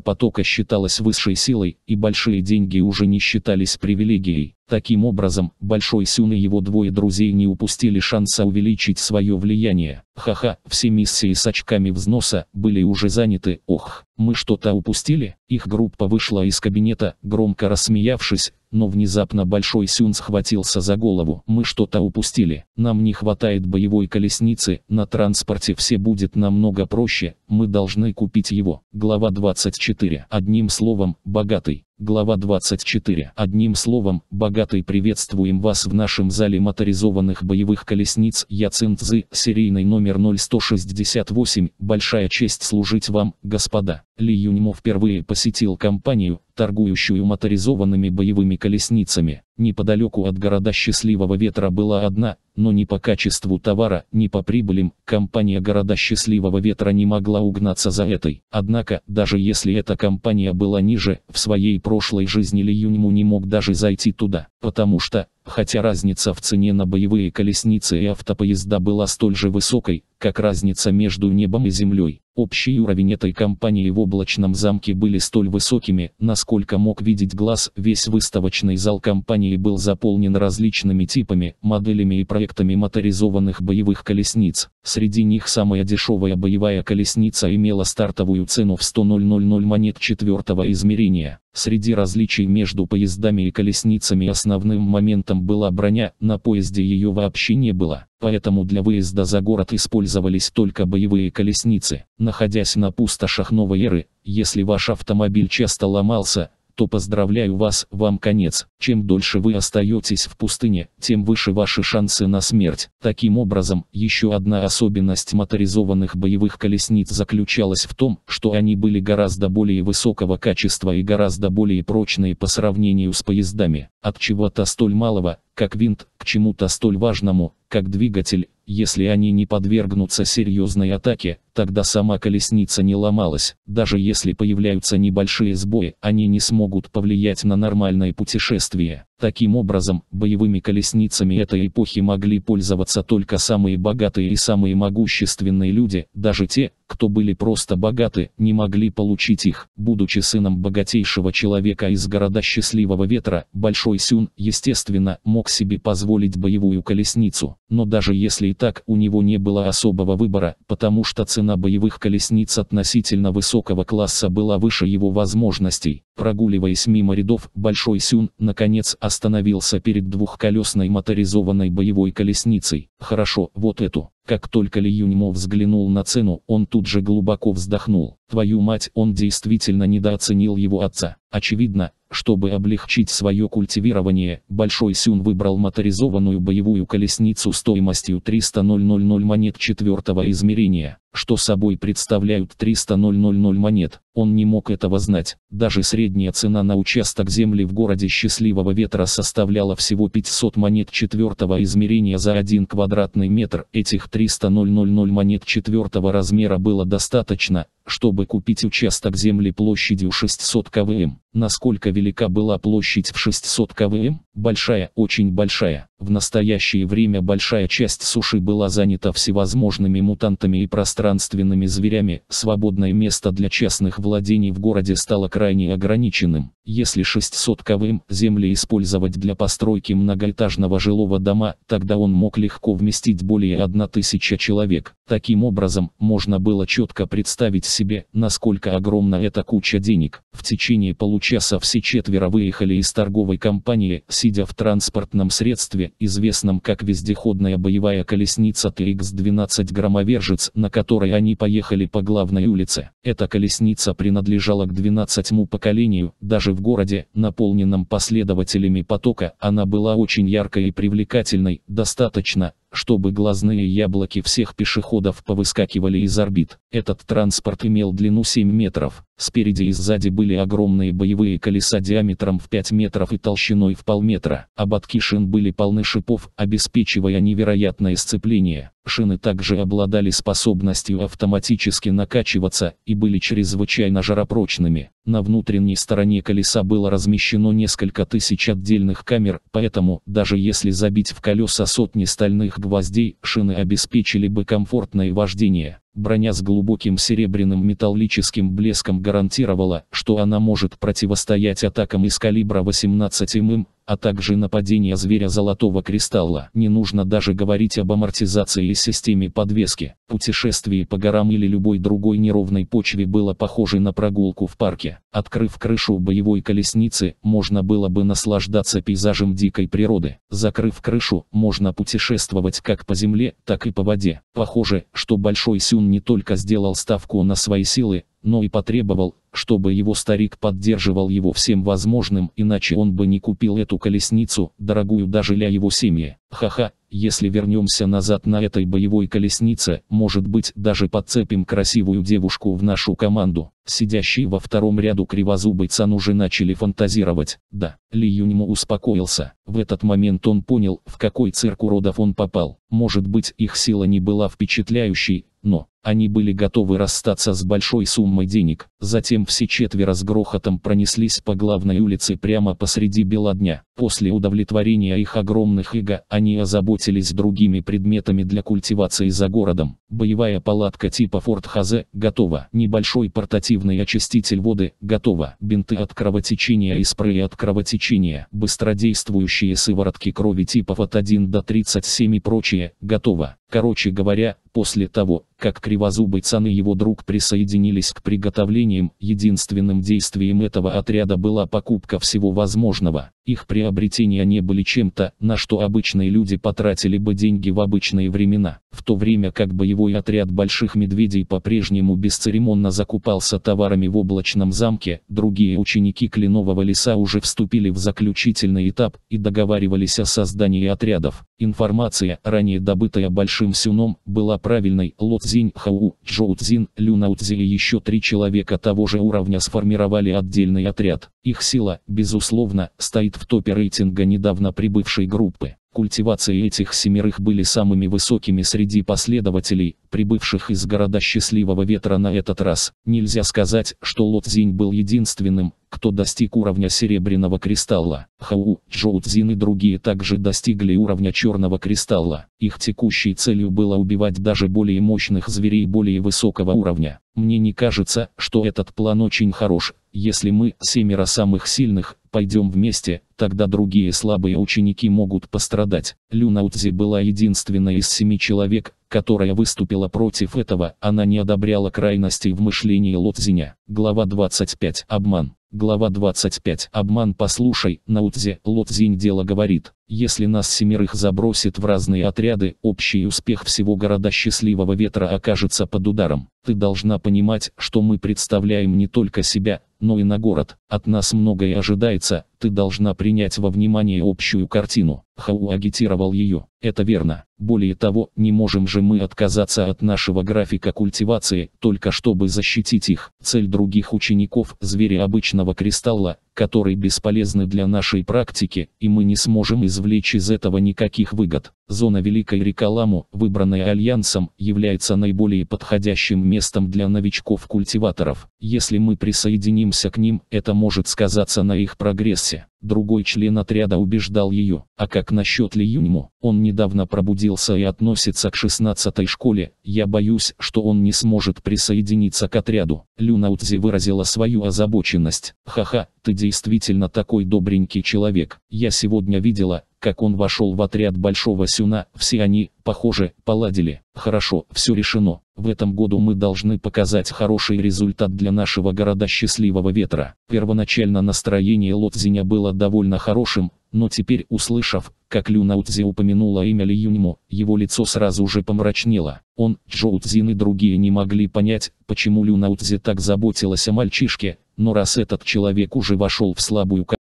потока считалась высшей силой, и большие деньги уже не считались привилегией. Таким образом, Большой Сюн и его двое друзей не упустили шанса увеличить свое влияние. Ха-ха, все миссии с очками взноса были уже заняты, ох, мы что-то упустили? Их группа вышла из кабинета, громко рассмеявшись, но внезапно Большой Сюн схватился за голову. Мы что-то упустили, нам не хватает боевой колесницы, на транспорте все будет намного проще, мы должны купить его. Глава 24. Одним словом, богатый. Глава 24. Одним словом, богатый приветствуем вас в нашем зале моторизованных боевых колесниц Яцинт Зы, серийный номер 0168, большая честь служить вам, господа. Ли Юньмо впервые посетил компанию, торгующую моторизованными боевыми колесницами. Неподалеку от города Счастливого Ветра была одна, но ни по качеству товара, ни по прибылям, компания города Счастливого Ветра не могла угнаться за этой. Однако, даже если эта компания была ниже, в своей прошлой жизни Ли Юньму не мог даже зайти туда, потому что, хотя разница в цене на боевые колесницы и автопоезда была столь же высокой, как разница между небом и землей, Общий уровень этой компании в облачном замке были столь высокими, насколько мог видеть глаз, весь выставочный зал компании был заполнен различными типами, моделями и проектами моторизованных боевых колесниц. Среди них самая дешевая боевая колесница имела стартовую цену в 100 000 монет четвертого измерения. Среди различий между поездами и колесницами основным моментом была броня, на поезде ее вообще не было, поэтому для выезда за город использовались только боевые колесницы. Находясь на пустошах новой эры, если ваш автомобиль часто ломался, то поздравляю вас, вам конец. Чем дольше вы остаетесь в пустыне, тем выше ваши шансы на смерть. Таким образом, еще одна особенность моторизованных боевых колесниц заключалась в том, что они были гораздо более высокого качества и гораздо более прочные по сравнению с поездами. От чего-то столь малого, как винт, к чему-то столь важному, как двигатель, если они не подвергнутся серьезной атаке, тогда сама колесница не ломалась. Даже если появляются небольшие сбои, они не смогут повлиять на нормальное путешествие. Таким образом, боевыми колесницами этой эпохи могли пользоваться только самые богатые и самые могущественные люди, даже те, кто были просто богаты, не могли получить их. Будучи сыном богатейшего человека из города Счастливого Ветра, Большой Сюн, естественно, мог себе позволить боевую колесницу. Но даже если и так, у него не было особого выбора, потому что цена боевых колесниц относительно высокого класса была выше его возможностей. Прогуливаясь мимо рядов, Большой Сюн, наконец, остановился перед двухколесной моторизованной боевой колесницей, Хорошо, вот эту. Как только Ли Юньмо взглянул на цену, он тут же глубоко вздохнул. Твою мать, он действительно недооценил его отца. Очевидно, чтобы облегчить свое культивирование, Большой Сюн выбрал моторизованную боевую колесницу стоимостью 300 000 монет четвертого измерения. Что собой представляют 300 000 монет, он не мог этого знать. Даже средняя цена на участок земли в городе Счастливого Ветра составляла всего 500 монет четвертого измерения за один квадрат квадратный метр, этих 300 000 монет четвертого размера было достаточно, чтобы купить участок земли площадью 600 квм. Насколько велика была площадь в 600 квм? Большая, очень большая. В настоящее время большая часть суши была занята всевозможными мутантами и пространственными зверями, свободное место для частных владений в городе стало крайне ограниченным. Если 600 квм земли использовать для постройки многоэтажного жилого дома, тогда он мог легко вместить более 1000 человек. Таким образом, можно было четко представить себе, насколько огромна эта куча денег. В течение получаса все четверо выехали из торговой компании, сидя в транспортном средстве, известном как вездеходная боевая колесница TX-12 громовержец, на которой они поехали по главной улице. Эта колесница принадлежала к 12-му поколению, даже в городе, наполненном последователями потока, она была очень яркой и привлекательной, достаточно, чтобы глазные яблоки всех пешеходов повыскакивали из орбит. Этот транспорт имел длину 7 метров, Спереди и сзади были огромные боевые колеса диаметром в 5 метров и толщиной в полметра. Ободки шин были полны шипов, обеспечивая невероятное сцепление. Шины также обладали способностью автоматически накачиваться и были чрезвычайно жаропрочными. На внутренней стороне колеса было размещено несколько тысяч отдельных камер, поэтому, даже если забить в колеса сотни стальных гвоздей, шины обеспечили бы комфортное вождение. Броня с глубоким серебряным металлическим блеском гарантировала, что она может противостоять атакам из калибра 18 мм, а также нападение зверя золотого кристалла. Не нужно даже говорить об амортизации и системе подвески. Путешествие по горам или любой другой неровной почве было похоже на прогулку в парке. Открыв крышу боевой колесницы, можно было бы наслаждаться пейзажем дикой природы. Закрыв крышу, можно путешествовать как по земле, так и по воде. Похоже, что Большой Сюн не только сделал ставку на свои силы, но и потребовал, чтобы его старик поддерживал его всем возможным, иначе он бы не купил эту колесницу, дорогую даже для его семьи. Ха-ха, если вернемся назад на этой боевой колеснице, может быть даже подцепим красивую девушку в нашу команду. Сидящий во втором ряду кривозубый цан уже начали фантазировать. Да, Ли Юньму успокоился. В этот момент он понял, в какой цирк уродов он попал. Может быть их сила не была впечатляющей, но, они были готовы расстаться с большой суммой денег. Затем все четверо с грохотом пронеслись по главной улице прямо посреди бела дня. После удовлетворения их огромных эго, они озаботились другими предметами для культивации за городом. Боевая палатка типа Форт Хазе готова. Небольшой портативный очиститель воды готова. Бинты от кровотечения и спреи от кровотечения. Быстродействующие сыворотки крови типов от 1 до 37 и прочее готово. Короче говоря, после того, как Кривозубый Цан его друг присоединились к приготовлениям, единственным действием этого отряда была покупка всего возможного. Их приобретения не были чем-то, на что обычные люди потратили бы деньги в обычные времена, в то время как боевой отряд больших медведей по-прежнему бесцеремонно закупался товарами в облачном замке, другие ученики Кленового леса уже вступили в заключительный этап и договаривались о создании отрядов. Информация, ранее добытая Большим Сюном, была правильной. Ло Цзинь Хау, Чжоу Цзин, Люнау Цзи и еще три человека того же уровня сформировали отдельный отряд. Их сила, безусловно, стоит в топе рейтинга недавно прибывшей группы. Культивации этих семерых были самыми высокими среди последователей, прибывших из города Счастливого Ветра на этот раз. Нельзя сказать, что Лотзинь был единственным, кто достиг уровня серебряного кристалла. Хау, Джоутзин и другие также достигли уровня черного кристалла. Их текущей целью было убивать даже более мощных зверей более высокого уровня. Мне не кажется, что этот план очень хорош. Если мы, семеро самых сильных, пойдем вместе, тогда другие слабые ученики могут пострадать. Люнаутзи была единственной из семи человек, которая выступила против этого, она не одобряла крайностей в мышлении Лотзиня. Глава 25. Обман. Глава 25. Обман послушай, Наутзе, Лотзинь дело говорит. Если нас семерых забросит в разные отряды, общий успех всего города Счастливого Ветра окажется под ударом. Ты должна понимать, что мы представляем не только себя, но и на город. От нас многое ожидается, ты должна принять во внимание общую картину. Хау агитировал ее. Это верно. Более того, не можем же мы отказаться от нашего графика культивации, только чтобы защитить их. Цель других учеников, звери обычного кристалла, которые бесполезны для нашей практики, и мы не сможем извлечь из этого никаких выгод. Зона Великой Рекаламу, выбранная Альянсом, является наиболее подходящим местом для новичков-культиваторов. Если мы присоединимся к ним, это может сказаться на их прогрессе. Другой член отряда убеждал ее, а как насчет Ли Юньму? Он недавно пробудился и относится к 16 школе, я боюсь, что он не сможет присоединиться к отряду. Люнаутзи выразила свою озабоченность. Ха-ха, ты действительно такой добренький человек. Я сегодня видела, как он вошел в отряд Большого Сюна, все они, похоже, поладили. Хорошо, все решено. В этом году мы должны показать хороший результат для нашего города Счастливого Ветра. Первоначально настроение Лотзиня было довольно хорошим, но теперь, услышав, как Лю Наутзи упомянула имя Ли Юньму, его лицо сразу же помрачнело. Он, Джоу Цзин и другие не могли понять, почему Лю Наутзи так заботилась о мальчишке, но раз этот человек уже вошел в слабую